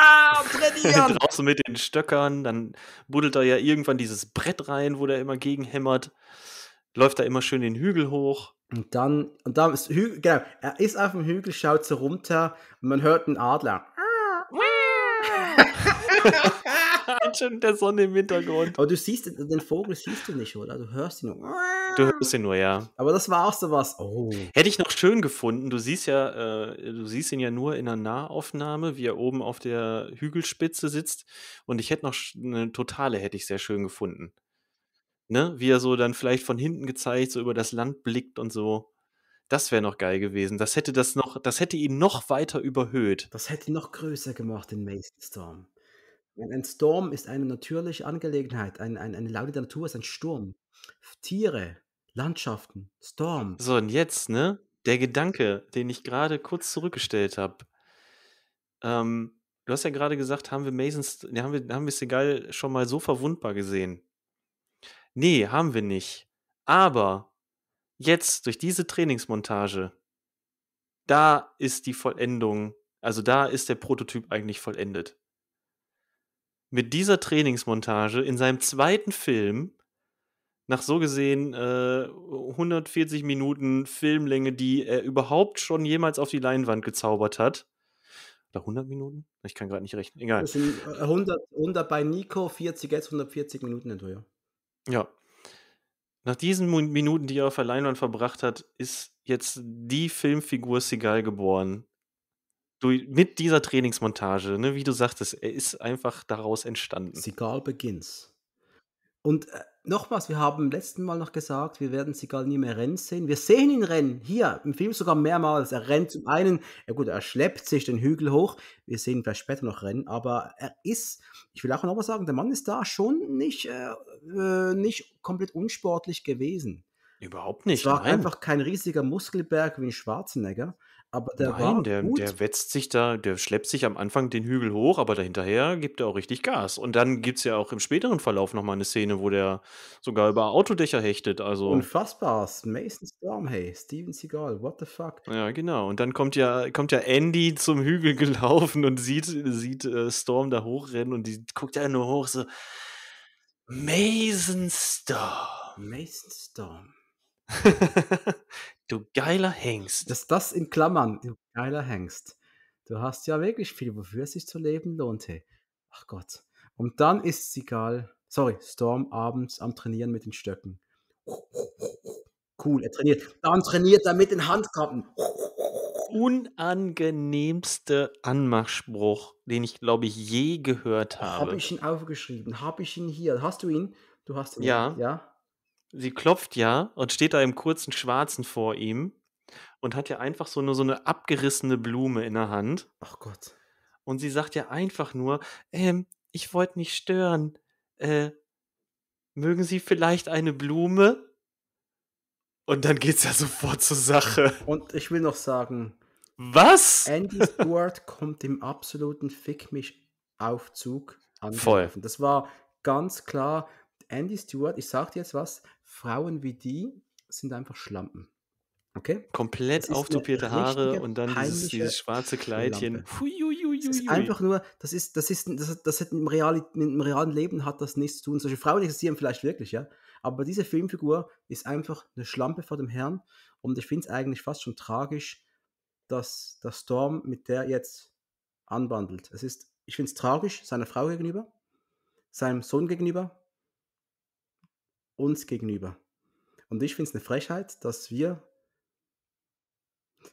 [LAUGHS] Trainieren! Draußen mit den Stöckern, dann buddelt er ja irgendwann dieses Brett rein, wo der immer gegenhämmert. Läuft er immer schön den Hügel hoch. Und dann, und dann ist Hügel, genau, er ist auf dem Hügel, schaut so runter und man hört einen Adler. [LAUGHS] schon der Sonne im Hintergrund. Aber du siehst den Vogel siehst du nicht, oder? Du hörst ihn nur du ah. hörst ihn nur, ja. Aber das war auch sowas. Oh. Hätte ich noch schön gefunden. Du siehst ja, äh, du siehst ihn ja nur in einer Nahaufnahme, wie er oben auf der Hügelspitze sitzt. Und ich hätte noch eine totale, hätte ich sehr schön gefunden. Ne? Wie er so dann vielleicht von hinten gezeigt, so über das Land blickt und so. Das wäre noch geil gewesen. Das hätte das noch, das hätte ihn noch weiter überhöht. Das hätte ihn noch größer gemacht, den Mason Storm. Ein Storm ist eine natürliche Angelegenheit. Ein, ein, eine Laune der Natur ist ein Sturm. Tiere, Landschaften, Storm. So, und jetzt, ne? Der Gedanke, den ich gerade kurz zurückgestellt habe. Ähm, du hast ja gerade gesagt, haben wir Masons, ne, haben wir, haben wir Segal schon mal so verwundbar gesehen? Nee, haben wir nicht. Aber jetzt, durch diese Trainingsmontage, da ist die Vollendung, also da ist der Prototyp eigentlich vollendet. Mit dieser Trainingsmontage in seinem zweiten Film nach so gesehen äh, 140 Minuten Filmlänge, die er überhaupt schon jemals auf die Leinwand gezaubert hat. Oder 100 Minuten? Ich kann gerade nicht rechnen. Egal. Das sind 100, äh, 100 bei Nico, 40 jetzt, 140 Minuten hinterher. Ja. Nach diesen Minuten, die er auf der Leinwand verbracht hat, ist jetzt die Filmfigur Seagal geboren. Du, mit dieser Trainingsmontage, ne, wie du sagtest, er ist einfach daraus entstanden. Seagal begins. Und äh, nochmals, wir haben im letzten Mal noch gesagt, wir werden sie gar nie mehr rennen sehen. Wir sehen ihn rennen, hier im Film sogar mehrmals. Er rennt zum einen, ja gut, er schleppt sich den Hügel hoch. Wir sehen ihn vielleicht später noch rennen, aber er ist, ich will auch nochmal sagen, der Mann ist da schon nicht, äh, äh nicht komplett unsportlich gewesen. Überhaupt nicht. Es war nein. einfach kein riesiger Muskelberg wie ein Schwarzenegger, aber der Nein, war der, gut. der wetzt sich da, der schleppt sich am Anfang den Hügel hoch, aber dahinterher gibt er auch richtig Gas. Und dann gibt es ja auch im späteren Verlauf nochmal eine Szene, wo der sogar über Autodächer hechtet. Also. Unfassbar. Mason Storm, hey, Steven Seagal, what the fuck? Ja, genau. Und dann kommt ja, kommt ja Andy zum Hügel [LAUGHS] gelaufen und sieht, sieht äh, Storm da hochrennen und die guckt ja nur hoch, so. Mason Storm. Mason Storm. [LAUGHS] Du geiler Hengst. Das, das in Klammern, du geiler Hengst. Du hast ja wirklich viel, wofür es sich zu leben lohnte. Ach Gott. Und dann ist es egal. Sorry, Storm abends am Trainieren mit den Stöcken. Cool, er trainiert. Dann trainiert er mit den Handkappen. Unangenehmste Anmachspruch, den ich glaube ich je gehört habe. Habe ich ihn aufgeschrieben? Habe ich ihn hier? Hast du ihn? Du hast ihn. Ja. Ja sie klopft ja und steht da im kurzen Schwarzen vor ihm und hat ja einfach so nur so eine abgerissene Blume in der Hand. Ach Gott. Und sie sagt ja einfach nur, ähm, ich wollte nicht stören. Äh, mögen Sie vielleicht eine Blume? Und dann geht's ja [LAUGHS] sofort zur Sache. Und ich will noch sagen, was? Andy Stewart kommt im absoluten Fick mich Aufzug an. Voll. Das war ganz klar. Andy Stewart, ich sag dir jetzt was, Frauen wie die sind einfach Schlampen. Okay? Komplett auftopierte Haare und dann dieses, dieses schwarze Kleidchen. Das ist einfach nur, das ist, das ist, das, das hat im, realen, im realen Leben hat das nichts zu tun. Solche Frauen existieren vielleicht wirklich, ja. Aber diese Filmfigur ist einfach eine Schlampe vor dem Herrn. Und ich finde es eigentlich fast schon tragisch, dass der Storm mit der jetzt anwandelt. Es ist, ich finde es tragisch, seiner Frau gegenüber, seinem Sohn gegenüber, uns gegenüber. Und ich finde es eine Frechheit, dass wir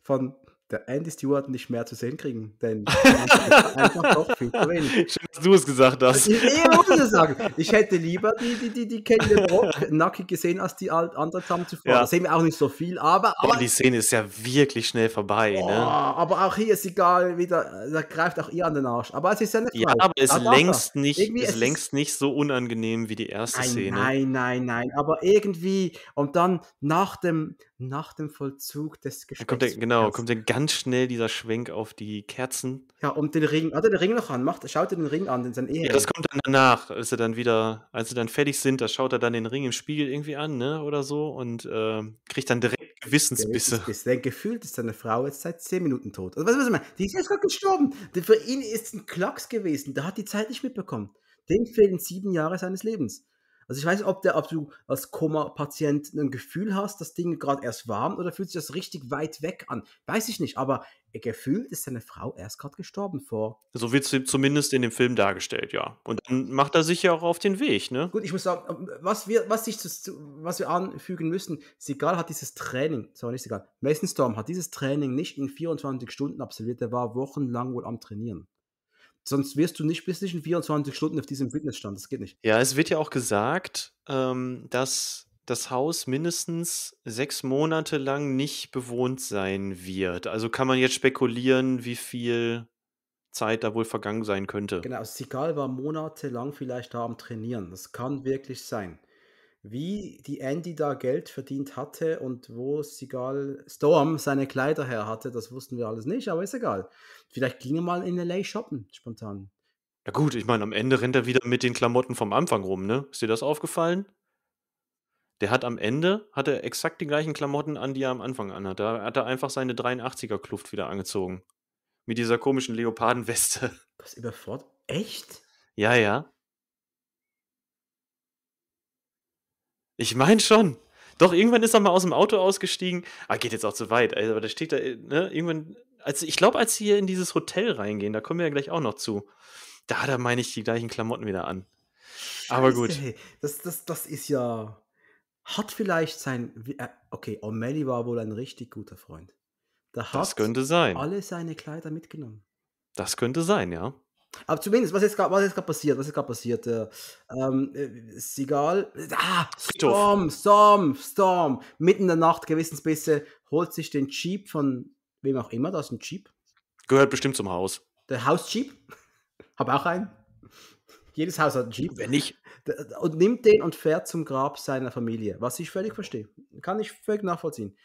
von der Andy Stewart nicht mehr zu sehen kriegen, denn [LAUGHS] einfach doch viel zu wenig. [LAUGHS] Schön, dass du es gesagt hast. Ich, ich, sagen. ich hätte lieber die, die, die, die Kenny Brock nackig gesehen, als die anderen zusammen zuvor. Ja. Da sehen wir auch nicht so viel, aber. aber Boah, die Szene ist ja wirklich schnell vorbei, oh, ne? Aber auch hier ist egal, wieder, da greift auch ihr an den Arsch. Aber es ist ja nicht. Ja, aber es ist längst nicht, irgendwie ist längst nicht so unangenehm wie die erste nein, Szene. Nein, nein, nein. Aber irgendwie, und dann nach dem, nach dem Vollzug des Gesprächs. genau, kommt dann ganz schnell dieser Schwenk auf die Kerzen. Ja, und den Ring, hat er den Ring noch an? Macht, schaut er den Ring an, den sein Ehe. Ja, das kommt dann danach, als er dann wieder, als sie dann fertig sind, da schaut er dann den Ring im Spiegel irgendwie an, ne, oder so, und äh, kriegt dann direkt Gewissensbisse. Gewissensbisse. Denn gefühlt ist seine Frau jetzt seit 10 Minuten tot. Also, was, was man, die ist jetzt gerade gestorben. Für ihn ist ein Klacks gewesen, der hat die Zeit nicht mitbekommen. Dem fehlen sieben Jahre seines Lebens. Also ich weiß nicht, ob, der, ob du als Koma-Patient ein Gefühl hast, das Ding gerade erst warm oder fühlt sich das richtig weit weg an. Weiß ich nicht, aber gefühlt ist seine Frau erst gerade gestorben vor. So wird es zumindest in dem Film dargestellt, ja. Und dann macht er sich ja auch auf den Weg, ne? Gut, ich muss sagen, was wir, was ich, was wir anfügen müssen, Sigal hat dieses Training, sorry, nicht Sigal, Mason Storm hat dieses Training nicht in 24 Stunden absolviert, der war wochenlang wohl am Trainieren. Sonst wirst du nicht bis in 24 Stunden auf diesem Fitnessstand. Das geht nicht. Ja, es wird ja auch gesagt, ähm, dass das Haus mindestens sechs Monate lang nicht bewohnt sein wird. Also kann man jetzt spekulieren, wie viel Zeit da wohl vergangen sein könnte. Genau, Sikal war monatelang vielleicht da am Trainieren. Das kann wirklich sein wie die Andy da Geld verdient hatte und wo Seagal Storm seine Kleider her hatte, das wussten wir alles nicht, aber ist egal. Vielleicht ging er mal in LA shoppen, spontan. Ja gut, ich meine, am Ende rennt er wieder mit den Klamotten vom Anfang rum, ne? Ist dir das aufgefallen? Der hat am Ende, hat er exakt die gleichen Klamotten an, die er am Anfang anhat. Da hat er einfach seine 83er-Kluft wieder angezogen. Mit dieser komischen Leopardenweste. Was überfordert? Echt? Ja, ja. Ich meine schon. Doch, irgendwann ist er mal aus dem Auto ausgestiegen. Ah, geht jetzt auch zu weit. Also, aber da steht da, äh, ne, irgendwann. Also, ich glaube, als sie hier in dieses Hotel reingehen, da kommen wir ja gleich auch noch zu. Da hat er, meine ich, die gleichen Klamotten wieder an. Aber gut. Hey, das, das, das ist ja. Hat vielleicht sein. Äh, okay, O'Malley war wohl ein richtig guter Freund. Da hat das könnte sein. alle seine Kleider mitgenommen. Das könnte sein, ja. Aber zumindest, was ist gerade passiert, was jetzt gerade passiert, äh, ähm, Seagal, ah, Storm, Storm, Storm, mitten in der Nacht, gewissensbisse, holt sich den Jeep von wem auch immer, da ist ein Jeep. Gehört bestimmt zum Haus. Der Haus-Jeep, [LAUGHS] hab auch einen. Jedes Haus hat einen Jeep. Wenn nicht. Und nimmt den und fährt zum Grab seiner Familie, was ich völlig verstehe. Kann ich völlig nachvollziehen.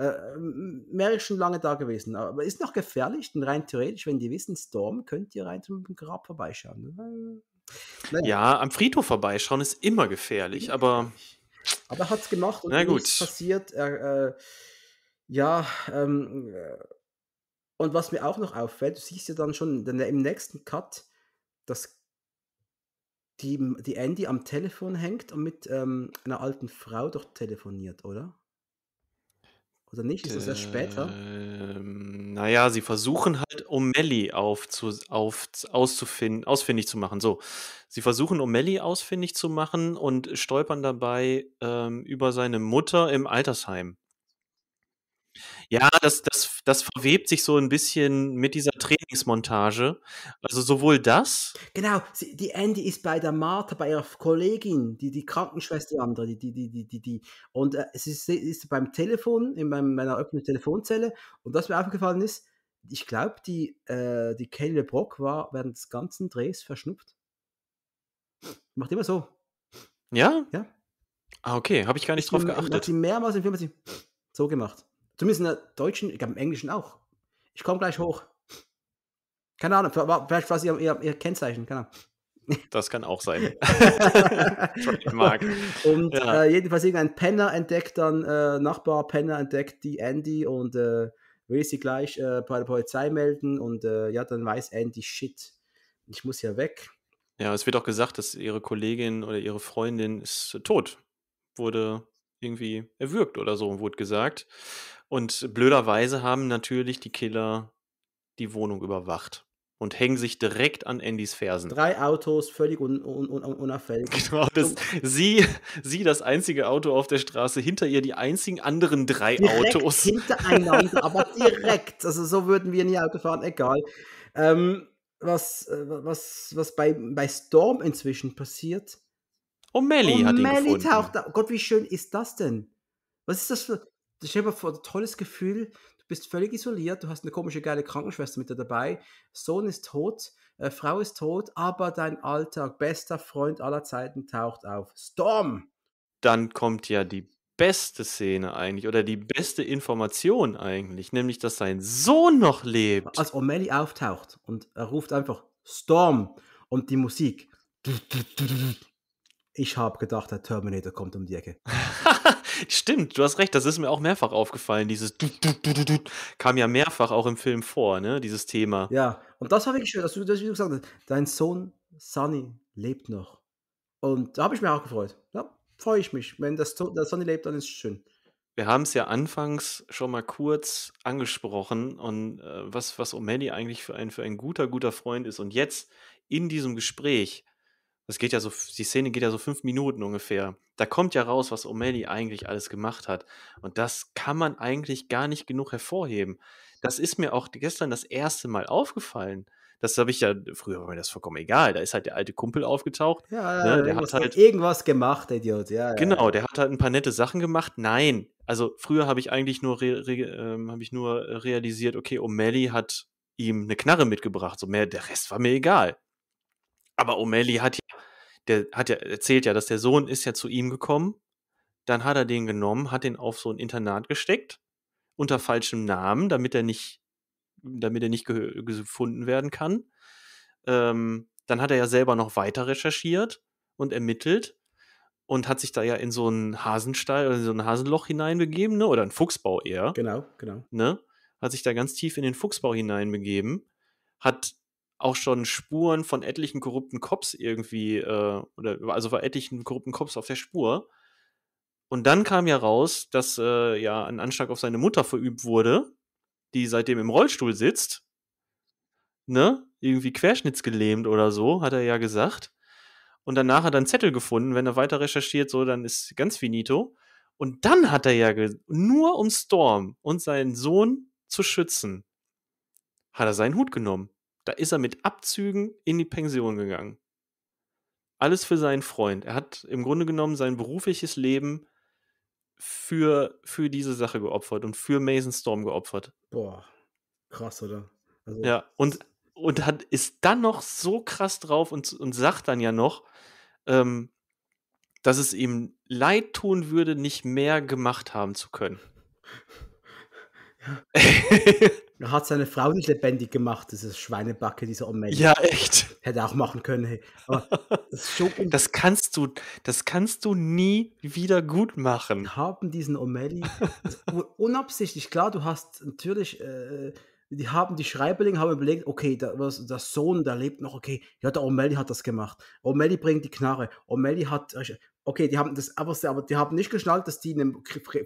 Äh, ist schon lange da gewesen. Aber ist noch gefährlich, denn rein theoretisch, wenn die wissen, Storm, könnt ihr rein zum Grab vorbeischauen. Naja. Ja, am Friedhof vorbeischauen ist immer gefährlich, aber. Aber er hat es gemacht und nichts passiert. Er, äh, ja, ähm, äh, und was mir auch noch auffällt, du siehst ja dann schon denn im nächsten Cut, dass die, die Andy am Telefon hängt und mit ähm, einer alten Frau doch telefoniert, oder? Oder nicht? Ist das erst später? Ähm, naja, sie versuchen halt, O'Malley auf, zu, auf, auszufinden, ausfindig zu machen. So, sie versuchen, O'Malley ausfindig zu machen und stolpern dabei ähm, über seine Mutter im Altersheim. Ja, das, das, das verwebt sich so ein bisschen mit dieser Trainingsmontage. Also sowohl das. Genau, sie, die Andy ist bei der Martha, bei ihrer Kollegin, die, die Krankenschwester, die andere, die, die, die, die, die, die. Und äh, sie ist, ist, beim Telefon, in meinem, meiner öffentlichen Telefonzelle. Und was mir aufgefallen ist, ich glaube, die, äh, die Kelly LeBrock war während des ganzen Drehs verschnupft. Macht immer so. Ja? Ja. Ah, okay, habe ich gar nicht ich drauf geachtet. Hat sie mehrmals im Film so gemacht. Zumindest in der deutschen, ich glaube im englischen auch. Ich komme gleich hoch. Keine Ahnung, vielleicht war es ihr, ihr, ihr Kennzeichen, keine Ahnung. Das kann auch sein. [LAUGHS] Und ja. äh, jedenfalls irgendein Penner entdeckt dann, äh, Nachbar Penner entdeckt die Andy und äh, will sie gleich äh, bei der Polizei melden und äh, ja, dann weiß Andy, shit, ich muss hier weg. Ja, es wird auch gesagt, dass ihre Kollegin oder ihre Freundin ist tot, wurde irgendwie erwürgt oder so, wurde gesagt. Und blöderweise haben natürlich die Killer die Wohnung überwacht und hängen sich direkt an Andys Fersen. Drei Autos, völlig un un un unauffällig. [LAUGHS] Genau, das, sie, sie, das einzige Auto auf der Straße, hinter ihr die einzigen anderen drei direkt Autos. [LAUGHS] Hintereinander, aber direkt. Also so würden wir nie Auto fahren, egal. Ähm, was, äh, was, was bei, bei Storm inzwischen passiert. O'Malley oh, hat ihn Melly taucht da. Gott, wie schön ist das denn? Was ist das für das ist immer ein tolles Gefühl. Du bist völlig isoliert, du hast eine komische, geile Krankenschwester mit dir dabei. Sohn ist tot, äh, Frau ist tot, aber dein Alltag, bester Freund aller Zeiten taucht auf. Storm! Dann kommt ja die beste Szene eigentlich oder die beste Information eigentlich, nämlich dass sein Sohn noch lebt. Als O'Malley auftaucht und er ruft einfach Storm und die Musik. [LAUGHS] Ich habe gedacht, der Terminator kommt um die Ecke. [LAUGHS] Stimmt, du hast recht, das ist mir auch mehrfach aufgefallen. Dieses kam ja mehrfach auch im Film vor, ne? Dieses Thema. Ja, und das war wirklich schön, dass du das Video gesagt hast. Dein Sohn Sunny lebt noch. Und da habe ich mich auch gefreut. Ja, freue ich mich. Wenn das, der Sunny lebt, dann ist es schön. Wir haben es ja anfangs schon mal kurz angesprochen und äh, was, was O'Malley eigentlich für ein, für ein guter, guter Freund ist. Und jetzt in diesem Gespräch das geht ja so, die Szene geht ja so fünf Minuten ungefähr. Da kommt ja raus, was O'Malley eigentlich alles gemacht hat. Und das kann man eigentlich gar nicht genug hervorheben. Das ist mir auch gestern das erste Mal aufgefallen. Das habe ich ja, früher war mir das vollkommen egal. Da ist halt der alte Kumpel aufgetaucht. Ja, ne? der hat halt irgendwas gemacht, Idiot. Ja, genau, ja. der hat halt ein paar nette Sachen gemacht. Nein, also früher habe ich eigentlich nur, ähm, habe ich nur realisiert, okay, O'Malley hat ihm eine Knarre mitgebracht. So mehr, der Rest war mir egal. Aber O'Malley hat ja, der hat ja erzählt ja, dass der Sohn ist ja zu ihm gekommen. Dann hat er den genommen, hat den auf so ein Internat gesteckt unter falschem Namen, damit er nicht, damit er nicht gefunden werden kann. Ähm, dann hat er ja selber noch weiter recherchiert und ermittelt und hat sich da ja in so einen Hasenstall oder so ein Hasenloch hineinbegeben, ne? Oder ein Fuchsbau eher. Genau, genau. Ne? Hat sich da ganz tief in den Fuchsbau hineinbegeben, hat auch schon Spuren von etlichen korrupten Cops irgendwie, äh, oder also war etlichen korrupten Cops auf der Spur. Und dann kam ja raus, dass äh, ja ein Anschlag auf seine Mutter verübt wurde, die seitdem im Rollstuhl sitzt. Ne? Irgendwie querschnittsgelähmt oder so, hat er ja gesagt. Und danach hat er einen Zettel gefunden, wenn er weiter recherchiert, so, dann ist ganz finito. Und dann hat er ja nur um Storm und seinen Sohn zu schützen, hat er seinen Hut genommen. Da ist er mit Abzügen in die Pension gegangen. Alles für seinen Freund. Er hat im Grunde genommen sein berufliches Leben für, für diese Sache geopfert und für Mason Storm geopfert. Boah, krass, oder? Also, ja, und, und hat, ist dann noch so krass drauf und, und sagt dann ja noch, ähm, dass es ihm leid tun würde, nicht mehr gemacht haben zu können. [LAUGHS] Ja. [LAUGHS] Er hat seine Frau nicht lebendig gemacht, dieses Schweinebacke, dieser Omelette. Ja, echt. Hätte auch machen können. Hey. Aber das, so das, kannst du, das kannst du nie wieder gut machen. Haben diesen Omelli unabsichtlich, klar, du hast natürlich, äh, die haben die Schreiberlinge haben überlegt, okay, da, was, der Sohn, der lebt noch, okay, ja, der Omelli hat das gemacht. Omelli bringt die Knarre. Omelli hat, äh, okay, die haben das, aber, aber die haben nicht geschnallt, dass die eine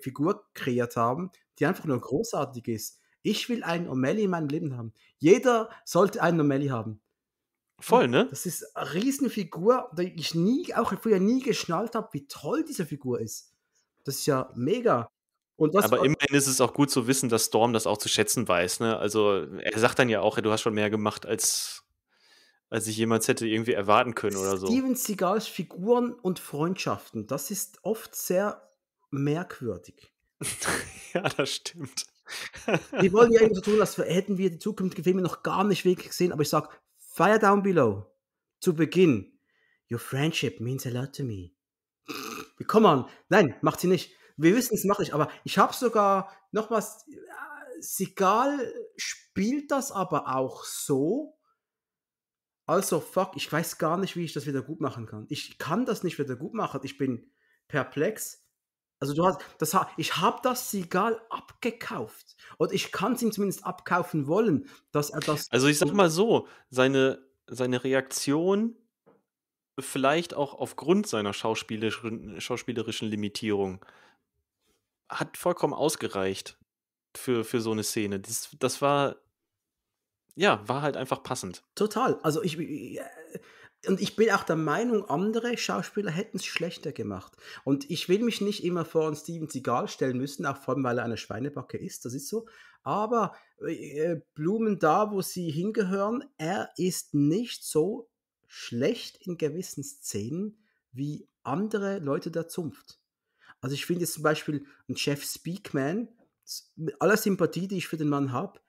Figur kreiert haben, die einfach nur großartig ist ich will einen O'Malley in meinem Leben haben. Jeder sollte einen O'Malley haben. Voll, ne? Das ist eine Riesenfigur, die ich nie, auch früher nie geschnallt habe, wie toll diese Figur ist. Das ist ja mega. Aber immerhin ist es auch gut zu wissen, dass Storm das auch zu schätzen weiß. Ne? Also er sagt dann ja auch, du hast schon mehr gemacht, als, als ich jemals hätte irgendwie erwarten können oder so. Steven Seagals Figuren und Freundschaften, das ist oft sehr merkwürdig. [LAUGHS] ja, das stimmt. Die wollen ja immer so tun, als hätten wir die zukünftigen Filme noch gar nicht wirklich gesehen, aber ich sage, Fire Down Below, zu Beginn, your friendship means a lot to me. [LAUGHS] Come on, nein, macht sie nicht. Wir wissen, es macht nicht, aber ich habe sogar noch was, äh, Sigal spielt das aber auch so, also fuck, ich weiß gar nicht, wie ich das wieder gut machen kann. Ich kann das nicht wieder gut machen. Ich bin perplex. Also du hast, das, ich habe das Sigal abgekauft. und ich kann es ihm zumindest abkaufen wollen, dass er das. Also ich sag mal so, seine, seine Reaktion vielleicht auch aufgrund seiner schauspielerischen, schauspielerischen Limitierung hat vollkommen ausgereicht für, für so eine Szene. Das, das war, ja, war halt einfach passend. Total. Also ich, äh, und ich bin auch der Meinung, andere Schauspieler hätten es schlechter gemacht. Und ich will mich nicht immer vor einen Steven Seagal stellen müssen, auch vor allem, weil er eine Schweinebacke ist, das ist so. Aber äh, Blumen da, wo sie hingehören, er ist nicht so schlecht in gewissen Szenen wie andere Leute der Zunft. Also ich finde jetzt zum Beispiel ein Chef Speakman, mit aller Sympathie, die ich für den Mann habe,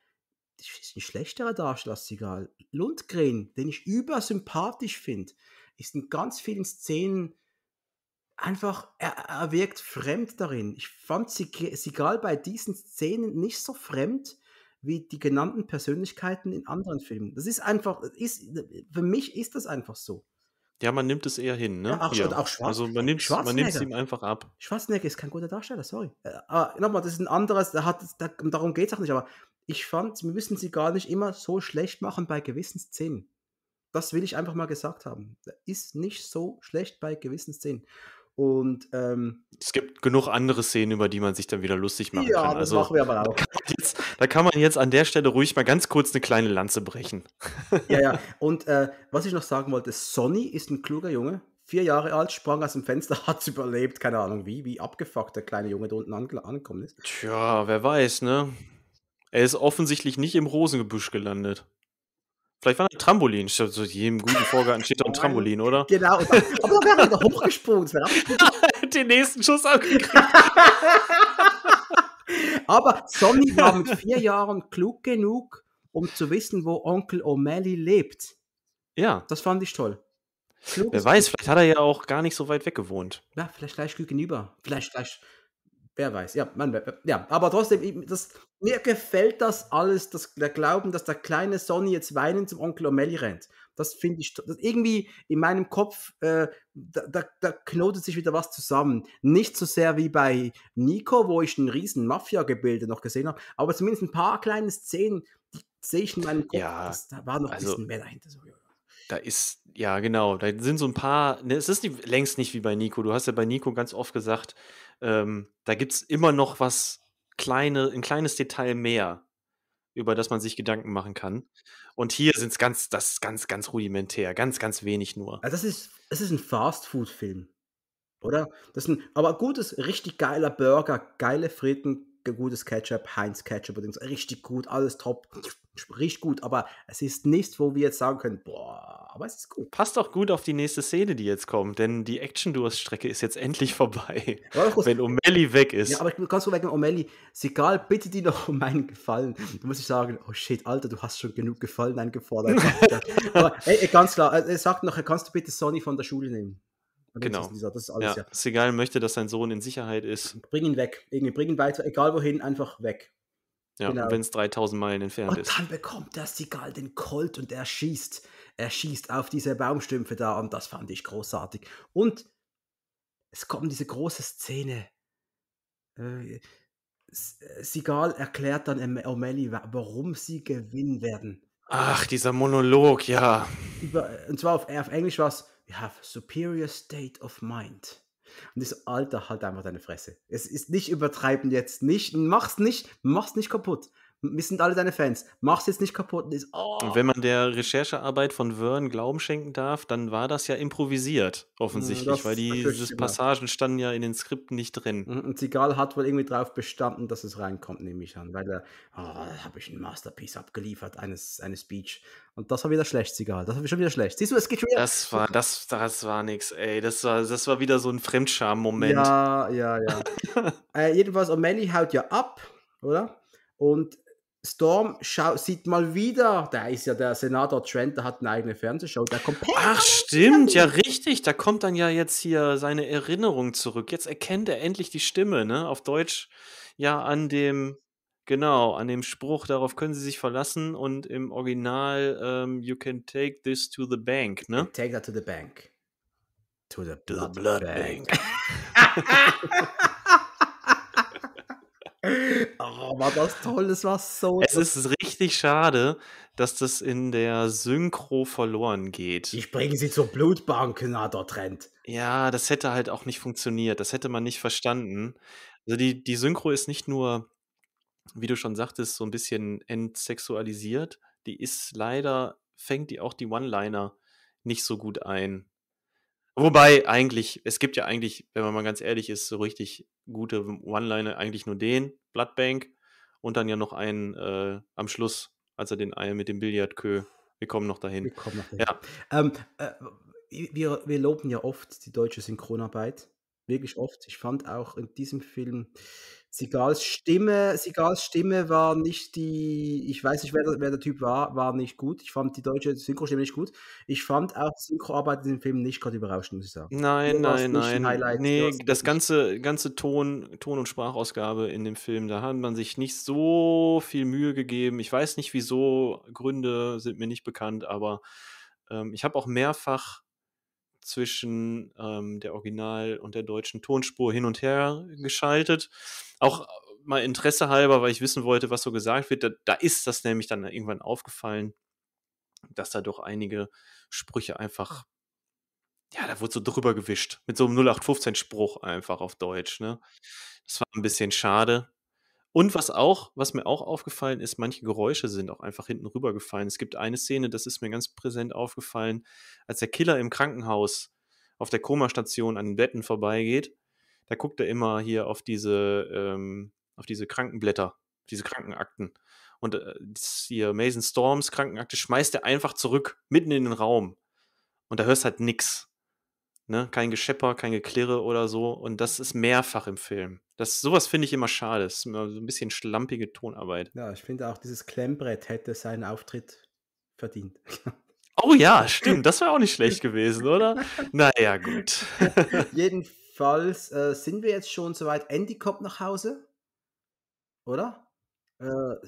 das ist ein schlechterer Darsteller als Sigal. Lundgren, den ich übersympathisch finde, ist in ganz vielen Szenen einfach, er, er wirkt fremd darin. Ich fand Sigal bei diesen Szenen nicht so fremd wie die genannten Persönlichkeiten in anderen Filmen. Das ist einfach, ist, für mich ist das einfach so. Ja, man nimmt es eher hin, ne? Ja, auch, ja. auch Also man nimmt es ihm einfach ab. Schwarzenegger ist kein guter Darsteller, sorry. Äh, aber nochmal, das ist ein anderes, da hat, da, darum geht es auch nicht, aber ich fand, wir müssen sie gar nicht immer so schlecht machen bei gewissen Szenen. Das will ich einfach mal gesagt haben. Ist nicht so schlecht bei gewissen Szenen. Und ähm, es gibt genug andere Szenen, über die man sich dann wieder lustig machen ja, kann. Das also, machen wir aber auch. Da kann, jetzt, da kann, man jetzt an der Stelle ruhig mal ganz kurz eine kleine Lanze brechen. Ja, ja. [LAUGHS] Und äh, was ich noch sagen wollte, Sonny ist ein kluger Junge, vier Jahre alt, sprang aus dem Fenster, [LAUGHS] hat es überlebt, keine Ahnung wie, wie abgefuckt der kleine Junge da unten angekommen ist. Tja, wer weiß, ne? Er ist offensichtlich nicht im Rosengebüsch gelandet. Vielleicht war ein Trampolin. Statt so jedem guten Vorgarten steht da ein [LAUGHS] Trampolin, oder? Genau. Aber da wäre er hochgesprungen. [LAUGHS] Den nächsten Schuss [LAUGHS] abgekriegt. Aber Sonny war mit vier Jahren klug genug, um zu wissen, wo Onkel O'Malley lebt. Ja. Das fand ich toll. Klug Wer weiß, vielleicht hat er ja auch gar nicht so weit weg gewohnt. Ja, vielleicht gleich gegenüber. Vielleicht gleich Wer weiß, ja, man, ja, aber trotzdem, das, mir gefällt das alles, das, der Glauben, dass der kleine Sonny jetzt weinend zum Onkel O'Malley rennt. Das finde ich, das irgendwie in meinem Kopf, äh, da, da, da, knotet sich wieder was zusammen. Nicht so sehr wie bei Nico, wo ich ein riesen Mafia-Gebilde noch gesehen habe, aber zumindest ein paar kleine Szenen, die sehe ich in meinem Kopf. Ja, das, da war noch also, ein bisschen mehr dahinter. So, da ist, ja genau, da sind so ein paar, ne, es ist nicht, längst nicht wie bei Nico. Du hast ja bei Nico ganz oft gesagt, ähm, da gibt es immer noch was kleine, ein kleines Detail mehr, über das man sich Gedanken machen kann. Und hier sind es ganz, das ist ganz, ganz rudimentär, ganz, ganz wenig nur. Also das ist, es ist ein Fast-Food-Film, oder? Das ist ein, aber gut, richtig geiler Burger, geile Fritten, gutes Ketchup, Heinz Ketchup übrigens, richtig gut, alles top, [TSK] riecht gut, aber es ist nichts, wo wir jetzt sagen können, boah, aber es ist gut. Passt auch gut auf die nächste Szene, die jetzt kommt, denn die action durst strecke ist jetzt endlich vorbei, kurz, wenn O'Malley weg ist. Ja, aber ich bin ganz so wegen ist egal, bitte dir noch um [LAUGHS] meinen Gefallen. Da muss ich sagen, oh shit, Alter, du hast schon genug Gefallen eingefordert. [LAUGHS] aber ey, ganz klar, er äh, äh, sagt nachher, kannst du bitte Sonny von der Schule nehmen? Genau. Dieser, das ist alles, ja. ja. Segal möchte, dass sein Sohn in Sicherheit ist. Bring ihn weg. Irgendwie bring ihn weiter, egal wohin, einfach weg. Ja, genau. wenn es 3000 Meilen entfernt und ist. Und dann bekommt der Segal den Colt und er schießt. Er schießt auf diese Baumstümpfe da und das fand ich großartig. Und es kommt diese große Szene. Äh, Segal äh, erklärt dann O'Malley, warum sie gewinnen werden. Ach, dieser Monolog, ja. Äh, und zwar auf, auf Englisch war es you have superior state of mind. Und ich so, Alter, halt einfach deine Fresse. Es ist nicht übertreibend jetzt, nicht, mach's nicht, mach's nicht kaputt. Wir sind alle deine Fans. Mach's jetzt nicht kaputt. Ist, oh. Und wenn man der Recherchearbeit von Wern Glauben schenken darf, dann war das ja improvisiert, offensichtlich, das weil diese Passagen standen ja in den Skripten nicht drin. Mhm, und Zigal hat wohl irgendwie drauf bestanden, dass es reinkommt, nehme ich an, weil er, oh, da habe ich ein Masterpiece abgeliefert, eines, eine Speech. Und das war wieder schlecht, Zigal. Das war schon wieder schlecht. Siehst du, es geht schon wieder. Das war, das, das war nix, ey. Das war, das war wieder so ein Fremdscham-Moment. Ja, ja, ja. [LAUGHS] äh, jedenfalls, O'Malley haut ja ab, oder? Und Storm sieht mal wieder, da ist ja der Senator Trent, der hat eine eigene Fernsehshow, der kommt. Ach stimmt, ja richtig, da kommt dann ja jetzt hier seine Erinnerung zurück. Jetzt erkennt er endlich die Stimme, ne? Auf Deutsch ja an dem Genau, an dem Spruch, darauf können sie sich verlassen und im Original um, ähm, You can take this to the bank, ne? Take that to the bank. To the blood, to the blood bank. bank. [LAUGHS] [LAUGHS] oh, war das toll, das war so. Es toll. ist richtig schade, dass das in der Synchro verloren geht. Ich bringe sie zur Blutbank, na, ah, der Trend. Ja, das hätte halt auch nicht funktioniert. Das hätte man nicht verstanden. Also die, die Synchro ist nicht nur, wie du schon sagtest, so ein bisschen entsexualisiert. Die ist leider, fängt die auch die One-Liner nicht so gut ein. Wobei eigentlich, es gibt ja eigentlich, wenn man mal ganz ehrlich ist, so richtig gute One-Liner eigentlich nur den, Bloodbank und dann ja noch einen äh, am Schluss, als er den Ei mit dem Billardkö. Wir kommen noch dahin. Wir kommen noch dahin. Ja. Ähm, äh, wir, wir loben ja oft die deutsche Synchronarbeit. Wirklich oft. Ich fand auch in diesem Film Sigals Stimme, Sigals Stimme war nicht die, ich weiß nicht, wer, der, wer der Typ war, war nicht gut. Ich fand die deutsche Synchro-Stimme nicht gut. Ich fand auch Synchroarbeit in dem Film nicht gerade überraschend, muss ich sagen. Nein, nein, nein. Highlight, nee, das ganze, ganze Ton, Ton- und Sprachausgabe in dem Film, da hat man sich nicht so viel Mühe gegeben. Ich weiß nicht wieso, Gründe sind mir nicht bekannt, aber ähm, ich habe auch mehrfach zwischen ähm, der Original- und der deutschen Tonspur hin und her geschaltet. Auch äh, mal Interesse halber, weil ich wissen wollte, was so gesagt wird. Da, da ist das nämlich dann irgendwann aufgefallen, dass da doch einige Sprüche einfach, ja, da wurde so drüber gewischt. Mit so einem 0815-Spruch einfach auf Deutsch. Ne? Das war ein bisschen schade. Und was auch, was mir auch aufgefallen ist, manche Geräusche sind auch einfach hinten rübergefallen. Es gibt eine Szene, das ist mir ganz präsent aufgefallen, als der Killer im Krankenhaus auf der Komastation an den Betten vorbeigeht, da guckt er immer hier auf diese, ähm, auf diese Krankenblätter, diese Krankenakten. Und äh, hier Mason Storms Krankenakte schmeißt er einfach zurück, mitten in den Raum. Und da hörst halt nichts. Ne? Kein Geschepper, kein Geklirre oder so. Und das ist mehrfach im Film. Das, sowas finde ich immer schade. Das ist immer so ein bisschen schlampige Tonarbeit. Ja, ich finde auch, dieses Klemmbrett hätte seinen Auftritt verdient. Oh ja, [LAUGHS] stimmt. Das wäre auch nicht schlecht gewesen, oder? Naja, gut. [LAUGHS] Jedenfalls äh, sind wir jetzt schon soweit. Andy kommt nach Hause, oder? Äh,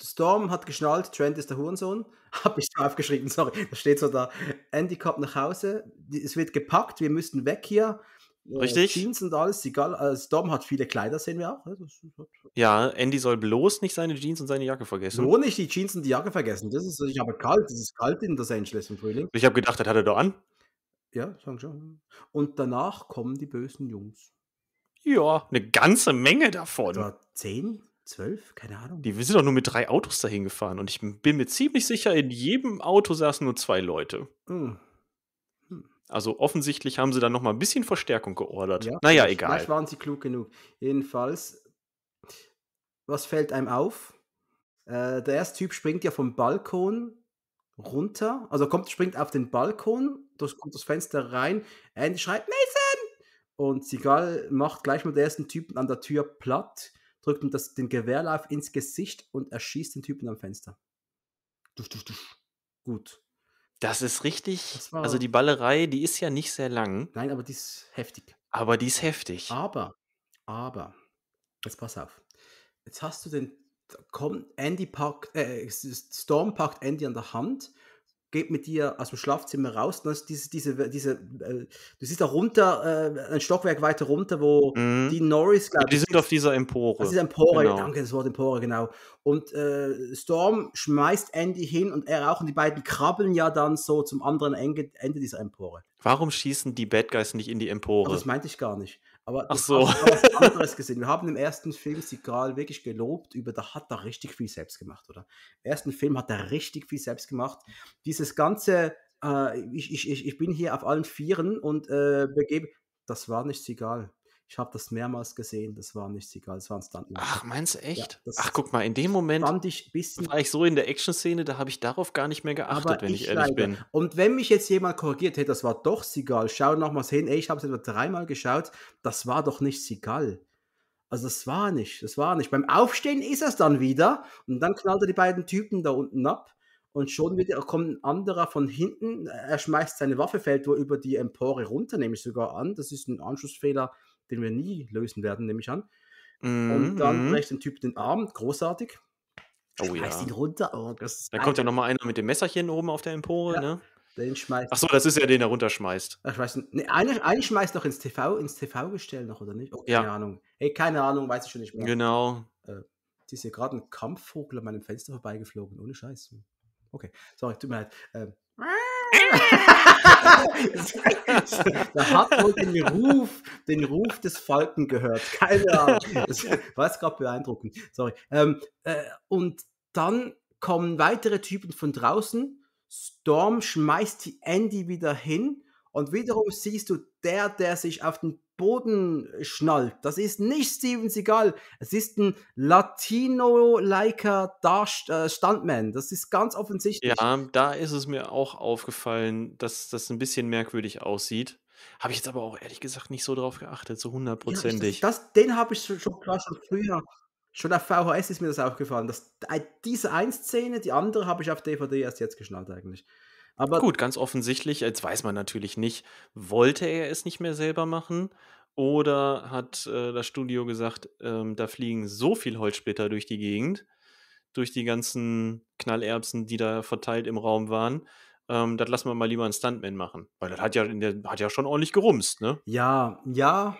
Storm hat geschnallt, Trent ist der Hurensohn. [LAUGHS] Habe ich aufgeschrieben, sorry. Da steht so da. Andy kommt nach Hause, es wird gepackt, wir müssten weg hier. Äh, Richtig. Jeans und alles, egal. Äh, Storm hat viele Kleider, sehen wir auch. Ne? Halt ja, Andy soll bloß nicht seine Jeans und seine Jacke vergessen. Nur nicht die Jeans und die Jacke vergessen. Das ist, ich habe kalt, es ist kalt in Los Angeles im Frühling. Ich habe gedacht, das hat er doch an. Ja, sagen schon. Und danach kommen die bösen Jungs. Ja, eine ganze Menge davon. Etwa zehn? zwölf? Keine Ahnung. Die, wir sind doch nur mit drei Autos dahin gefahren und ich bin mir ziemlich sicher, in jedem Auto saßen nur zwei Leute. Hm. hm. Also offensichtlich haben sie dann noch mal ein bisschen Verstärkung geordert. Ja, naja, egal. Vielleicht waren sie klug genug. Jedenfalls, was fällt einem auf? Äh, der erste Typ springt ja vom Balkon runter, also kommt, springt auf den Balkon, durch, kommt das Fenster rein, Andy schreit Mason! Und Sigal macht gleich mal den ersten Typen an der Tür platt drückt ihm das, den Gewehrlauf ins Gesicht und erschießt den Typen am Fenster. Dusch, dusch, dusch. Gut. Das ist richtig. Das also die Ballerei, die ist ja nicht sehr lang. Nein, aber die ist heftig. Aber die ist heftig. Aber, aber, jetzt pass auf. Jetzt hast du den, komm, Andy packt, äh, Storm packt Andy an der Hand geht mit dir aus dem Schlafzimmer raus. Dann ist diese, diese, diese, äh, du siehst da runter, äh, ein Stockwerk weiter runter, wo mhm. die Norris, glaube Die sind auf dieser Empore. Das ist Empore, genau. danke, das Wort Empore, genau. Und äh, Storm schmeißt Andy hin und er auch und die beiden krabbeln ja dann so zum anderen Ende, Ende dieser Empore. Warum schießen die Bad Guys nicht in die Empore? Aber das meinte ich gar nicht. Aber Ach so. was [LAUGHS] anderes gesehen. Wir haben im ersten Film Sigal wirklich gelobt, über da hat er richtig viel selbst gemacht, oder? Im ersten Film hat er richtig viel selbst gemacht. Dieses ganze, äh, ich, ich, ich bin hier auf allen Vieren und äh, begebe, das war nicht Sigal. Ich habe das mehrmals gesehen, das war nicht egal, das waren Stuntmen. Ach, meinst du echt? Ja, Ach, guck mal, in dem Moment fand ich bisschen, war ich so in der Action-Szene, da habe ich darauf gar nicht mehr geachtet, wenn ich, ich ehrlich leider. bin. Und wenn mich jetzt jemand korrigiert, hey, das war doch egal, schau nochmals hin, ey, ich habe es etwa dreimal geschaut, das war doch nicht egal. Also das war nicht, das war nicht. Beim Aufstehen ist es dann wieder und dann knallt er die beiden Typen da unten ab und schon wieder kommt ein anderer von hinten, er schmeißt seine Waffe, fällt wohl über die Empore runter, nehme ich sogar an. Das ist ein Anschlussfehler, den wir nie lösen werden, nehme ich an. Mhm. Und dann breche mhm. dem Typ den Arm, großartig. Oh ja. ihn runter. Oh, da kommt ja nochmal einer mit dem Messerchen oben auf der Empore, ja. ne? Den schmeißt. Ach so, das ist ja den, der runterschmeißt. Ach, weiß nicht. Nee, einer, einer schmeißt noch ins TV, ins TV-Gestell noch, oder nicht? Oh, keine ja. Ahnung. Ey, keine Ahnung, weiß ich schon nicht mehr. Genau. Äh, die ist hier gerade ein Kampfvogel an meinem Fenster vorbeigeflogen, ohne Scheiß. Okay, sorry, tut mir leid. Ähm, [LAUGHS] da hat wohl den Ruf, den Ruf des Falken gehört. Keine Ahnung. Das war jetzt gerade beeindruckend. Sorry. Ähm, äh, und dann kommen weitere Typen von draußen. Storm schmeißt die Andy wieder hin. Und wiederum siehst du, der, der sich auf den Boden schnallt. Das ist nicht Steven Seagal. Es ist ein Latino-liker äh, Stuntman. Das ist ganz offensichtlich. Ja, da ist es mir auch aufgefallen, dass das ein bisschen merkwürdig aussieht. Habe ich jetzt aber auch ehrlich gesagt nicht so drauf geachtet, so hundertprozentig. Ja, das, den habe ich schon, schon früher. Schon auf VHS ist mir das aufgefallen. Dass, diese eine Szene, die andere habe ich auf DVD erst jetzt geschnallt eigentlich. Aber Gut, ganz offensichtlich, jetzt weiß man natürlich nicht, wollte er es nicht mehr selber machen oder hat äh, das Studio gesagt, ähm, da fliegen so viel Holzsplitter durch die Gegend, durch die ganzen Knallerbsen, die da verteilt im Raum waren. Ähm, das lassen wir mal lieber einen Stuntman machen. Weil das hat ja, der, hat ja schon ordentlich gerumst, ne? Ja, ja,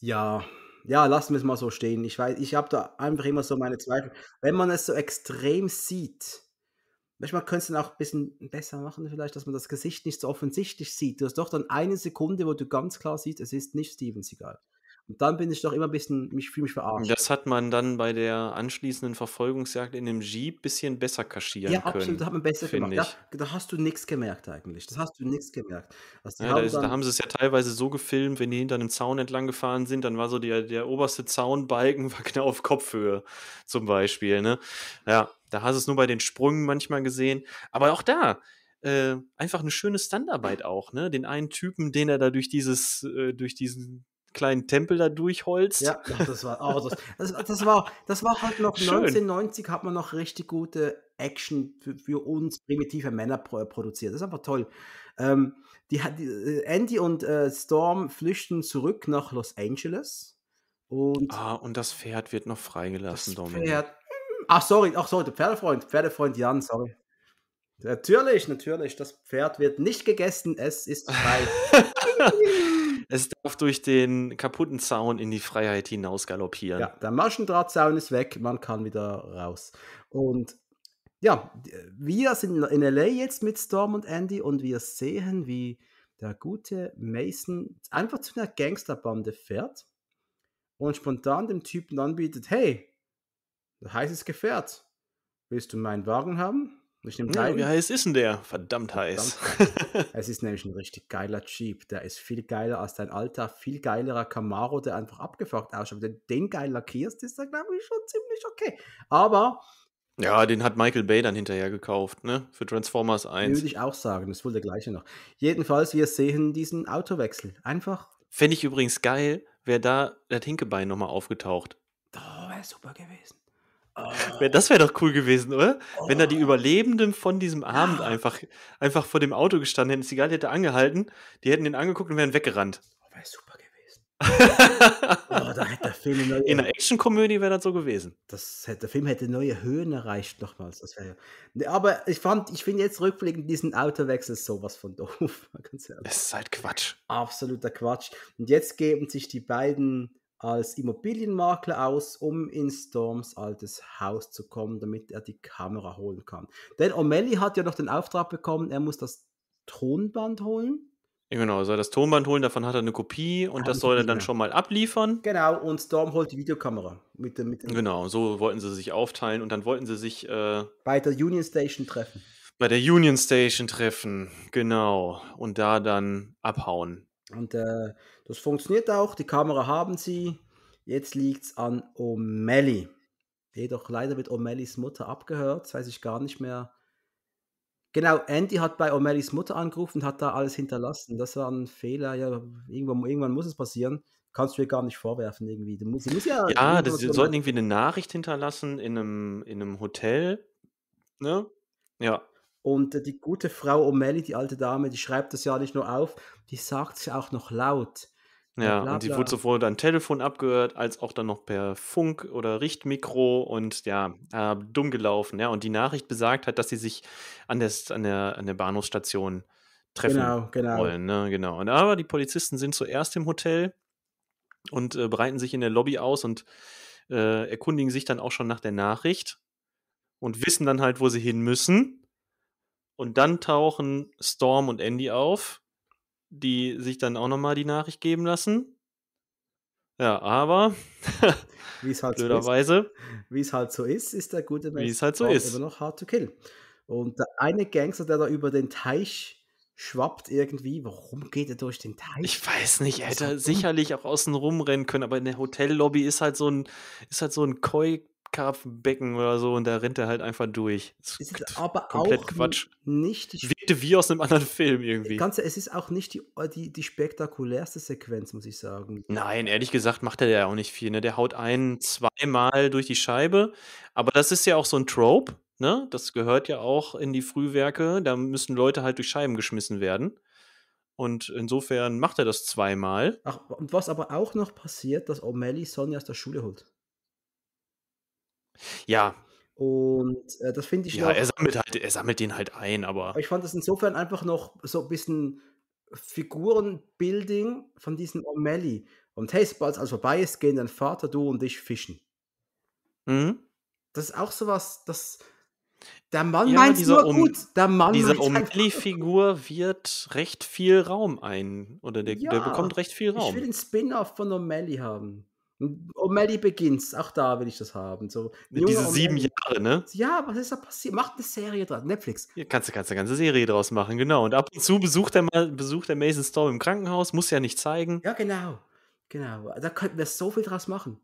ja. Ja, lassen wir es mal so stehen. Ich weiß, ich habe da einfach immer so meine Zweifel. Wenn man es so extrem sieht, manchmal könntest du dann auch ein bisschen besser machen, vielleicht, dass man das Gesicht nicht so offensichtlich sieht. Du hast doch dann eine Sekunde, wo du ganz klar siehst, es ist nicht Steven Seagal. Und dann bin ich doch immer ein bisschen, mich fühle mich verarscht. Das hat man dann bei der anschließenden Verfolgungsjagd in dem Jeep ein bisschen besser kaschieren ja, können. Ja, absolut, da hat man besser gemacht. Da, da, hast du nichts gemerkt eigentlich. Das hast du nichts gemerkt. Also ja, haben da, ist, dann, da, haben sie es ja teilweise so gefilmt, wenn die hinter einem Zaun entlang gefahren sind, dann war so der, der oberste Zaunbalken [LAUGHS] war genau auf Kopfhöhe zum Beispiel. Ne? Ja, da hast du es nur bei den Sprüngen manchmal gesehen. Aber auch da, äh, einfach eine schöne Standarbeit auch, ne? Den einen Typen, den er da durch dieses, äh, durch diesen kleinen Tempel da durchholzt. Ja, das war auch das, das, das war das war halt noch [LAUGHS] Schön. 1990 hat man noch richtig gute Action für, für uns primitive Männer produziert. Das ist einfach toll. Ähm, die, die, äh, Andy und äh, Storm flüchten zurück nach Los Angeles. Und ah, und das Pferd wird noch freigelassen, das Dominik. Pferd Ach, sorry, ach, sorry, der Pferdefreund, Pferdefreund Jan, sorry. Natürlich, natürlich, das Pferd wird nicht gegessen, es ist frei. [LAUGHS] es darf durch den kaputten Zaun in die Freiheit hinaus galoppieren. Ja, der Maschendrahtzaun ist weg, man kann wieder raus. Und ja, wir sind in LA jetzt mit Storm und Andy und wir sehen, wie der gute Mason einfach zu einer Gangsterbande fährt und spontan dem Typen anbietet, hey, heißes Gefährt. Willst du meinen Wagen haben? Ich nehme ja, wie heiß ist denn der? Verdammt heiß. Verdammt heiß. [LAUGHS] es ist nämlich ein richtig geiler Jeep. Der ist viel geiler als dein alter, viel geilerer Camaro, der einfach abgefuckt ausschaut. Wenn du den geil lackierst, ist er, glaube ich, schon ziemlich okay. Aber. Ja, den hat Michael Bay dann hinterher gekauft, ne? Für Transformers 1. Würde ich auch sagen, das ist wohl der gleiche noch. Jedenfalls, wir sehen diesen Autowechsel. Einfach. Fände ich übrigens geil, wäre da der Tinkebein nochmal aufgetaucht. Oh, wäre super gewesen. Das wäre doch cool gewesen, oder? Oh. Wenn da die oh. Überlebenden von diesem Abend einfach, einfach vor dem Auto gestanden hätten, ist egal, die hätte angehalten, die hätten den angeguckt und wären weggerannt. Oh, wäre super gewesen. [LAUGHS] oh, da hätte der Film eine neue In einer Actionkomödie wäre das so gewesen. Das hätte, der Film hätte neue Höhen erreicht nochmals. Das ja. Ne, aber ich fand, ich finde jetzt rückblickend diesen Autowechsel sowas von doof. [LAUGHS] Ganz ehrlich. Das ist halt Quatsch. Absoluter Quatsch. Und jetzt geben sich die beiden als Immobilienmakler aus, um in Storms altes Haus zu kommen, damit er die Kamera holen kann. Denn O'Malley hat ja noch den Auftrag bekommen, er muss das Tonband holen. Ja, genau, er soll das Tonband holen, davon hat er eine Kopie und das soll er dann genau. schon mal abliefern. Genau, und Storm holt die Videokamera. Mit dem, mit dem genau, so wollten sie sich aufteilen und dann wollten sie sich äh, bei der Union Station treffen. Bei der Union Station treffen, genau. Und da dann abhauen. Und äh, das funktioniert auch, die Kamera haben sie. Jetzt liegt es an O'Malley. Jedoch leider wird O'Malleys Mutter abgehört, das weiß ich gar nicht mehr. Genau, Andy hat bei O'Malleys Mutter angerufen und hat da alles hinterlassen. Das war ein Fehler. Ja, irgendwann, irgendwann muss es passieren. Kannst du ihr gar nicht vorwerfen, irgendwie. Du musst, sie muss ja. Ja, das, sie sollten irgendwie eine Nachricht hinterlassen in einem, in einem Hotel. Ne? Ja, und äh, die gute Frau O'Malley, die alte Dame, die schreibt das ja nicht nur auf, die sagt es auch noch laut. Ja, bla, bla. und die wurde sowohl dann Telefon abgehört, als auch dann noch per Funk oder Richtmikro und ja, äh, dumm gelaufen. Ja, und die Nachricht besagt hat, dass sie sich an, des, an, der, an der Bahnhofsstation treffen genau, genau. wollen. Ne? Genau. Und, aber die Polizisten sind zuerst im Hotel und äh, breiten sich in der Lobby aus und äh, erkundigen sich dann auch schon nach der Nachricht und wissen dann halt, wo sie hin müssen. Und dann tauchen Storm und Andy auf, die sich dann auch nochmal die Nachricht geben lassen. Ja, aber [LAUGHS] halt blöderweise. So Wie es halt so ist, ist der gute Mensch halt so immer noch hard to kill. Und der eine Gangster, der da über den Teich schwappt irgendwie, warum geht er durch den Teich? Ich weiß nicht, er hätte halt sicherlich auch außen rumrennen können, aber in der Hotellobby ist halt so ein, ist halt so ein Koi Karpfenbecken oder so und da rennt er halt einfach durch. Das es ist aber komplett auch Quatsch. nicht Wirkte wie aus einem anderen Film irgendwie. Ganze, es ist auch nicht die, äh, die, die spektakulärste Sequenz, muss ich sagen. Nein, ehrlich gesagt macht er ja auch nicht viel. Ne? Der haut einen zweimal durch die Scheibe. Aber das ist ja auch so ein Trope. Ne? Das gehört ja auch in die Frühwerke. Da müssen Leute halt durch Scheiben geschmissen werden. Und insofern macht er das zweimal. Ach, und was aber auch noch passiert, dass O'Malley Sonja aus der Schule holt. Ja. Und äh, das finde ich. Ja, noch, er sammelt halt, er sammelt den halt ein, aber. Ich fand das insofern einfach noch so ein bisschen Figurenbuilding von diesem O'Malley. Und hey, sobald es also vorbei ist, gehen dein Vater, du und ich fischen. Mhm. Das ist auch sowas, das. Der Mann ja, meint nur um, gut. Der Mann diese O'Malley-Figur wird recht viel Raum ein. Oder der, ja, der bekommt recht viel Raum. Ich will den Spin-off von O'Malley haben. O'Malley oh, beginnt's. Auch da will ich das haben. So, Diese sieben Jahre, ne? Ja, was ist da passiert? Macht eine Serie draus. Netflix. Hier kannst du kannst eine ganze Serie draus machen, genau. Und ab und zu besucht er mal besucht er Mason Storm im Krankenhaus, muss ja nicht zeigen. Ja, genau. Genau. Da könnten wir so viel draus machen.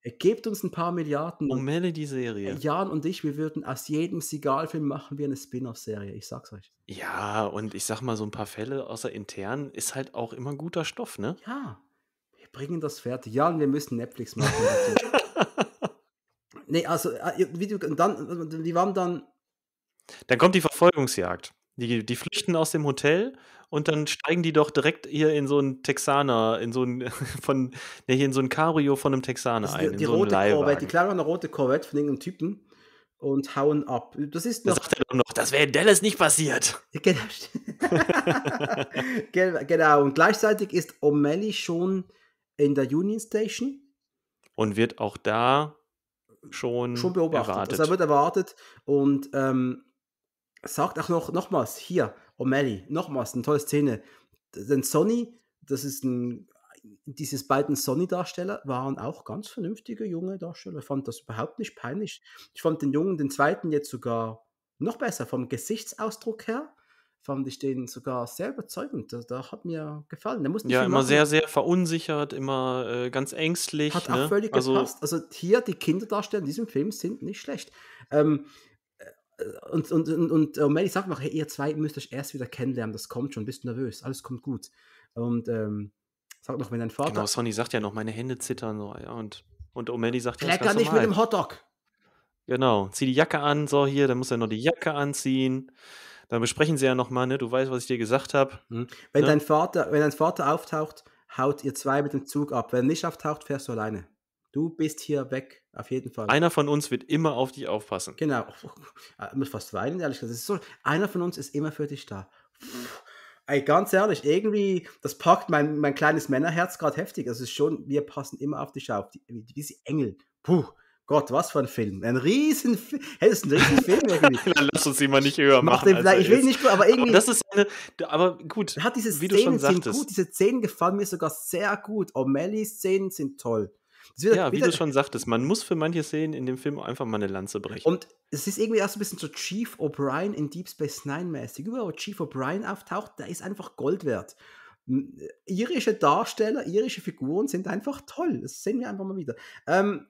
Er gibt uns ein paar Milliarden. O'Malley oh, die Serie. Äh, Jan und ich, wir würden aus jedem sigal machen wir eine Spin-off-Serie. Ich sag's euch. Ja, und ich sag mal, so ein paar Fälle außer intern ist halt auch immer guter Stoff, ne? Ja bringen das fertig. Ja, und wir müssen Netflix machen. [LAUGHS] nee, also, Video, äh, und dann, äh, die waren dann. Dann kommt die Verfolgungsjagd. Die, die flüchten aus dem Hotel und dann steigen die doch direkt hier in so einen Texaner, in so einen [LAUGHS] von, ne, hier in so ein Cabrio von einem Texaner ein. Die, die so rote Corvette, die kleine rote Corvette von irgendeinem Typen und hauen ab. Das ist noch. Das sagt er doch noch, das wäre in Dallas nicht passiert. genau. [LAUGHS] genau. Und gleichzeitig ist O'Malley schon in der Union Station. Und wird auch da schon, schon beobachtet. Also erwartet. Also er wird erwartet und ähm, sagt auch noch, nochmals hier, O'Malley, nochmals eine tolle Szene. Denn Sonny, das ist ein, dieses beiden Sonny-Darsteller waren auch ganz vernünftige junge Darsteller. Ich fand das überhaupt nicht peinlich. Ich fand den Jungen, den zweiten jetzt sogar noch besser vom Gesichtsausdruck her fand ich den sogar sehr überzeugend. Da, hat mir gefallen. Der muss ja, immer machen. sehr, sehr verunsichert, immer äh, ganz ängstlich. Hat ne? auch völlig also, gepasst. Also hier, die Kinderdarsteller in diesem Film sind nicht schlecht. Ähm, äh, und, und, und, und, und äh, Melly sagt noch, hey, ihr zwei müsst euch erst wieder kennenlernen, das kommt schon, bist nervös, alles kommt gut. Und ähm, sagt noch, wenn dein Vater... Genau, Sonny sagt ja noch, meine Hände zittern so, ja, und, und O'Malley sagt ja, kann nicht normal. mit dem Hotdog. Genau, zieh die Jacke an, so hier, dann muss er noch die Jacke anziehen. Dann besprechen sie ja nochmal, ne? Du weißt, was ich dir gesagt habe. Hm? Wenn, ne? dein Vater, wenn dein Vater auftaucht, haut ihr zwei mit dem Zug ab. Wenn er nicht auftaucht, fährst du alleine. Du bist hier weg, auf jeden Fall. Einer von uns wird immer auf dich aufpassen. Genau. [LAUGHS] Ich muss fast weinen, ehrlich gesagt. So, einer von uns ist immer für dich da. Ey, ganz ehrlich, irgendwie, das packt mein, mein kleines Männerherz gerade heftig. Das also ist schon, wir passen immer auf dich auf. Die, wie, Engel. Puh. Gott, was für ein Film. Ein riesen, hey, ist ein riesen Film [LAUGHS] Dann lass uns ihn mal nicht höher Mach machen. Den, ich will also nicht, aber irgendwie. Aber das ist eine, aber gut. Hat diese wie Szenen du schon sind sagtest. gut. Diese Szenen gefallen mir sogar sehr gut. O'Malley-Szenen sind toll. ja, wieder, wie du schon sagtest, man muss für manche Szenen in dem Film einfach mal eine Lanze brechen. Und es ist irgendwie auch so ein bisschen so Chief O'Brien in Deep Space Nine mäßig. Überall, wo Chief O'Brien auftaucht, da ist einfach Gold wert äh, irische Darsteller, irische Figuren sind einfach toll. Das sehen wir einfach mal wieder. Ähm,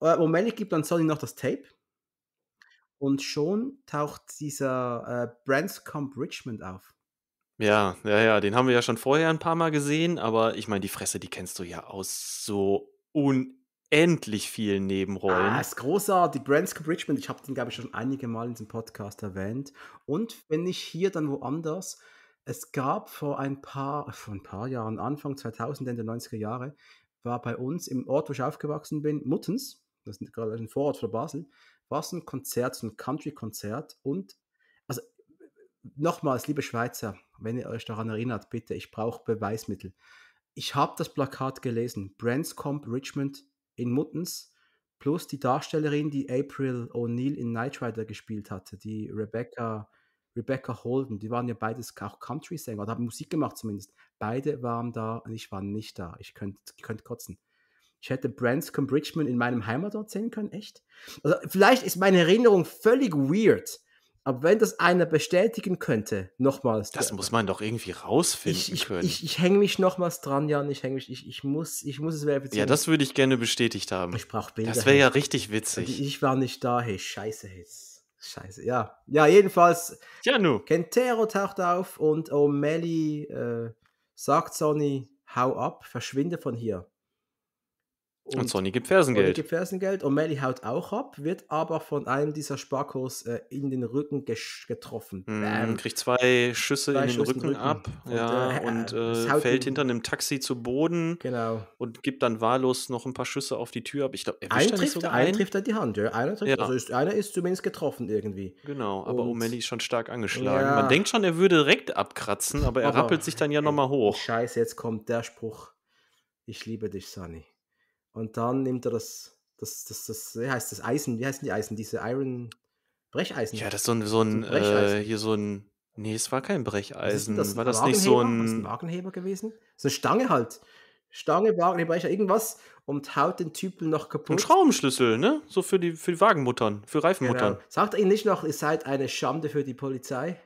äh, O'Malley gibt dann Sonny noch das Tape. Und schon taucht dieser äh, Branscombe Richmond auf. Ja, ja, ja, den haben wir ja schon vorher ein paar Mal gesehen, aber ich meine, die Fresse, die kennst du ja aus so unendlich vielen Nebenrollen. Ah, ist großartig. Branscombe Richmond, ich habe den, glaube ich, schon einige Mal in diesem Podcast erwähnt. Und wenn nicht hier, dann woanders. Es gab vor ein paar, vor ein paar Jahren, Anfang 2000, Ende 90er Jahre, war bei uns im Ort, wo ich aufgewachsen bin, Muttens das ist gerade ein Vorort von Basel, war es ein Konzert, so ein Country-Konzert und also nochmals, liebe Schweizer, wenn ihr euch daran erinnert, bitte, ich brauche Beweismittel. Ich habe das Plakat gelesen, Brandscomp Richmond in Muttens, plus die Darstellerin, die April O'Neill in Knight Rider gespielt hatte, die Rebecca, Rebecca Holden, die waren ja beides auch Country-Sänger oder haben Musik gemacht zumindest. Beide waren da und ich war nicht da. Ich könnte könnt kotzen ich hätte Branscombe Bridgman in meinem Heimatort sehen können, echt? Also vielleicht ist meine Erinnerung völlig weird. Aber wenn das einer bestätigen könnte, nochmals. Das muss man doch irgendwie rausfinden ich, ich, können. Ich, ich hänge mich nochmals dran, Jan. Ich, häng mich, ich, ich, muss, ich muss es verifizieren. Ja, das würde ich gerne bestätigt haben. Ich brauche Bilder. Das wäre ja richtig witzig. Und ich war nicht da. Hey, scheiße, hey. Scheiße, ja. Ja, jedenfalls. Ja, nu. Kentero taucht auf und O'Malley äh, sagt Sonny, hau ab, verschwinde von hier. Und, und Sony gibt Fersengeld. Sonny gibt Fersengeld. und Melly haut auch ab, wird aber von einem dieser Sparkos äh, in den Rücken getroffen. Mm, kriegt zwei Schüsse zwei in den Schüsse Rücken, Rücken, ab und, ja, äh, und äh, fällt hinter einem Taxi zu Boden genau. und gibt dann wahllos noch ein paar Schüsse auf die Tür ab. Ich glaube, er trifft, nicht sogar einen trifft er die Hand, ja. Einer, trifft, ja. Also ist, einer ist zumindest getroffen irgendwie. Genau, aber O'Malley ist schon stark angeschlagen. Ja. Man denkt schon, er würde direkt abkratzen, aber er aber, rappelt sich dann ja nochmal hoch. Scheiße, jetzt kommt der Spruch. Ich liebe dich, Sonny. Und dann nimmt er das, das, das, das, wie heißt das Eisen, wie heißen die Eisen? Diese Iron Brecheisen. Ja, das ist so ein, so ein, so ein äh, hier so ein, nee, es war kein Brecheisen. Das, war das nicht so ein, das ein Wagenheber gewesen? So eine Stange halt. Stange, Wagenheber, irgendwas und haut den Typen noch kaputt. Ein Schraubenschlüssel, ne? So für die, für die Wagenmuttern, für Reifenmuttern. Genau. Sagt er ihnen nicht noch, ihr seid eine Schande für die Polizei?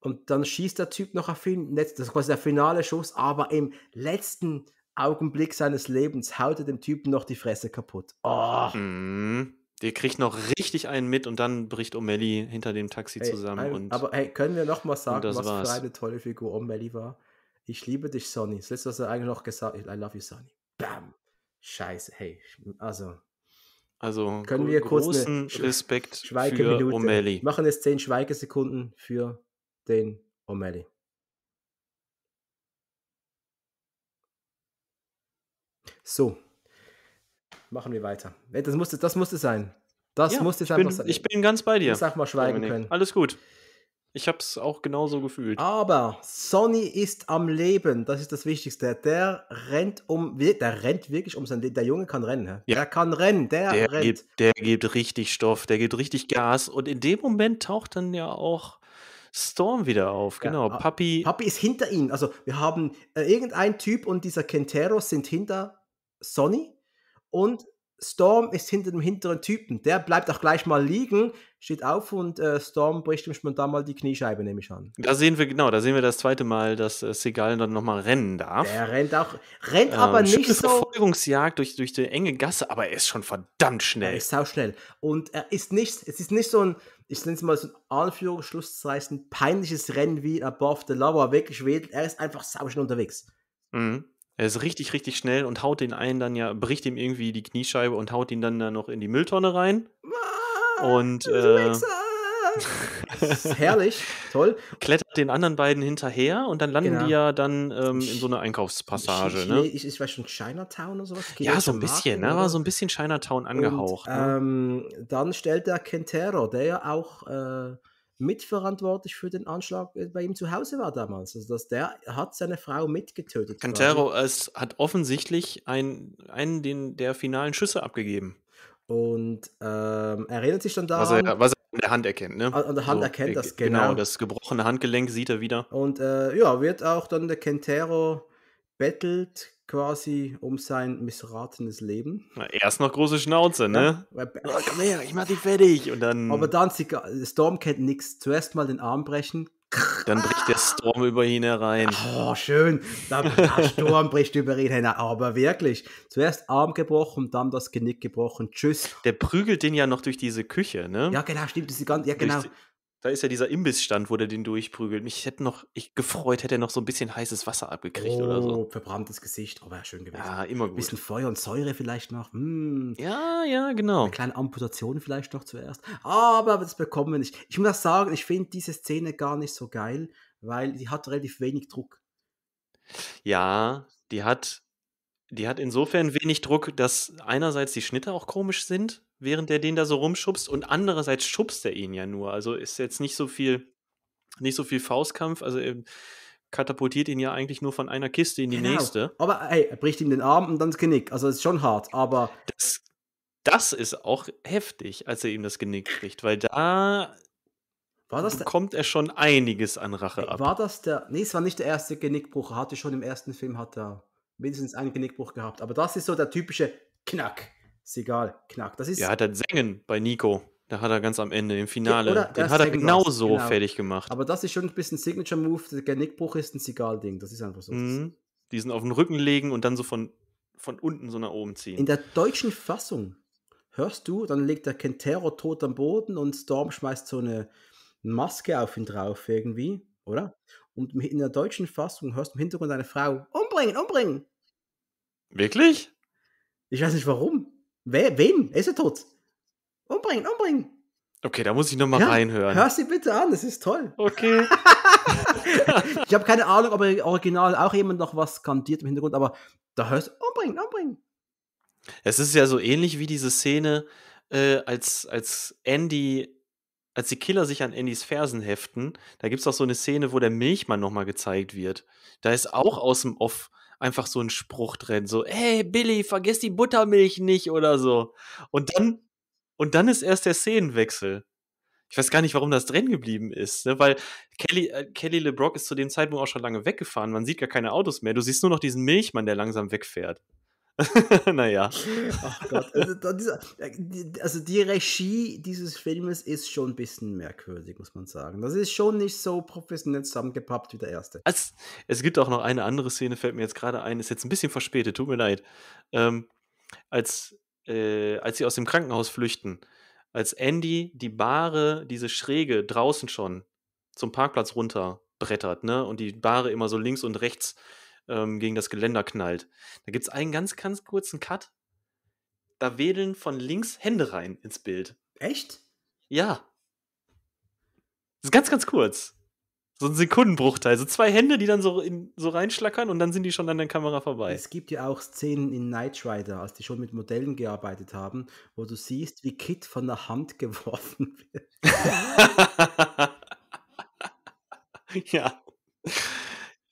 Und dann schießt der Typ noch auf ihn, das ist quasi der finale Schuss, aber im letzten Augenblick seines Lebens haut er dem Typen noch die Fresse kaputt. Oh. Mhm. Der kriegt noch richtig einen mit und dann bricht O'Malley hinter dem Taxi hey, zusammen. Ein, und, aber hey, können wir noch mal sagen, was war's. für eine tolle Figur O'Malley war? Ich liebe dich, Sonny. Das letzte, was er eigentlich noch gesagt hat, I love you, Sonny. Bam. Scheiße, hey. Also. Also, können wir kurz einen Respekt Schweigeminute. für O'Malley. Machen jetzt zehn Schweigesekunden für den O'Malley. So, machen wir weiter. Das musste, das musste sein. Das ja, musste ich einfach bin, sein. Ich bin ganz bei dir. Ich sag mal, schweigen können. Alles gut. Ich habe es auch genauso gefühlt. Aber Sonny ist am Leben. Das ist das Wichtigste. Der rennt um, der rennt wirklich um sein Leben. Der Junge kann rennen. Ja. Der kann rennen. Der, der rennt. Gibt, der gibt richtig Stoff. Der gibt richtig Gas. Und in dem Moment taucht dann ja auch Storm wieder auf. Genau. Ja, ah, Papi. Papi ist hinter ihm. Also wir haben äh, irgendein Typ und dieser Kenteros sind hinter Sonny und Storm ist hinter dem hinteren Typen. Der bleibt auch gleich mal liegen, steht auf und äh, Storm bricht ihm spontan mal die Kniescheibe, nehme ich an. Da sehen wir, genau, da sehen wir das zweite Mal, dass äh, Segal dann nochmal rennen darf. Er rennt auch, rennt ähm, aber nicht so. Verfolgungsjagd durch, durch die enge Gasse, aber er ist schon verdammt schnell. Er ist sau schnell. Und er ist nicht, es ist nicht so ein, ich nenne es mal so ein Anführungsschlusszeichen, peinliches Rennen wie Above the Lava, wirklich wedelt. Er ist einfach sau unterwegs. Mhm. Er ist richtig, richtig schnell und haut den einen dann ja, bricht ihm irgendwie die Kniescheibe und haut ihn dann da noch in die Mülltonne rein. Ah, und äh, [LAUGHS] herrlich, toll. Klettert den anderen beiden hinterher und dann landen genau. die ja dann ähm, in so einer Einkaufspassage. Ich, ich, ne? ich, ich weiß schon Chinatown oder sowas. Geht ja, so ein bisschen, ne? war so ein bisschen Chinatown angehaucht. Und, ne? ähm, dann stellt der Kentero, der ja auch äh, mitverantwortlich für den Anschlag äh, bei ihm zu Hause war damals. Also dass der hat seine Frau mitgetötet. Cantero es hat offensichtlich einen, einen den, der finalen Schüsse abgegeben. Und ähm, erinnert sich dann daran. Was er, was er an der Hand erkennt, ne? An der Hand so, erkennt das, genau. Genau, das gebrochene Handgelenk sieht er wieder. Und äh, ja, wird auch dann der Kentero bettelt, quasi um sein missratenes Leben. erst noch große Schnauze, ne? Ja, oh, komm her, ich mach dich fertig. Und dann... Aber dann, Storm kennt nichts. Zuerst mal den Arm brechen. Dann bricht der Storm über ihn herein. Oh, schön. Dann, der Sturm bricht über ihn herein. Aber wirklich. Zuerst Arm gebrochen, dann das Genick gebrochen. Tschüss. Der prügelt den ja noch durch diese Küche, ne? Ja, genau, stimmt. Das ist ganz, ja, genau. Durch, da ist ja dieser Imbissstand, wo der den durchprügelt. Mich hätte noch, ich gefreut, hätte er noch so ein bisschen heißes Wasser abgekriegt oh, oder so. Oh, verbranntes Gesicht, aber oh, schön gewesen. Ja, immer gut. Ein bisschen Feuer und Säure vielleicht noch. Hm. Ja, ja, genau. Eine kleine Amputation vielleicht noch zuerst. Aber das bekommen wir nicht. Ich muss sagen, ich finde diese Szene gar nicht so geil, weil die hat relativ wenig Druck. Ja, die hat die hat insofern wenig Druck, dass einerseits die Schnitte auch komisch sind, während er den da so rumschubst und andererseits schubst er ihn ja nur. Also ist jetzt nicht so viel, nicht so viel Faustkampf. Also er katapultiert ihn ja eigentlich nur von einer Kiste in die genau. nächste. Aber ey, er bricht ihm den Arm und dann das Genick. Also ist schon hart, aber. Das, das ist auch heftig, als er ihm das Genick bricht, weil da war das bekommt der, er schon einiges an Rache ab. War das der. Nee, es war nicht der erste Genickbruch. Er hatte schon im ersten Film hat er mindestens einen Genickbruch gehabt. Aber das ist so der typische Knack. Ist egal, Knack. Das ist. Ja, hat er Sängen bei Nico. Da hat er ganz am Ende, im Finale. Ja, den hat er genauso genau. fertig gemacht. Aber das ist schon ein bisschen Signature-Move. Der Genickbruch ist ein Sigal-Ding. Das ist einfach so. Mhm. Die sind auf den Rücken legen und dann so von, von unten so nach oben ziehen. In der deutschen Fassung hörst du, dann legt der Kentero tot am Boden und Storm schmeißt so eine Maske auf ihn drauf irgendwie, oder? und in der deutschen Fassung hörst du im Hintergrund eine Frau, umbringen, umbringen. Wirklich? Ich weiß nicht warum. Wer, wen? ist er tot. Umbringen, umbringen. Okay, da muss ich nochmal ja, reinhören. Hör sie bitte an, das ist toll. Okay. [LAUGHS] ich habe keine Ahnung, ob im original auch jemand noch was kantiert im Hintergrund, aber da hörst du, umbringen, umbringen. Es ist ja so ähnlich wie diese Szene, äh, als, als Andy als die Killer sich an Andys Fersen heften, da gibt es auch so eine Szene, wo der Milchmann nochmal gezeigt wird. Da ist auch aus dem Off einfach so ein Spruch drin, so, hey Billy, vergiss die Buttermilch nicht oder so. Und dann, und dann ist erst der Szenenwechsel. Ich weiß gar nicht, warum das drin geblieben ist, ne? weil Kelly, äh, Kelly LeBrock ist zu dem Zeitpunkt auch schon lange weggefahren. Man sieht gar keine Autos mehr. Du siehst nur noch diesen Milchmann, der langsam wegfährt. [LAUGHS] naja. Ach Gott. Also, äh, also, die Regie dieses Filmes ist schon ein bisschen merkwürdig, muss man sagen. Das ist schon nicht so professionell zusammengepappt wie der erste. Es, es gibt auch noch eine andere Szene, fällt mir jetzt gerade ein, ist jetzt ein bisschen verspätet, tut mir leid. Ähm, als, äh, als sie aus dem Krankenhaus flüchten, als Andy die Bahre, diese Schräge draußen schon zum Parkplatz runter brettert, ne? Und die Bahre immer so links und rechts ähm, gegen das Geländer knallt. Da gibt es einen ganz, ganz kurzen Cut. Da wedeln von links Hände rein ins Bild. Echt? Ja. Das ist ganz, ganz kurz. So ein Sekundenbruchteil. So zwei Hände, die dann so, in, so reinschlackern und dann sind die schon an der Kamera vorbei. Es gibt ja auch Szenen in Knight Rider, als die schon mit Modellen gearbeitet haben, wo du siehst, wie Kit von der Hand [LAUGHS] geworfen wird. [LAUGHS] ja.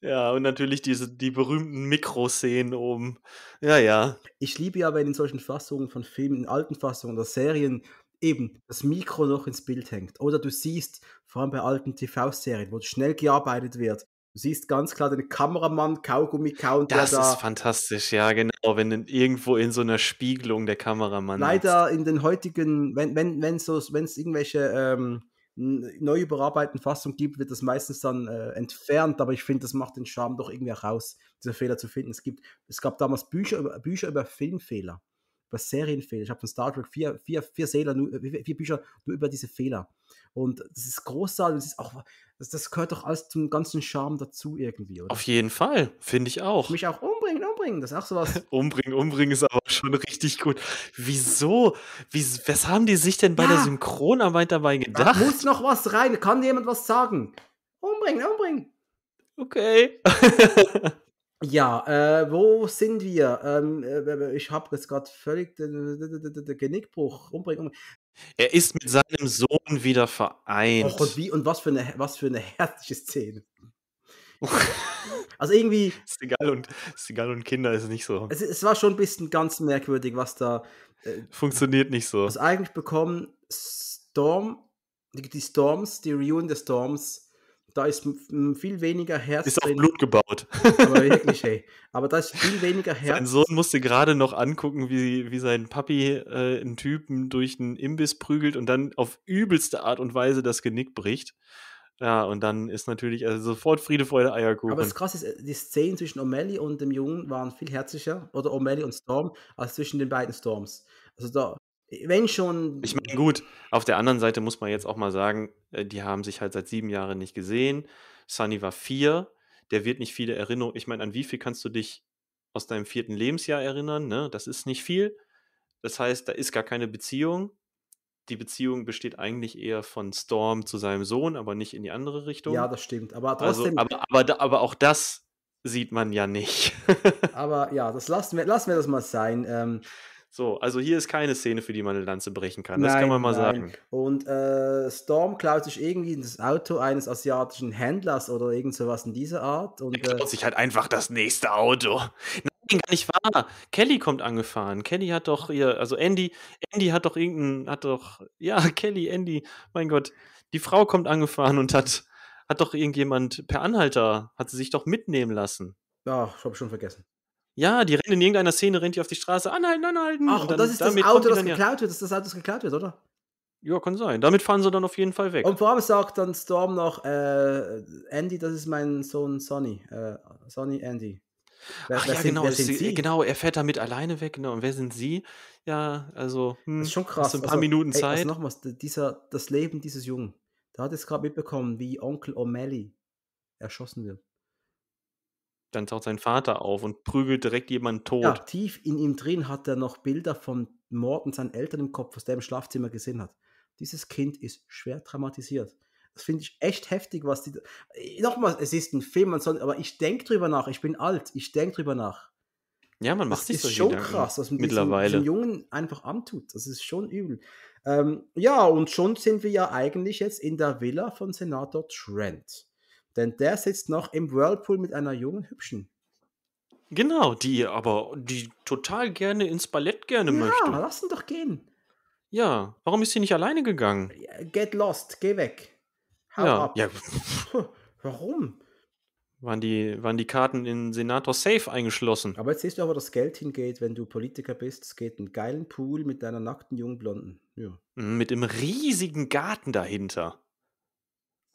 Ja, und natürlich diese, die berühmten Mikroszenen oben. Ja, ja. Ich liebe ja wenn in solchen Fassungen von Filmen, in alten Fassungen oder Serien, eben das Mikro noch ins Bild hängt. Oder du siehst, vor allem bei alten TV-Serien, wo schnell gearbeitet wird, du siehst ganz klar den Kameramann Kaugummi kauen. Das da ist fantastisch, ja, genau, wenn in, irgendwo in so einer Spiegelung der Kameramann. Leider ist. in den heutigen, wenn es wenn, irgendwelche. Ähm, neu überarbeiteten Fassung gibt, wird das meistens dann äh, entfernt, aber ich finde, das macht den Charme doch irgendwie raus, diese Fehler zu finden. Es, gibt, es gab damals Bücher über, Bücher über Filmfehler was Serien Ich habe von Star Trek vier, vier, vier, Seele, äh, vier Bücher nur über diese Fehler. Und das ist großartig, das ist auch, das, das gehört doch alles zum ganzen Charme dazu irgendwie, oder? Auf jeden Fall, finde ich auch. Mich auch umbringen, umbringen, das ist auch sowas. [LAUGHS] umbringen, umbringen ist aber schon richtig gut. Wieso? Wie, was haben die sich denn bei ja. der Synchronarbeit dabei gedacht? Da muss noch was rein, kann jemand was sagen? Umbringen, umbringen. Okay. [LAUGHS] Ja, äh, wo sind wir? Ähm, äh, ich habe jetzt gerade völlig den Genickbruch. Umbringen, umbringen. Er ist mit seinem Sohn wieder vereint. Och, und wie und was für eine, was für eine herzliche Szene. [LAUGHS] also irgendwie. ist egal und, ist egal und Kinder ist nicht so. Es, es war schon ein bisschen ganz merkwürdig, was da. Äh, Funktioniert nicht so. Was eigentlich bekommen Storm, die, die Storms, die Reunion der Storms da ist viel weniger Herz. Ist auf Blut gebaut. Aber [LAUGHS] wirklich, hey. Aber da ist viel weniger Herz. Mein Sohn musste gerade noch angucken, wie, wie sein Papi äh, einen Typen durch einen Imbiss prügelt und dann auf übelste Art und Weise das Genick bricht. Ja, und dann ist natürlich also sofort Friede, Freude, Eierkuchen. Aber das Krasse ist, äh, die Szenen zwischen O'Malley und dem Jungen waren viel herzlicher, oder O'Malley und Storm, als zwischen den beiden Storms. Also da, wenn schon. Ich meine, gut, auf der anderen Seite muss man jetzt auch mal sagen, äh, die haben sich halt seit sieben Jahren nicht gesehen. Sunny war vier, der wird nicht viele Erinnerungen. Ich meine, an wie viel kannst du dich aus deinem vierten Lebensjahr erinnern? Ne? Das ist nicht viel. Das heißt, da ist gar keine Beziehung. Die Beziehung besteht eigentlich eher von Storm zu seinem Sohn, aber nicht in die andere Richtung. Ja, das stimmt. Aber also, trotzdem. Also, aber, aber, aber auch das sieht man ja nicht. [LAUGHS] aber ja, das lassen wir, lassen wir das mal sein. Ähm, so, also hier ist keine Szene, für die man eine Lanze brechen kann. Das nein, kann man mal nein. sagen. Und äh, Storm klaut sich irgendwie das Auto eines asiatischen Händlers oder irgend sowas in dieser Art. Und er äh, klaut äh, sich halt einfach das nächste Auto. Nein, gar nicht wahr. Kelly kommt angefahren. Kelly hat doch ihr, also Andy, Andy hat doch irgendeinen, hat doch, ja, [LAUGHS] Kelly, Andy, mein Gott, die Frau kommt angefahren und hat, hat doch irgendjemand per Anhalter, hat sie sich doch mitnehmen lassen. Ja, ich habe schon vergessen. Ja, die rennen in irgendeiner Szene, rennt die auf die Straße, anhalten, anhalten. Ach, und, und das ist das Auto, das geklaut ja. wird, das ist das Auto, das geklaut wird, oder? Ja, kann sein. Damit fahren sie dann auf jeden Fall weg. Und vor allem sagt dann Storm noch, äh, Andy, das ist mein Sohn Sonny. Äh, Sonny Andy. Wer, Ach wer ja, sind, genau, sie, genau, er fährt damit alleine weg, genau. Und wer sind Sie? Ja, also hm, das ist schon krass. ein paar also, Minuten also Zeit. also nochmals, dieser, das Leben dieses Jungen, Da hat es gerade mitbekommen, wie Onkel O'Malley erschossen wird dann taucht sein Vater auf und prügelt direkt jemanden tot. Ja, tief in ihm drin hat er noch Bilder von Morden seinen Eltern im Kopf, was der im Schlafzimmer gesehen hat. Dieses Kind ist schwer traumatisiert. Das finde ich echt heftig, was die. Äh, nochmal, es ist ein Film, man soll, aber ich denke drüber nach. Ich bin alt, ich denke drüber nach. Ja, man macht das sich ist schon Gedanken krass, was man mittlerweile diesen, diesen Jungen einfach antut. Das ist schon übel. Ähm, ja, und schon sind wir ja eigentlich jetzt in der Villa von Senator Trent. Denn der sitzt noch im Whirlpool mit einer jungen Hübschen. Genau, die aber, die total gerne ins Ballett gerne ja, möchte. Ja, lass ihn doch gehen. Ja, warum ist sie nicht alleine gegangen? Äh, get lost, geh weg. Hau ja, ab. ja. [LAUGHS] warum? Waren die, waren die Karten in Senator Safe eingeschlossen? Aber jetzt siehst du wo das Geld hingeht, wenn du Politiker bist. Es geht einen geilen Pool mit deiner nackten jungen Blonden. Ja. Mit einem riesigen Garten dahinter.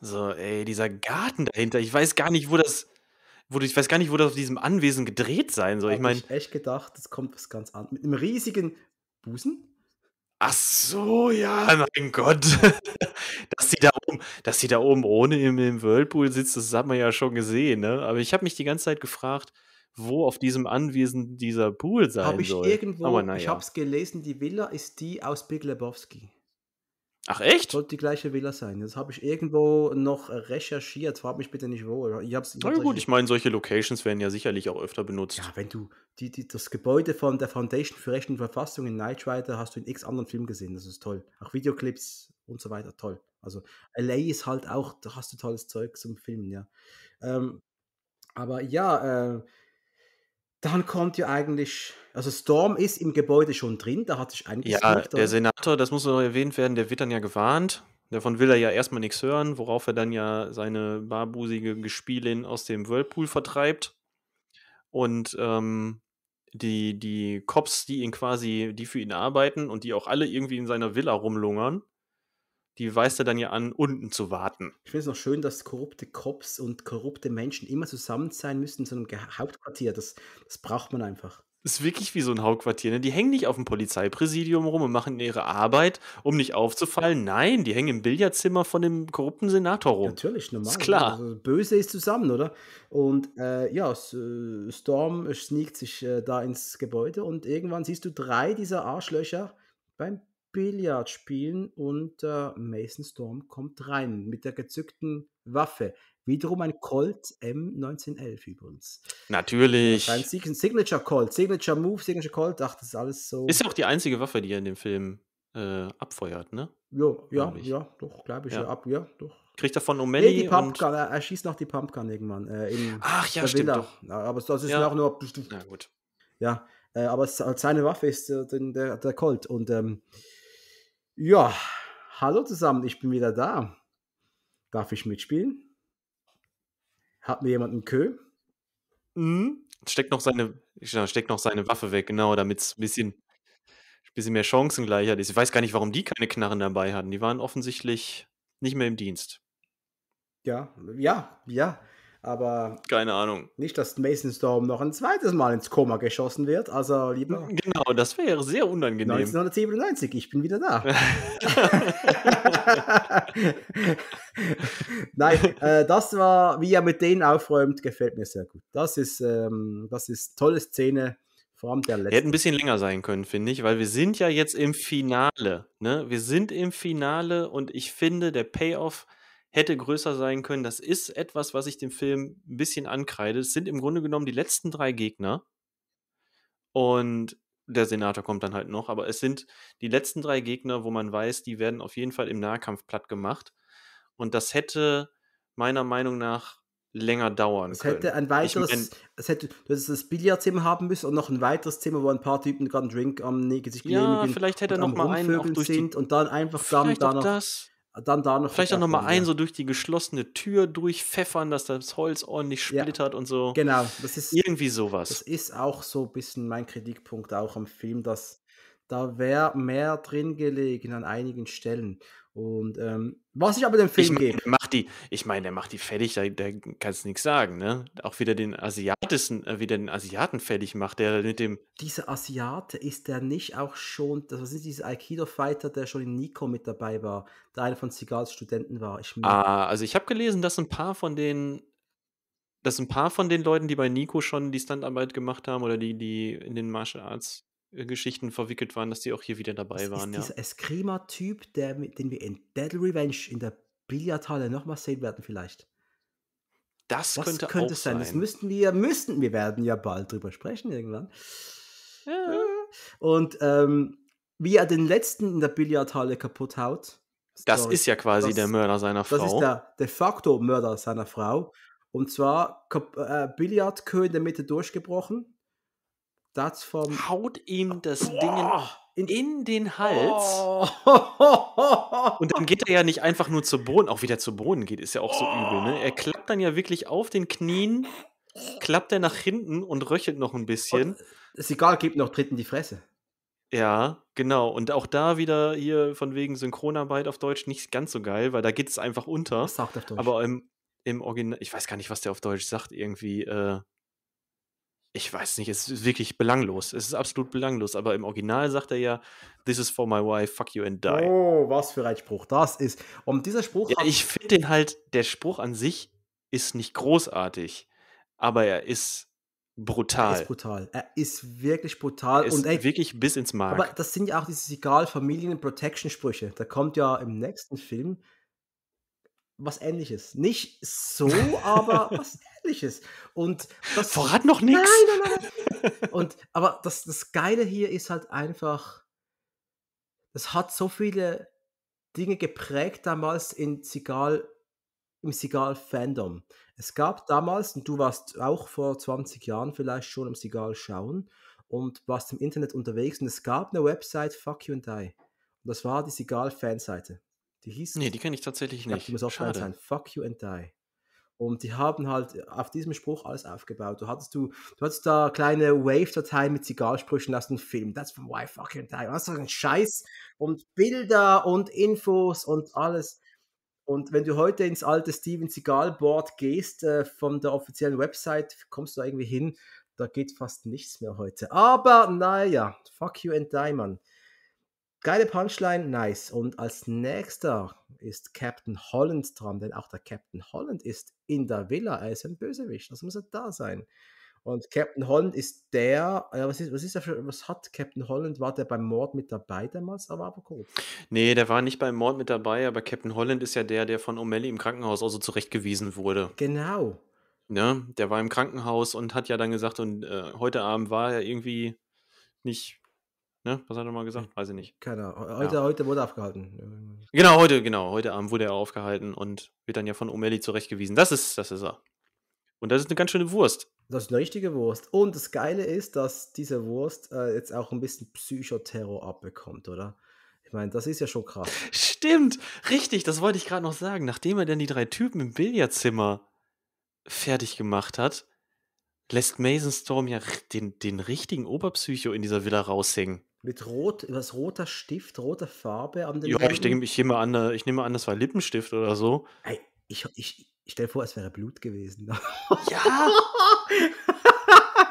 So, ey, dieser Garten dahinter, ich weiß gar nicht, wo das, wo du, ich weiß gar nicht, wo das auf diesem Anwesen gedreht sein soll. Ich meine. Ich echt gedacht, es kommt was ganz anderes. Mit einem riesigen Busen? Ach so, ja, mein Gott. [LAUGHS] dass, sie da oben, dass sie da oben ohne im, im Whirlpool sitzt, das hat man ja schon gesehen, ne? Aber ich habe mich die ganze Zeit gefragt, wo auf diesem Anwesen dieser Pool sein hab ich soll. Irgendwo, Aber naja. Ich habe es gelesen, die Villa ist die aus Big Lebowski. Ach echt? Sollte die gleiche Villa sein. Das habe ich irgendwo noch recherchiert. Frag mich bitte nicht wo. Ich hab's, ich Na gut, ich meine, solche Locations werden ja sicherlich auch öfter benutzt. Ja, wenn du die, die, das Gebäude von der Foundation für Recht und Verfassung in Knight Rider hast du in x anderen Filmen gesehen. Das ist toll. Auch Videoclips und so weiter. Toll. Also LA ist halt auch, da hast du tolles Zeug zum Filmen, ja. Ähm, aber ja, äh, dann kommt ja eigentlich, also Storm ist im Gebäude schon drin, da hat sich eigentlich. Ja, der Senator, das muss noch erwähnt werden, der wird dann ja gewarnt. Davon will er ja erstmal nichts hören, worauf er dann ja seine barbusige Gespielin aus dem Whirlpool vertreibt. Und ähm, die, die Cops, die ihn quasi, die für ihn arbeiten und die auch alle irgendwie in seiner Villa rumlungern, die weist er dann ja an, unten zu warten. Ich finde es noch schön, dass korrupte Cops und korrupte Menschen immer zusammen sein müssen in so einem Ge Hauptquartier. Das, das braucht man einfach. Das ist wirklich wie so ein Hauptquartier. Ne? Die hängen nicht auf dem Polizeipräsidium rum und machen ihre Arbeit, um nicht aufzufallen. Nein, die hängen im Billardzimmer von dem korrupten Senator rum. Natürlich, normal. Ist ne? klar. Also, böse ist zusammen, oder? Und äh, ja, Storm sneakt sich äh, da ins Gebäude und irgendwann siehst du drei dieser Arschlöcher beim Billard spielen und äh, Mason Storm kommt rein mit der gezückten Waffe. Wiederum ein Colt M1911 übrigens. Äh, Natürlich. Ein Signature Colt, Signature Move, Signature Colt, ach, das ist alles so. Ist ja auch die einzige Waffe, die er in dem Film äh, abfeuert, ne? Jo, ja, ja, ja, doch, glaube ich, ja. ja. ab, ja, doch. Kriegt er davon O'Malley nee, die Pumpgun, er, er, schießt noch die Pumpgun irgendwann. Äh, ach ja, stimmt doch. Ja, aber das ist ja auch nur... Na gut. Ja, äh, aber seine Waffe ist äh, der, der, der Colt und ähm, ja, hallo zusammen, ich bin wieder da. Darf ich mitspielen? Hat mir jemand einen Kö? Mhm. Steckt noch seine, steckt noch seine Waffe weg, genau, damit es ein bisschen, bisschen mehr Chancengleichheit ist. Ich weiß gar nicht, warum die keine Knarren dabei hatten. Die waren offensichtlich nicht mehr im Dienst. Ja, ja, ja. Aber keine Ahnung. Nicht, dass Mason Storm noch ein zweites Mal ins Koma geschossen wird. Also lieber. Genau, das wäre sehr unangenehm. 1997, ich bin wieder da. [LAUGHS] [LAUGHS] Nein, äh, das war, wie er mit denen aufräumt, gefällt mir sehr gut. Das ist, ähm, das ist tolle Szene. Vor allem der letzte. Hätte ein bisschen länger sein können, finde ich, weil wir sind ja jetzt im Finale. Ne? Wir sind im Finale und ich finde, der Payoff hätte größer sein können. Das ist etwas, was ich dem Film ein bisschen ankreide. Es sind im Grunde genommen die letzten drei Gegner. Und der Senator kommt dann halt noch, aber es sind die letzten drei Gegner, wo man weiß, die werden auf jeden Fall im Nahkampf platt gemacht. Und das hätte meiner Meinung nach länger dauern es können. Hätte ein weiteres, ich mein, es hätte, du hättest das Billardzimmer haben müssen und noch ein weiteres Zimmer, wo ein paar Typen gerade einen Drink am Nägel sich ja, nehmen. Ja, vielleicht hätte er noch mal einen auch durch sind die, und dann einfach dann danach. Das dann da noch. Vielleicht auch nochmal ein, so durch die geschlossene Tür durchpfeffern, dass das Holz ordentlich splittert ja, und so. Genau, das ist. Irgendwie sowas. Das ist auch so ein bisschen mein Kritikpunkt auch am Film, dass da wäre mehr drin gelegen an einigen Stellen. Und ähm, was ich aber dem Film ich mein, gebe die, ich meine, der macht die fertig, da, da kannst du nichts sagen, ne? Auch wieder den Asiatischen, äh, wieder den Asiaten fertig macht, der mit dem. Dieser Asiate ist der nicht auch schon, das was ist dieser Aikido-Fighter, der schon in Nico mit dabei war, der einer von Cigars Studenten war. Ich mein... ah, also ich habe gelesen, dass ein paar von den dass ein paar von den Leuten, die bei Nico schon die Standarbeit gemacht haben oder die, die in den Martial Arts äh, Geschichten verwickelt waren, dass die auch hier wieder dabei das waren. Ist ja. Dieser Eskrima-Typ, den wir in Dead Revenge in der Billardhalle nochmal sehen werden, vielleicht. Das, das könnte, könnte auch sein. sein. Das müssten wir, müssten wir werden ja bald drüber sprechen irgendwann. Ja. Äh. Und ähm, wie er den letzten in der Billardhalle kaputt haut. Das Story, ist ja quasi das, der Mörder seiner Frau. Das ist der de facto Mörder seiner Frau. Und zwar äh, Billardkö in der Mitte durchgebrochen. Das vom. Haut ihm das oh. Ding in, in den Hals. Oh. Und dann geht er ja nicht einfach nur zu Boden, auch wieder zu Boden geht, ist ja auch so oh. übel. Ne? Er klappt dann ja wirklich auf den Knien, klappt er nach hinten und röchelt noch ein bisschen. Und, ist egal, gibt noch dritten die Fresse. Ja, genau. Und auch da wieder hier von wegen Synchronarbeit auf Deutsch nicht ganz so geil, weil da geht es einfach unter. Was sagt auf Deutsch. Aber im, im Original, ich weiß gar nicht, was der auf Deutsch sagt, irgendwie. Äh, ich weiß nicht, es ist wirklich belanglos. Es ist absolut belanglos, aber im Original sagt er ja, This is for my wife, fuck you and die. Oh, was für ein Spruch das ist. Und dieser Spruch. Ja, ich finde den halt, der Spruch an sich ist nicht großartig, aber er ist brutal. Er ist brutal. Er ist wirklich brutal. Er ist und ey, wirklich bis ins Mark. Aber das sind ja auch diese egal Familien-Protection-Sprüche. Da kommt ja im nächsten Film was ähnliches. Nicht so, aber was Köstliches. Und das Vorrat noch nichts. Nein, nein, nein. Und, aber das, das Geile hier ist halt einfach, es hat so viele Dinge geprägt damals in Sigal, im Sigal-Fandom. Es gab damals, und du warst auch vor 20 Jahren vielleicht schon im Sigal schauen und warst im Internet unterwegs und es gab eine Website, Fuck You and I. Und das war die Sigal-Fanseite. Die hieß. Nee, die kenne ich tatsächlich nicht. Ja, die muss auch Schade. sein. Fuck You and Die. Und die haben halt auf diesem Spruch alles aufgebaut. Du hattest, du, du hattest da kleine Wave-Dateien mit Zigarrsprüchen aus dem Film. Das from Why Fucking Die. Was für ein Scheiß. Und Bilder und Infos und alles. Und wenn du heute ins alte Steven Seagal-Board gehst, äh, von der offiziellen Website, kommst du da irgendwie hin. Da geht fast nichts mehr heute. Aber naja, fuck you and die, Mann. Geile Punchline, nice. Und als nächster ist Captain Holland dran, denn auch der Captain Holland ist in der Villa. Er ist ein Bösewicht, das muss er da sein. Und Captain Holland ist der, ja, äh, was ist, was ist er für, was hat Captain Holland? War der beim Mord mit dabei damals? Aber aber kurz. Nee, der war nicht beim Mord mit dabei, aber Captain Holland ist ja der, der von O'Malley im Krankenhaus also zurechtgewiesen wurde. Genau. Ja, ne? der war im Krankenhaus und hat ja dann gesagt, und äh, heute Abend war er irgendwie nicht Ne? Was hat er mal gesagt? Weiß ich nicht. Keine Ahnung. Heute, ja. heute wurde er aufgehalten. Genau, heute, genau. Heute Abend wurde er aufgehalten und wird dann ja von Omelli zurechtgewiesen. Das ist, das ist er. Und das ist eine ganz schöne Wurst. Das ist eine richtige Wurst. Und das Geile ist, dass diese Wurst äh, jetzt auch ein bisschen Psychoterror abbekommt, oder? Ich meine, das ist ja schon krass. Stimmt, richtig, das wollte ich gerade noch sagen. Nachdem er dann die drei Typen im Billardzimmer fertig gemacht hat, lässt Mason Storm ja den, den richtigen Oberpsycho in dieser Villa raushängen. Mit rot, was roter Stift, roter Farbe an den Ja, ich denke, ich nehme an, äh, ich nehme an, das war Lippenstift oder so. Hey, ich, ich, ich stelle vor, es wäre Blut gewesen. ja! [LAUGHS]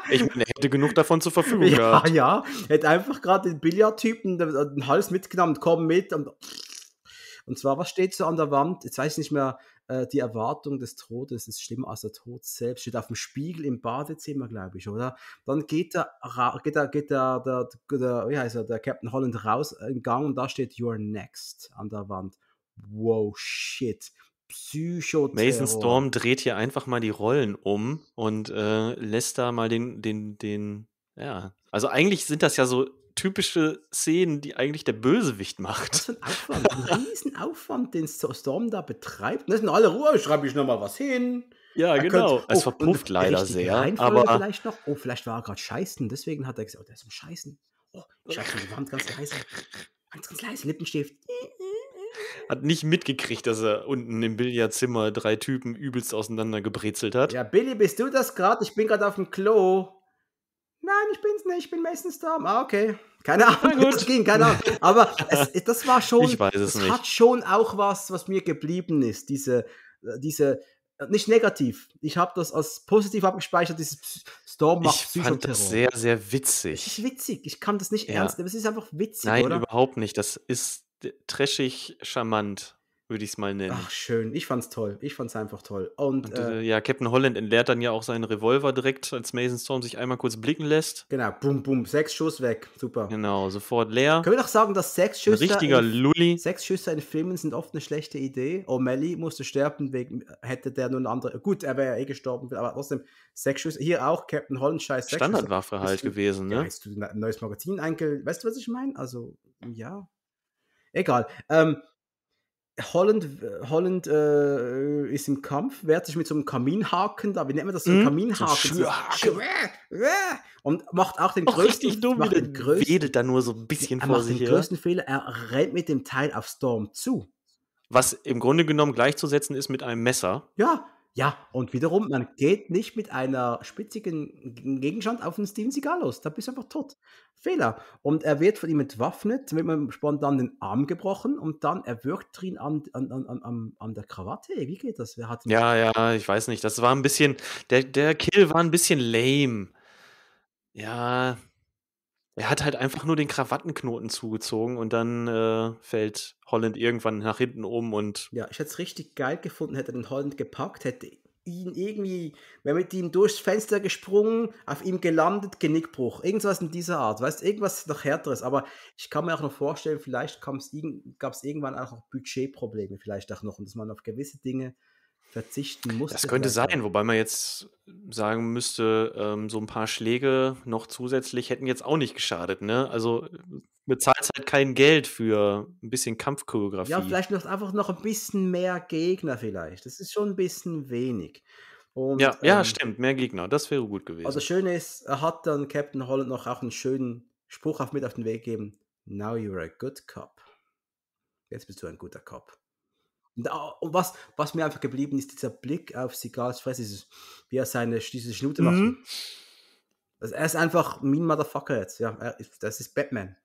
Ich meine, er hätte genug davon zur Verfügung ja, gehabt. Ja, hätte einfach gerade den Billardtypen den Hals mitgenommen, komm mit. Und, und zwar, was steht so an der Wand? Jetzt weiß ich nicht mehr, äh, die Erwartung des Todes ist schlimmer als der Tod selbst. Steht auf dem Spiegel im Badezimmer, glaube ich, oder? Dann geht der, geht der, geht der, der, der, wie heißt er, der Captain Holland raus äh, in Gang und da steht You're next an der Wand. Wow, shit. Psychoterror. Mason Storm dreht hier einfach mal die Rollen um und äh, lässt da mal den, den, den, ja. Also eigentlich sind das ja so typische Szenen, die eigentlich der Bösewicht macht. Was für ein Aufwand, ein Riesenaufwand, den Storm da betreibt. Das sind alle Ruhe, oh, schreibe ich nochmal was hin. Ja, er genau. Könnte, oh, es verpufft leider sehr. aber vielleicht noch. Oh, vielleicht war er gerade scheißen. Deswegen hat er gesagt, oh, der ist um Scheißen. Oh, Scheiße, die waren ganz leise. Ganz, ganz leise, Lippenstift. Hat nicht mitgekriegt, dass er unten im Billardzimmer drei Typen übelst auseinandergebrezelt hat. Ja, Billy, bist du das gerade? Ich bin gerade auf dem Klo. Nein, ich bin's nicht, ich bin Mason Storm. Ah, okay. Keine Ahnung, das ging, keine Ahnung. Aber [LAUGHS] es, das war schon, ich weiß es, es hat schon auch was, was mir geblieben ist. Diese, äh, diese, äh, nicht negativ. Ich habe das als positiv abgespeichert, dieses Storm macht Ich fand das sehr, sehr witzig. Es ist witzig. Ich kann das nicht ja. ernst nehmen. Es ist einfach witzig, Nein, oder? überhaupt nicht. Das ist äh, trashig charmant würde ich es mal nennen. Ach, schön. Ich fand's toll. Ich fand's einfach toll. Und, und äh, äh, ja, Captain Holland entleert dann ja auch seinen Revolver direkt, als Mason Storm sich einmal kurz blicken lässt. Genau, bum, bum, sechs Schuss weg. Super. Genau, sofort leer. Können wir doch sagen, dass sechs Schüsse. richtiger in, Lulli. Sechs Schüsse in Filmen sind oft eine schlechte Idee. O'Malley musste sterben, wegen, hätte der nur eine andere. Gut, er wäre ja eh gestorben, aber trotzdem sechs Schüsse. Hier auch Captain Holland, scheiß sechs Standardwaffe halt du, gewesen, ne? Ja, hast du ein neues Magazin einge. Weißt du, was ich meine? Also, ja. Egal. Ähm, Holland, Holland äh, ist im Kampf, wehrt sich mit so einem Kaminhaken da, wie nennt man das, so einen hm? Kaminhaken? So und macht auch den größten, Richtig dumm, macht den größten wedelt da nur so ein bisschen vor sich. Den größten Fehler, er rennt mit dem Teil auf Storm zu. Was im Grunde genommen gleichzusetzen ist mit einem Messer. Ja, ja, und wiederum, man geht nicht mit einer spitzigen Gegenstand auf den Steven Seagal los. Da bist du einfach tot. Fehler. Und er wird von ihm entwaffnet, wird man spontan den Arm gebrochen und dann erwürgt er ihn an, an, an, an, der Krawatte. Wie geht das? Wer hat ja, ja, ich weiß nicht. Das war ein bisschen, der, der Kill war ein bisschen lame. Ja, er hat halt einfach nur den Krawattenknoten zugezogen und dann äh, fällt Holland irgendwann nach hinten um und. Ja, ich hätte es richtig geil gefunden, hätte den Holland gepackt, hätte ihn irgendwie, wäre mit ihm durchs Fenster gesprungen, auf ihm gelandet, Genickbruch. Irgendwas in dieser Art. Weißt du, irgendwas noch härteres. Aber ich kann mir auch noch vorstellen, vielleicht gab es irgendwann auch noch Budgetprobleme, vielleicht auch noch, und dass man auf gewisse Dinge verzichten musste. Das könnte sein, wobei man jetzt sagen müsste, ähm, so ein paar Schläge noch zusätzlich hätten jetzt auch nicht geschadet. Ne? Also bezahlt halt kein Geld für ein bisschen Kampfchoreografie. Ja, vielleicht noch einfach noch ein bisschen mehr Gegner vielleicht. Das ist schon ein bisschen wenig. Und, ja, ja, ähm, stimmt, mehr Gegner, das wäre gut gewesen. Also schön ist, er hat dann Captain Holland noch auch einen schönen Spruch auf mit auf den Weg gegeben. Now you're a good cop. Jetzt bist du ein guter Cop. Und was, was mir einfach geblieben ist, dieser Blick auf Sigals Fresse, ist, wie er seine diese Schnute macht. Mhm. Also er ist einfach Mean Motherfucker jetzt. Ja, er, das ist Batman.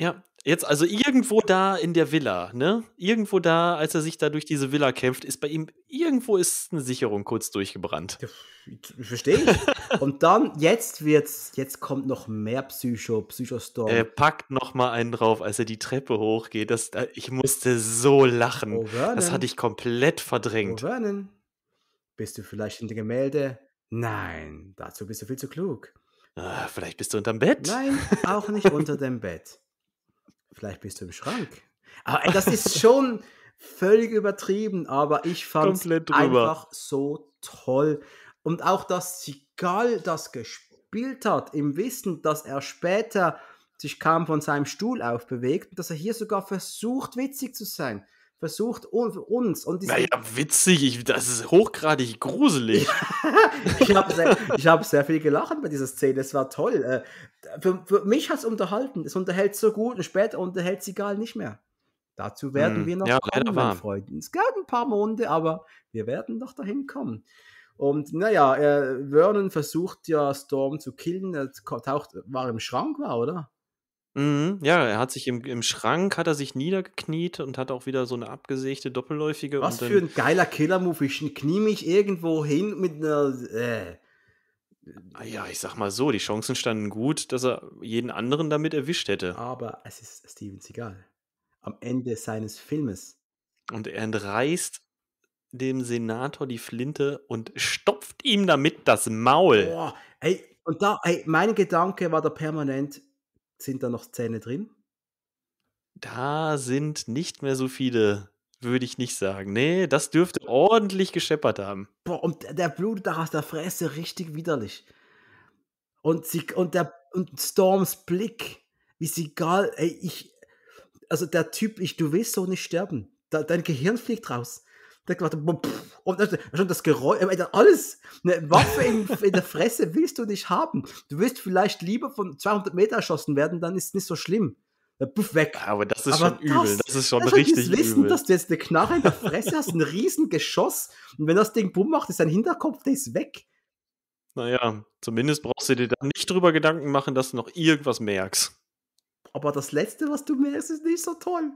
Ja, jetzt also irgendwo da in der Villa, ne? Irgendwo da, als er sich da durch diese Villa kämpft, ist bei ihm irgendwo ist eine Sicherung kurz durchgebrannt. Verstehe ich. Und dann jetzt wird's, jetzt kommt noch mehr Psycho, Psychostorm. Er packt noch mal einen drauf, als er die Treppe hochgeht. Das, äh, ich musste so lachen. Oh, das hatte ich komplett verdrängt. Oh, bist du vielleicht in den Gemälde? Nein, dazu bist du viel zu klug. Ah, vielleicht bist du unterm Bett? Nein, auch nicht unter dem [LAUGHS] Bett. Vielleicht bist du im Schrank. Aber ey, [LAUGHS] das ist schon völlig übertrieben, aber ich fand es einfach so toll. Und auch, dass Sigal das gespielt hat, im Wissen, dass er später sich kaum von seinem Stuhl aufbewegt und dass er hier sogar versucht, witzig zu sein versucht uns und diese. Naja, witzig, ich, das ist hochgradig gruselig. [LAUGHS] ich habe sehr, hab sehr viel gelacht bei dieser Szene, es war toll. Äh, für, für mich hat es unterhalten, es unterhält so gut und später unterhält sie gar nicht mehr. Dazu werden hm, wir noch ja, kommen, meine Freunde. Es gab ein paar Monde, aber wir werden noch dahin kommen. Und naja, äh, Vernon versucht ja Storm zu killen, er taucht, war im Schrank, war, oder? Mhm, ja, er hat sich im, im Schrank, hat er sich niedergekniet und hat auch wieder so eine abgesägte doppelläufige. Was für ein geiler Killer-Move. Ich knie mich irgendwo hin mit einer. Äh. Ah ja, ich sag mal so, die Chancen standen gut, dass er jeden anderen damit erwischt hätte. Aber es ist Steven Seagal. Am Ende seines Filmes. Und er entreißt dem Senator die Flinte und stopft ihm damit das Maul. Boah, ey, und da, ey, mein Gedanke war da permanent, sind da noch Zähne drin? Da sind nicht mehr so viele, würde ich nicht sagen. Nee, das dürfte ordentlich gescheppert haben. Boah, und der blutet da aus der Fresse richtig widerlich. Und, sie, und, der, und Storms Blick, wie sie egal, ey, ich, also der Typ, ich, du willst so nicht sterben. Da, dein Gehirn fliegt raus der gemacht und das, schon das Geräusch, alles, eine Waffe in, in, der Fresse willst du nicht haben. Du willst vielleicht lieber von 200 Meter erschossen werden, dann ist es nicht so schlimm. Puff weg. Aber das ist aber schon übel. Das, das ist schon das richtig übel. Wissen, dass du jetzt eine Knarre in der Fresse hast, ein riesen Geschoss und wenn das Ding bumm macht, ist dein Hinterkopf, der ist weg. Naja, zumindest brauchst du dir dann nicht drüber Gedanken machen, dass du noch irgendwas merkst. Aber das Letzte, was du merkst, ist nicht so toll.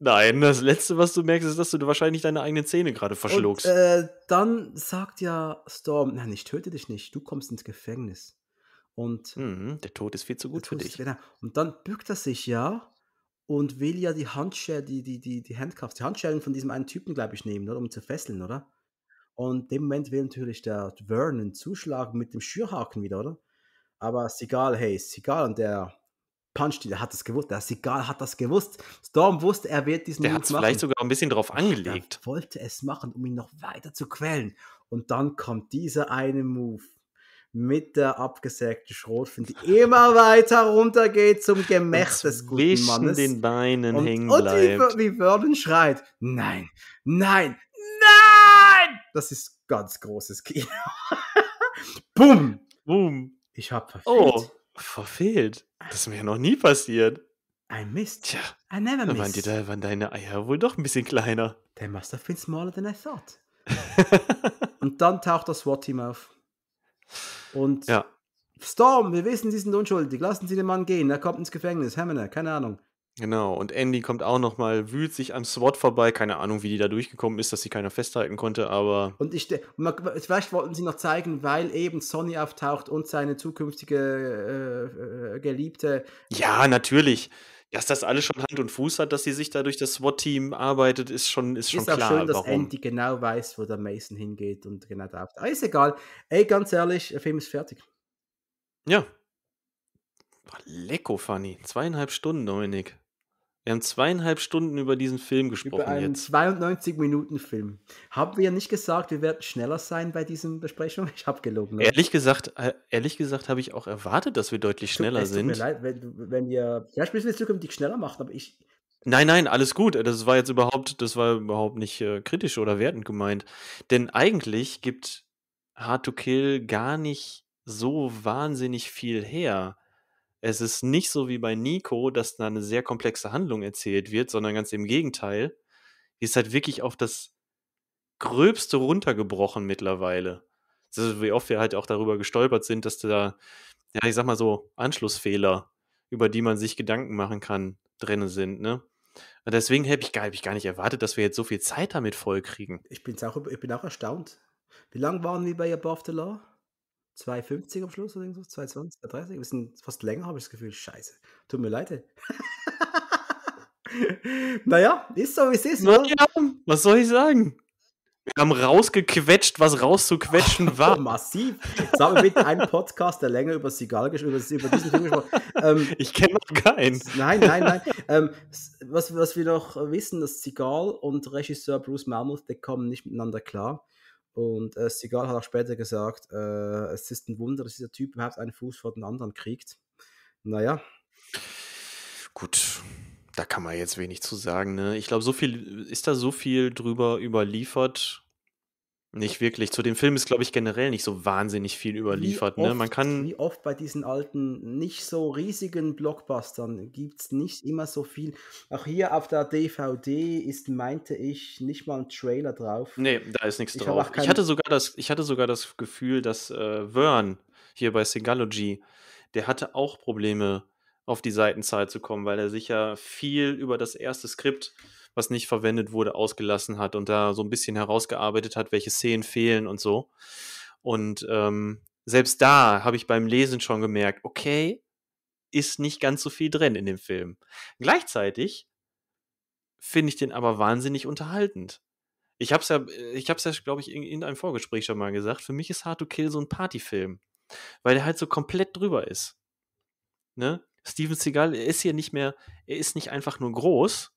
Nein, das Letzte, was du merkst, ist, dass du wahrscheinlich deine eigenen Zähne gerade verschluckst. Und, äh, dann sagt ja Storm, nein, ich töte dich nicht, du kommst ins Gefängnis. Und mhm, der Tod ist viel zu gut für dich. Genau. Und dann bückt er sich ja und will ja die Handschellen, die, die, die, die Handcuffs, die Handschellen von diesem einen Typen, glaube ich, nehmen, oder? um zu fesseln, oder? Und dem Moment will natürlich der Vernon zuschlagen mit dem Schürhaken wieder, oder? Aber ist egal, hey, ist egal. Und der puncht Der hat das gewusst. Der Sigal hat das gewusst. Storm wusste, er wird diesen der Move machen. Der hat vielleicht sogar ein bisschen drauf angelegt. Er wollte es machen, um ihn noch weiter zu quälen. Und dann kommt dieser eine Move mit der abgesägten Schrotflinte immer [LAUGHS] weiter runter geht zum Gemächt des guten Mannes. den Beinen und, hängen und bleibt. Und wie, wie Vernon schreit, nein, nein, nein! Das ist ganz großes Kino. [LAUGHS] Boom! Boom! Ich hab oh. verfehlt. Oh. Verfehlt. Das ist mir ja noch nie passiert. Ein Mist. Tja, I never dann waren, die, da waren deine Eier wohl doch ein bisschen kleiner. They must have been smaller than I thought. [LAUGHS] und dann taucht das SWAT-Team auf. Und ja. Storm, wir wissen, Sie sind unschuldig. Lassen Sie den Mann gehen. Er kommt ins Gefängnis. Hemmene, keine Ahnung. Genau, und Andy kommt auch nochmal, wühlt sich am SWAT vorbei. Keine Ahnung, wie die da durchgekommen ist, dass sie keiner festhalten konnte, aber. Und ich vielleicht wollten sie noch zeigen, weil eben Sonny auftaucht und seine zukünftige äh, äh Geliebte. Äh, ja, natürlich. Dass das alles schon Hand und Fuß hat, dass sie sich da durch das SWAT-Team arbeitet, ist schon, ist, ist klar. Ist auch schön, dass warum. Andy genau weiß, wo der Mason hingeht und genau da auftaucht. ist egal. Ey, ganz ehrlich, der Film ist fertig. Ja. Lecko, Fanny. Zweieinhalb Stunden, Dominik. Wir haben zweieinhalb Stunden über diesen Film gesprochen. Über einen 92-Minuten-Film. Haben wir ja nicht gesagt, wir werden schneller sein bei diesen Besprechungen? Ich habe gelogen. Ne? Ehrlich gesagt, äh, ehrlich gesagt habe ich auch erwartet, dass wir deutlich schneller tut, sind. Tut mir leid, wenn, wenn wir. Vielleicht müssen wir zukünftig schneller machen, aber ich. Nein, nein, alles gut. Das war jetzt überhaupt, das war überhaupt nicht äh, kritisch oder wertend gemeint. Denn eigentlich gibt Hard to Kill gar nicht so wahnsinnig viel her. Es ist nicht so wie bei Nico, dass da eine sehr komplexe Handlung erzählt wird, sondern ganz im Gegenteil. Die ist halt wirklich auf das Gröbste runtergebrochen mittlerweile. Also wie oft wir halt auch darüber gestolpert sind, dass da, ja, ich sag mal so, Anschlussfehler, über die man sich Gedanken machen kann, drin sind, ne? Und deswegen habe ich, hab ich gar nicht erwartet, dass wir jetzt so viel Zeit damit vollkriegen. Ich, bin's auch, ich bin auch erstaunt. Wie lange waren wir bei Above the Law? 2,50 am Schluss oder irgendwas, 2,20, 2,30. Wir sind fast länger, habe ich das Gefühl. Scheiße. Tut mir leid. [LAUGHS] naja, ist so, wie es ist. Naja, was soll ich sagen? Wir haben rausgequetscht, was rauszuquetschen oh, [LAUGHS] war. Massiv. Sag mal bitte einen Podcast, der länger über Sigal über, über diesen Film gesprochen ähm, [LAUGHS] Ich kenne noch keinen. Nein, nein, nein. Ähm, was, was wir noch wissen, dass Sigal und Regisseur Bruce Malmuth, die kommen nicht miteinander klar. Und äh, Seagal hat auch später gesagt, äh, es ist ein Wunder, dass dieser Typ überhaupt einen Fuß vor den anderen kriegt. Naja. Gut, da kann man jetzt wenig zu sagen. Ne? Ich glaube, so viel ist da so viel drüber überliefert, nicht wirklich. Zu dem Film ist, glaube ich, generell nicht so wahnsinnig viel überliefert. Wie oft, ne? Man kann wie oft bei diesen alten, nicht so riesigen Blockbustern gibt es nicht immer so viel. Auch hier auf der DVD ist, meinte ich, nicht mal ein Trailer drauf. Nee, da ist nichts ich drauf. Ich hatte, sogar das, ich hatte sogar das Gefühl, dass äh, Vern hier bei Singalogy, der hatte auch Probleme, auf die Seitenzahl zu kommen, weil er sich ja viel über das erste Skript äh, was nicht verwendet wurde, ausgelassen hat und da so ein bisschen herausgearbeitet hat, welche Szenen fehlen und so. Und ähm, selbst da habe ich beim Lesen schon gemerkt, okay, ist nicht ganz so viel drin in dem Film. Gleichzeitig finde ich den aber wahnsinnig unterhaltend. Ich habe es ja, ich habe es ja, glaube ich, in, in, einem Vorgespräch schon mal gesagt. Für mich ist Hard to Kill so ein Partyfilm, weil der halt so komplett drüber ist. Ne? Steven Seagal er ist hier nicht mehr, er ist nicht einfach nur groß,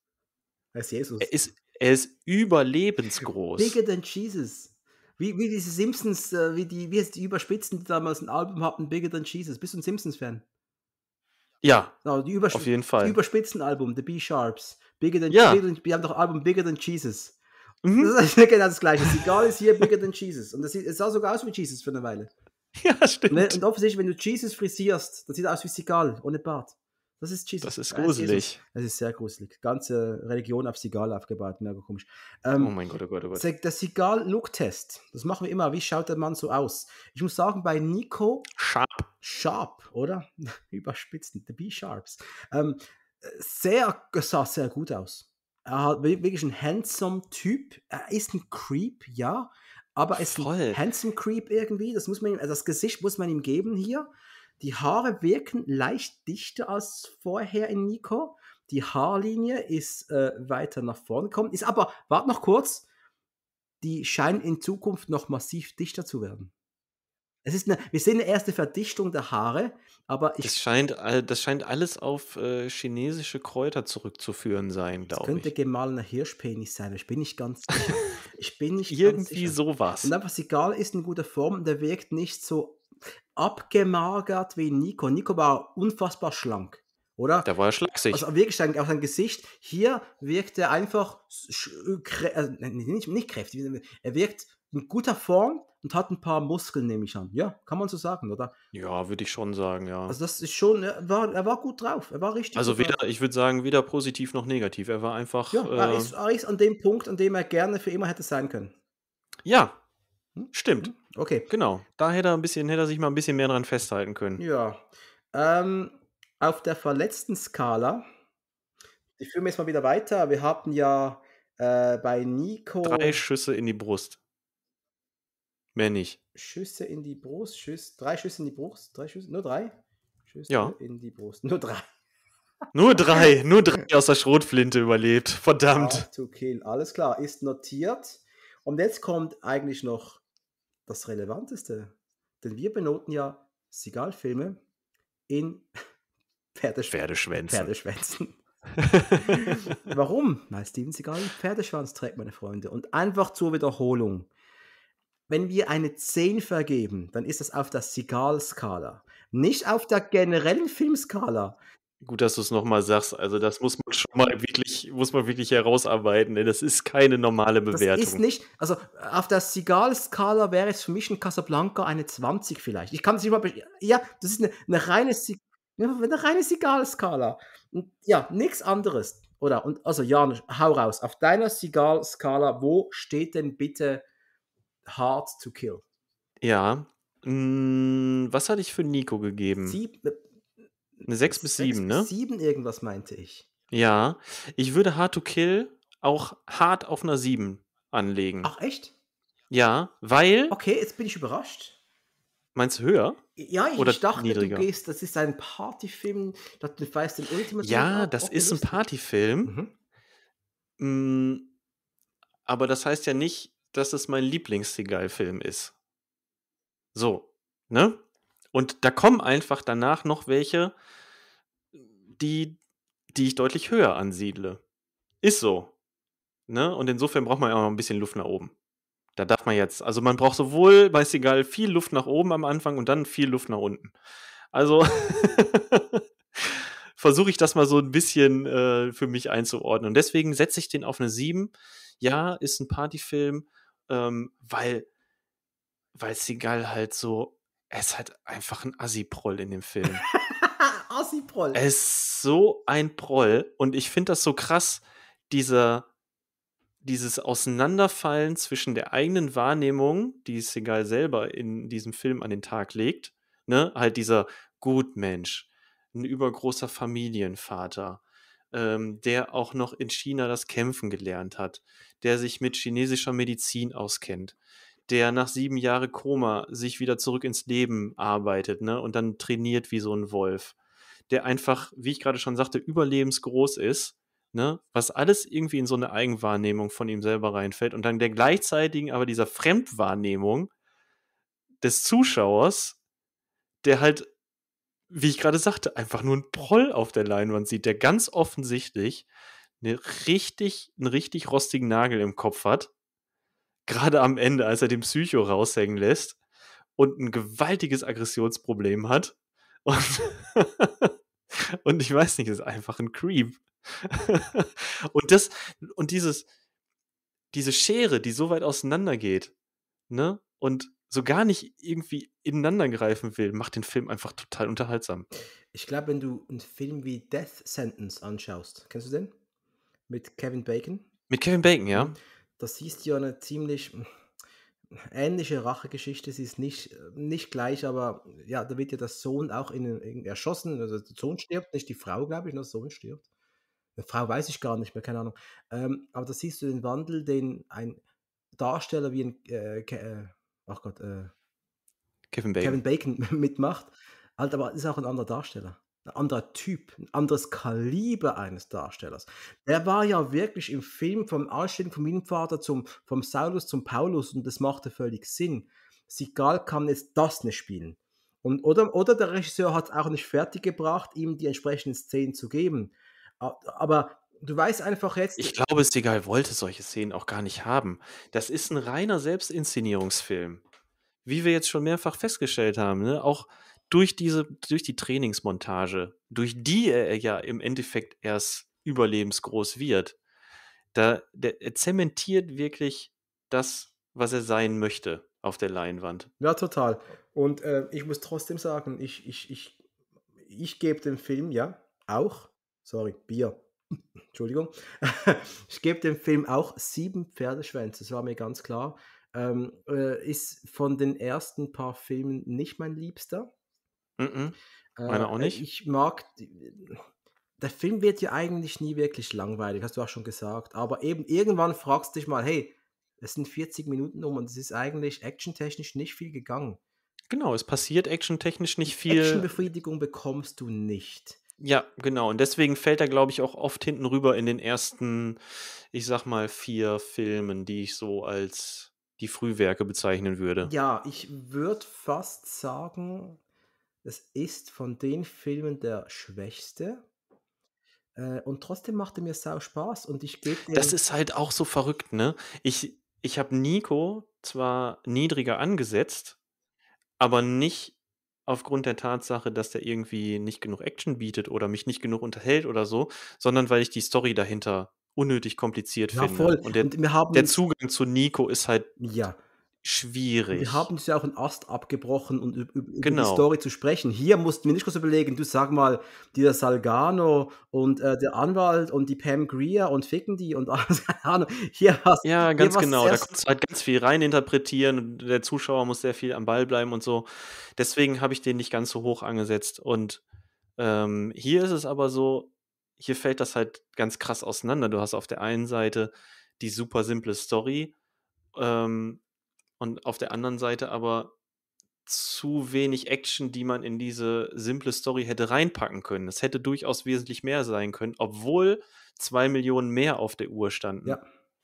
als Jesus. Er ist, er ist überlebensgroß. Bigger than Jesus. Wie, wie diese Simpsons, äh, wie die, wie heißt die Überspitzen, die damals ein Album hatten, Bigger than Jesus. Bist du ein Simpsons-Fan? Ja. No, genau, die Übersch auf jeden Fall. Überspitzen-Album, The B-Sharps. Bigger than ja. Jesus. Wir haben doch Album Bigger than Jesus. Mhm. Das ist genau das Gleiche. Das Egal ist hier Bigger than Jesus. Und das sieht, es sah sogar aus wie Jesus für eine Weile. [LAUGHS] Ja, stimmt. Und, ne, und offensichtlich, wenn du Jesus frisierst, dann sieht er aus wie Sigal, ohne Bart. Das ist Jesus. Das ist gruselig. Das ist sehr gruselig. Ganze Religion auf Sigal aufgebaut, mega komisch. Ähm, oh mein Gott, oh Gott, oh Gott. Der Sigal-Look-Test, das machen wir immer. Wie schaut der Mann so aus? Ich muss sagen, bei Nico. Sharp. Sharp, oder? [LAUGHS] Überspitzt, the B-Sharps. Ähm, sehr, sah sehr gut aus. Er hat wirklich ein handsome Typ. Er ist ein Creep, ja. Aber es ist ein handsome Creep irgendwie. Das muss man ihm, also das Gesicht muss man ihm geben hier. Die Haare wirken leicht dichter als vorher in Nico. Die Haarlinie ist äh, weiter nach vorne gekommen. Ist aber, warte noch kurz, die scheinen in Zukunft noch massiv dichter zu werden. Es ist eine, wir sehen eine erste Verdichtung der Haare, aber ich. Das scheint, das scheint alles auf äh, chinesische Kräuter zurückzuführen sein, glaube ich. Könnte gemahlener Hirschpenis sein, ich bin nicht ganz sicher. [LAUGHS] Ich bin nicht Irgendwie sowas. Und einfach, was egal ist, in guter Form, der wirkt nicht so abgemagert wie Nico. Nico war unfassbar schlank, oder? Der war ja schlaksig. Also wirklich sein, auf sein Gesicht. Hier wirkt er einfach also nicht, nicht kräftig. Er wirkt in guter Form und hat ein paar Muskeln, nehme ich an. Ja, kann man so sagen, oder? Ja, würde ich schon sagen, ja. Also das ist schon, er war, er war gut drauf, er war richtig. Also weder, drauf. ich würde sagen, weder positiv noch negativ. Er war einfach. Ja, er, äh, ist, ist an dem Punkt, an dem er gerne für immer hätte sein können. Ja, hm? Stimmt. Hm? Okay. Genau. Da hätte er, ein bisschen, hätte er sich mal ein bisschen mehr dran festhalten können. Ja. Ähm, auf der verletzten Skala, ich führe mir jetzt mal wieder weiter. Wir hatten ja äh, bei Nico. Drei Schüsse in die Brust. Mehr nicht. Schüsse in die Brust, Schüsse, drei Schüsse in die Brust, drei Schüsse, nur drei? Schüsse ja. in die Brust, nur drei. Nur [LAUGHS] drei, nur drei aus der Schrotflinte überlebt. Verdammt. Hard to kill, alles klar, ist notiert. Und jetzt kommt eigentlich noch das Relevanteste. Denn wir benoten ja Sigal-Filme in [LAUGHS] Pferdesch Pferdeschwänzen. Pferdeschwänzen. [LAUGHS] Warum? Weil Steven Seagal einen Pferdeschwanz trägt, meine Freunde. Und einfach zur Wiederholung. Wenn wir eine 10 vergeben, dann ist das auf der Seagal-Skala. Nicht auf der generellen Filmskala. Gut, dass du es nochmal sagst. Also, das muss man schon mal wirklich, muss man wirklich herausarbeiten. Denn das ist keine normale Bewertung. Das ist nicht, also auf der Sigal-Skala wäre es für mich in Casablanca eine 20 vielleicht. Ich kann es nicht mal, ja, das ist eine, eine reine, eine reine Sigal-Skala. Ja, nichts anderes. Oder, und, also Jan, hau raus. Auf deiner Sigal-Skala, wo steht denn bitte Hard to Kill? Ja, hm, was hatte ich für Nico gegeben? Sieb äh, eine 6 bis 7, ne? 7 irgendwas meinte ich. Ja, ich würde Hard to Kill auch hart auf einer 7 anlegen. Ach echt? Ja, weil. Okay, jetzt bin ich überrascht. Meinst du höher? Ja, ich Oder dachte, niedriger? du gehst, das ist ein Partyfilm, du weißt den Ultimate. Ja, das ist ein Partyfilm. Mhm. Mm, aber das heißt ja nicht, dass es mein Lieblings-Seagal-Film ist. So, ne? Und da kommen einfach danach noch welche, die, die ich deutlich höher ansiedle. Ist so. Ne? Und insofern braucht man ja auch noch ein bisschen Luft nach oben. Da darf man jetzt, also man braucht sowohl bei Seagal viel Luft nach oben am Anfang und dann viel Luft nach unten. Also [LAUGHS] versuche ich das mal so ein bisschen äh, für mich einzuordnen. Und deswegen setze ich den auf eine 7. Ja, ist ein Partyfilm, ähm, weil, weil Seagal halt so er ist halt einfach ein Assi-Proll in dem Film. [LAUGHS] Assi-Proll. Er ist so ein Proll und ich finde das so krass, dieser, dieses Auseinanderfallen zwischen der eigenen Wahrnehmung, die Segal selber in diesem Film an den Tag legt, ne, halt dieser Gutmensch, ein übergroßer Familienvater, ähm, der auch noch in China das Kämpfen gelernt hat, der sich mit chinesischer Medizin auskennt, der nach sieben Jahren Koma sich wieder zurück ins Leben arbeitet, ne? Und dann trainiert wie so ein Wolf, der einfach, wie ich gerade schon sagte, überlebensgroß ist, ne? Was alles irgendwie in so eine Eigenwahrnehmung von ihm selber reinfällt und dann der gleichzeitigen, aber dieser Fremdwahrnehmung des Zuschauers, der halt, wie ich gerade sagte, einfach nur einen Proll auf der Leinwand sieht, der ganz offensichtlich eine richtig, einen richtig rostigen Nagel im Kopf hat gerade am Ende, als er den Psycho raushängen lässt und ein gewaltiges Aggressionsproblem hat. Und, [LAUGHS] und ich weiß nicht, ist einfach ein Creep. [LAUGHS] und das, und dieses, diese Schere, die so weit auseinander geht, ne? Und so gar nicht irgendwie ineinander greifen will, macht den Film einfach total unterhaltsam. Ich glaube, wenn du einen Film wie Death Sentence anschaust, kennst du den? Mit Kevin Bacon? Mit Kevin Bacon, ja. Mhm das ist ja eine ziemlich ähnliche Rachegeschichte. Sie ist nicht, äh, nicht gleich, aber ja, da wird ja der Sohn auch in, in erschossen. Also der Sohn stirbt, nicht die Frau, glaube ich, nur ne? der Sohn stirbt. Eine Frau weiß ich gar nicht mehr, keine Ahnung. Ähm, aber da siehst du den Wandel, den ein Darsteller wie ein äh, äh, ach Gott, äh, Kevin Bacon, Kevin Bacon [LAUGHS] mitmacht. Halt, aber ist auch ein anderer Darsteller ein anderer Typ, ein anderes Kaliber eines Darstellers. Der war ja wirklich im Film vom Ausstehen vom Innenvater zum vom Saulus zum Paulus und das machte völlig Sinn. Sigal kann jetzt das nicht spielen. Und, oder, oder der Regisseur hat es auch nicht fertig gebracht, ihm die entsprechenden Szenen zu geben. Aber du weißt einfach jetzt. Ich glaube, Segal wollte solche Szenen auch gar nicht haben. Das ist ein reiner Selbstinszenierungsfilm. Wie wir jetzt schon mehrfach festgestellt haben, ne? auch durch diese, durch die Trainingsmontage, durch die er ja im Endeffekt erst überlebensgroß wird, da der, er zementiert wirklich das, was er sein möchte auf der Leinwand. Ja, total. Und äh, ich muss trotzdem sagen, ich, ich, ich, ich gebe dem Film ja auch, sorry, Bier, [LAUGHS] Entschuldigung, [LAUGHS] ich gebe dem Film auch sieben Pferdeschwänze, das war mir ganz klar. Ähm, äh, ist von den ersten paar Filmen nicht mein Liebster. Mm -mm. äh, auch nicht. Ich mag. Der Film wird ja eigentlich nie wirklich langweilig, hast du auch schon gesagt. Aber eben irgendwann fragst du dich mal, hey, es sind 40 Minuten um und es ist eigentlich actiontechnisch nicht viel gegangen. Genau, es passiert actiontechnisch nicht viel. Actionbefriedigung bekommst du nicht. Ja, genau. Und deswegen fällt er, glaube ich, auch oft hinten rüber in den ersten, ich sag mal, vier Filmen, die ich so als die Frühwerke bezeichnen würde. Ja, ich würde fast sagen, es ist von den Filmen der schwächste. Äh, und trotzdem macht er mir sau Spaß und ich gebe. Das ist halt auch so verrückt, ne? Ich, ich habe Nico zwar niedriger angesetzt, aber nicht aufgrund der Tatsache, dass der irgendwie nicht genug Action bietet oder mich nicht genug unterhält oder so, sondern weil ich die Story dahinter unnötig kompliziert ja, finde. Voll. Und, der, und der, Zugang zu Nico ist halt ja schwierig. Wir haben uns ja auch einen Ast abgebrochen, um über genau. die Story zu sprechen. Hier mussten wir nicht kurz überlegen, du sag mal, dieser Salgano und äh, der Anwalt und die Pam Greer und ficken die und [LAUGHS] alles, keine Ahnung. Hier was, ja, ganz genau. Da kannst du halt ganz viel rein reininterpretieren. Der Zuschauer muss sehr viel am Ball bleiben und so. Deswegen habe ich den nicht ganz so hoch angesetzt. Und ähm, hier ist es aber so, hier fällt das halt ganz krass auseinander. Du hast auf der einen Seite die super simple Story. Ähm, und auf der anderen Seite aber zu wenig Action, die man in diese simple Story hätte reinpacken können. Es hätte durchaus wesentlich mehr sein können, obwohl zwei Millionen mehr auf der Uhr standen. Ja,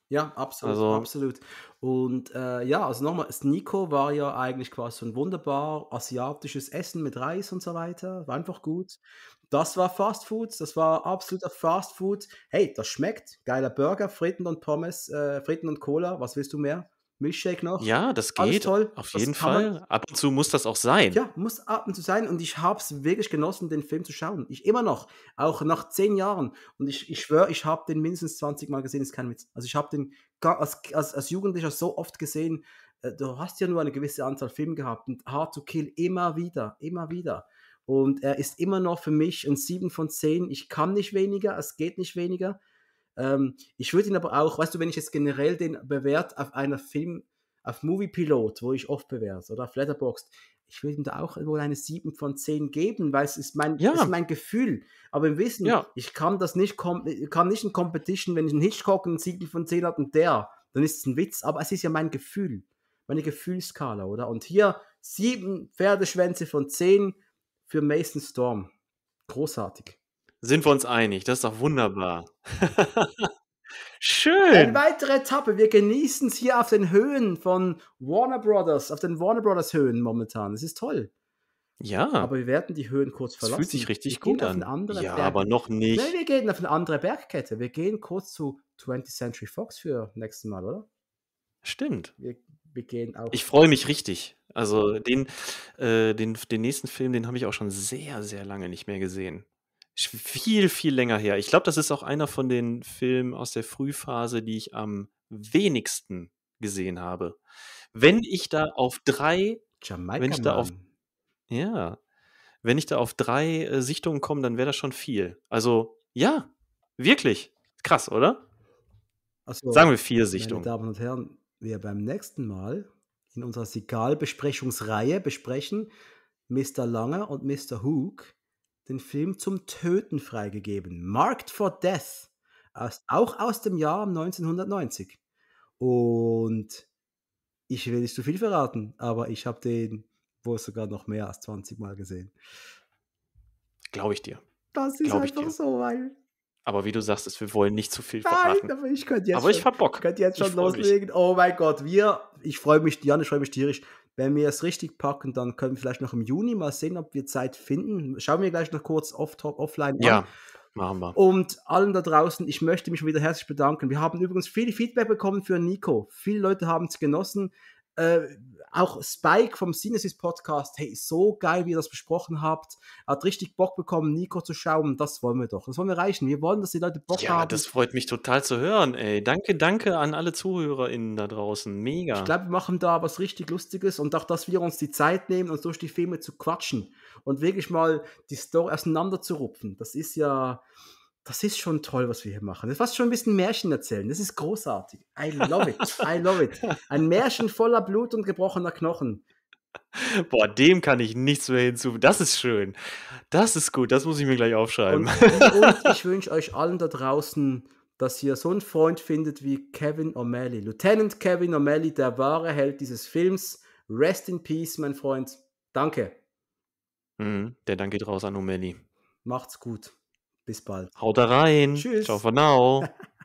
ja absolut, also, absolut. Und äh, ja, also nochmal, Nico war ja eigentlich quasi so ein wunderbar asiatisches Essen mit Reis und so weiter. War einfach gut. Das war Fast Food, das war absoluter Fast Food. Hey, das schmeckt. Geiler Burger, Fritten und Pommes, äh, Fritten und Cola, was willst du mehr? Milchshake noch. Ja, das geht. Alles toll. Auf das jeden Fall. ab und zu muss das auch sein. Ja, muss ab und zu sein. Und ich habe es wirklich genossen, den Film zu schauen. Ich immer noch. Auch nach zehn Jahren. Und ich, ich schwöre, ich habe den mindestens 20 Mal gesehen, Das ist kein Witz. Also ich habe den als, als, als Jugendlicher so oft gesehen. Äh, du hast ja nur eine gewisse Anzahl Filme gehabt und Hard to Kill immer wieder, immer wieder. Und er ist immer noch für mich ein 7 von 10. Ich kann nicht weniger, es geht nicht weniger. Ähm, ich würde ihn aber auch, weißt du, wenn ich jetzt generell den bewerte auf einer Film, auf Movie Pilot, wo ich oft bewerte, oder auf Letterboxd, ich würde ihm da auch wohl eine 7 von 10 geben, weil es ist mein, ja. ist mein Gefühl. Aber im Wissen, ja. ich kann das nicht, kann nicht in Competition, wenn ich einen Hitchcock einen 7 von 10 habe und der, dann ist es ein Witz, aber es ist ja mein Gefühl, meine Gefühlskala, oder? Und hier 7 Pferdeschwänze von 10 für Mason Storm. Großartig. Sind wir uns einig? Das ist doch wunderbar. [LAUGHS] Schön. Eine weitere Etappe. Wir genießen es hier auf den Höhen von Warner Brothers, auf den Warner Brothers Höhen momentan. Es ist toll. Ja. Aber wir werden die Höhen kurz verlassen. Das fühlt sich richtig gut an. Auf Ja, Berg aber noch nicht. Nein, wir gehen auf eine andere Bergkette. Wir gehen kurz zu 20th Century Fox für nächsten Mal, oder? Stimmt. Wir, wir gehen auch. Ich freue mich richtig. Also den, äh, den, den nächsten Film, den habe ich auch schon sehr, sehr lange nicht mehr gesehen viel, viel länger her. Ich glaube, das ist auch einer von den Filmen aus der Frühphase, die ich am wenigsten gesehen habe. Wenn ich da auf drei, Jamaika wenn ich da auf, ja, wenn ich da auf drei äh, Sichtungen komme, dann wäre das schon viel. Also ja, wirklich krass, oder? So, Sagen wir vier Sichtungen. Meine Damen und Herren, wir beim nächsten Mal in unserer sigal besprechungsreihe besprechen Mr. Lange und Mr. Hook den Film zum Töten freigegeben. Marked for Death. Aus, auch aus dem Jahr 1990. Und ich will nicht zu viel verraten, aber ich habe den wohl sogar noch mehr als 20 Mal gesehen. Glaube ich dir. Das ist einfach so, weil. Aber wie du sagst, ist, wir wollen nicht zu viel verraten. Nein, aber ich könnte jetzt aber schon, ich Bock. Könnt jetzt schon ich loslegen. Oh mein Gott, wir, ich freue mich, Jan, ich freue mich tierisch. Wenn wir es richtig packen, dann können wir vielleicht noch im Juni mal sehen, ob wir Zeit finden. Schauen wir gleich noch kurz off top offline ja. an. Machen wir. Und allen da draußen, ich möchte mich wieder herzlich bedanken. Wir haben übrigens viel Feedback bekommen für Nico. Viele Leute haben es genossen. Äh, auch Spike vom Synesis Podcast, hey, so geil, wie ihr das besprochen habt. Hat richtig Bock bekommen, Nico zu schauen. Das wollen wir doch. Das wollen wir reichen. Wir wollen, dass die Leute Bock ja, haben. Ja, das freut mich total zu hören, ey. Danke, danke an alle ZuhörerInnen da draußen. Mega. Ich glaube, wir machen da was richtig Lustiges und auch, dass wir uns die Zeit nehmen, uns durch die Filme zu quatschen und wirklich mal die Story auseinanderzurupfen. Das ist ja das ist schon toll, was wir hier machen. Das ist fast schon ein bisschen Märchen erzählen. Das ist großartig. I love it. I love it. Ein Märchen voller Blut und gebrochener Knochen. Boah, dem kann ich nichts mehr hinzufügen. Das ist schön. Das ist gut. Das muss ich mir gleich aufschreiben. Und, und ich wünsche euch allen da draußen, dass ihr so einen Freund findet wie Kevin O'Malley. Lieutenant Kevin O'Malley, der wahre Held dieses Films. Rest in peace, mein Freund. Danke. Mhm, der Dank geht raus an O'Malley. Macht's gut. Bis bald. Haut rein. Tschüss. Ciao for now. [LAUGHS]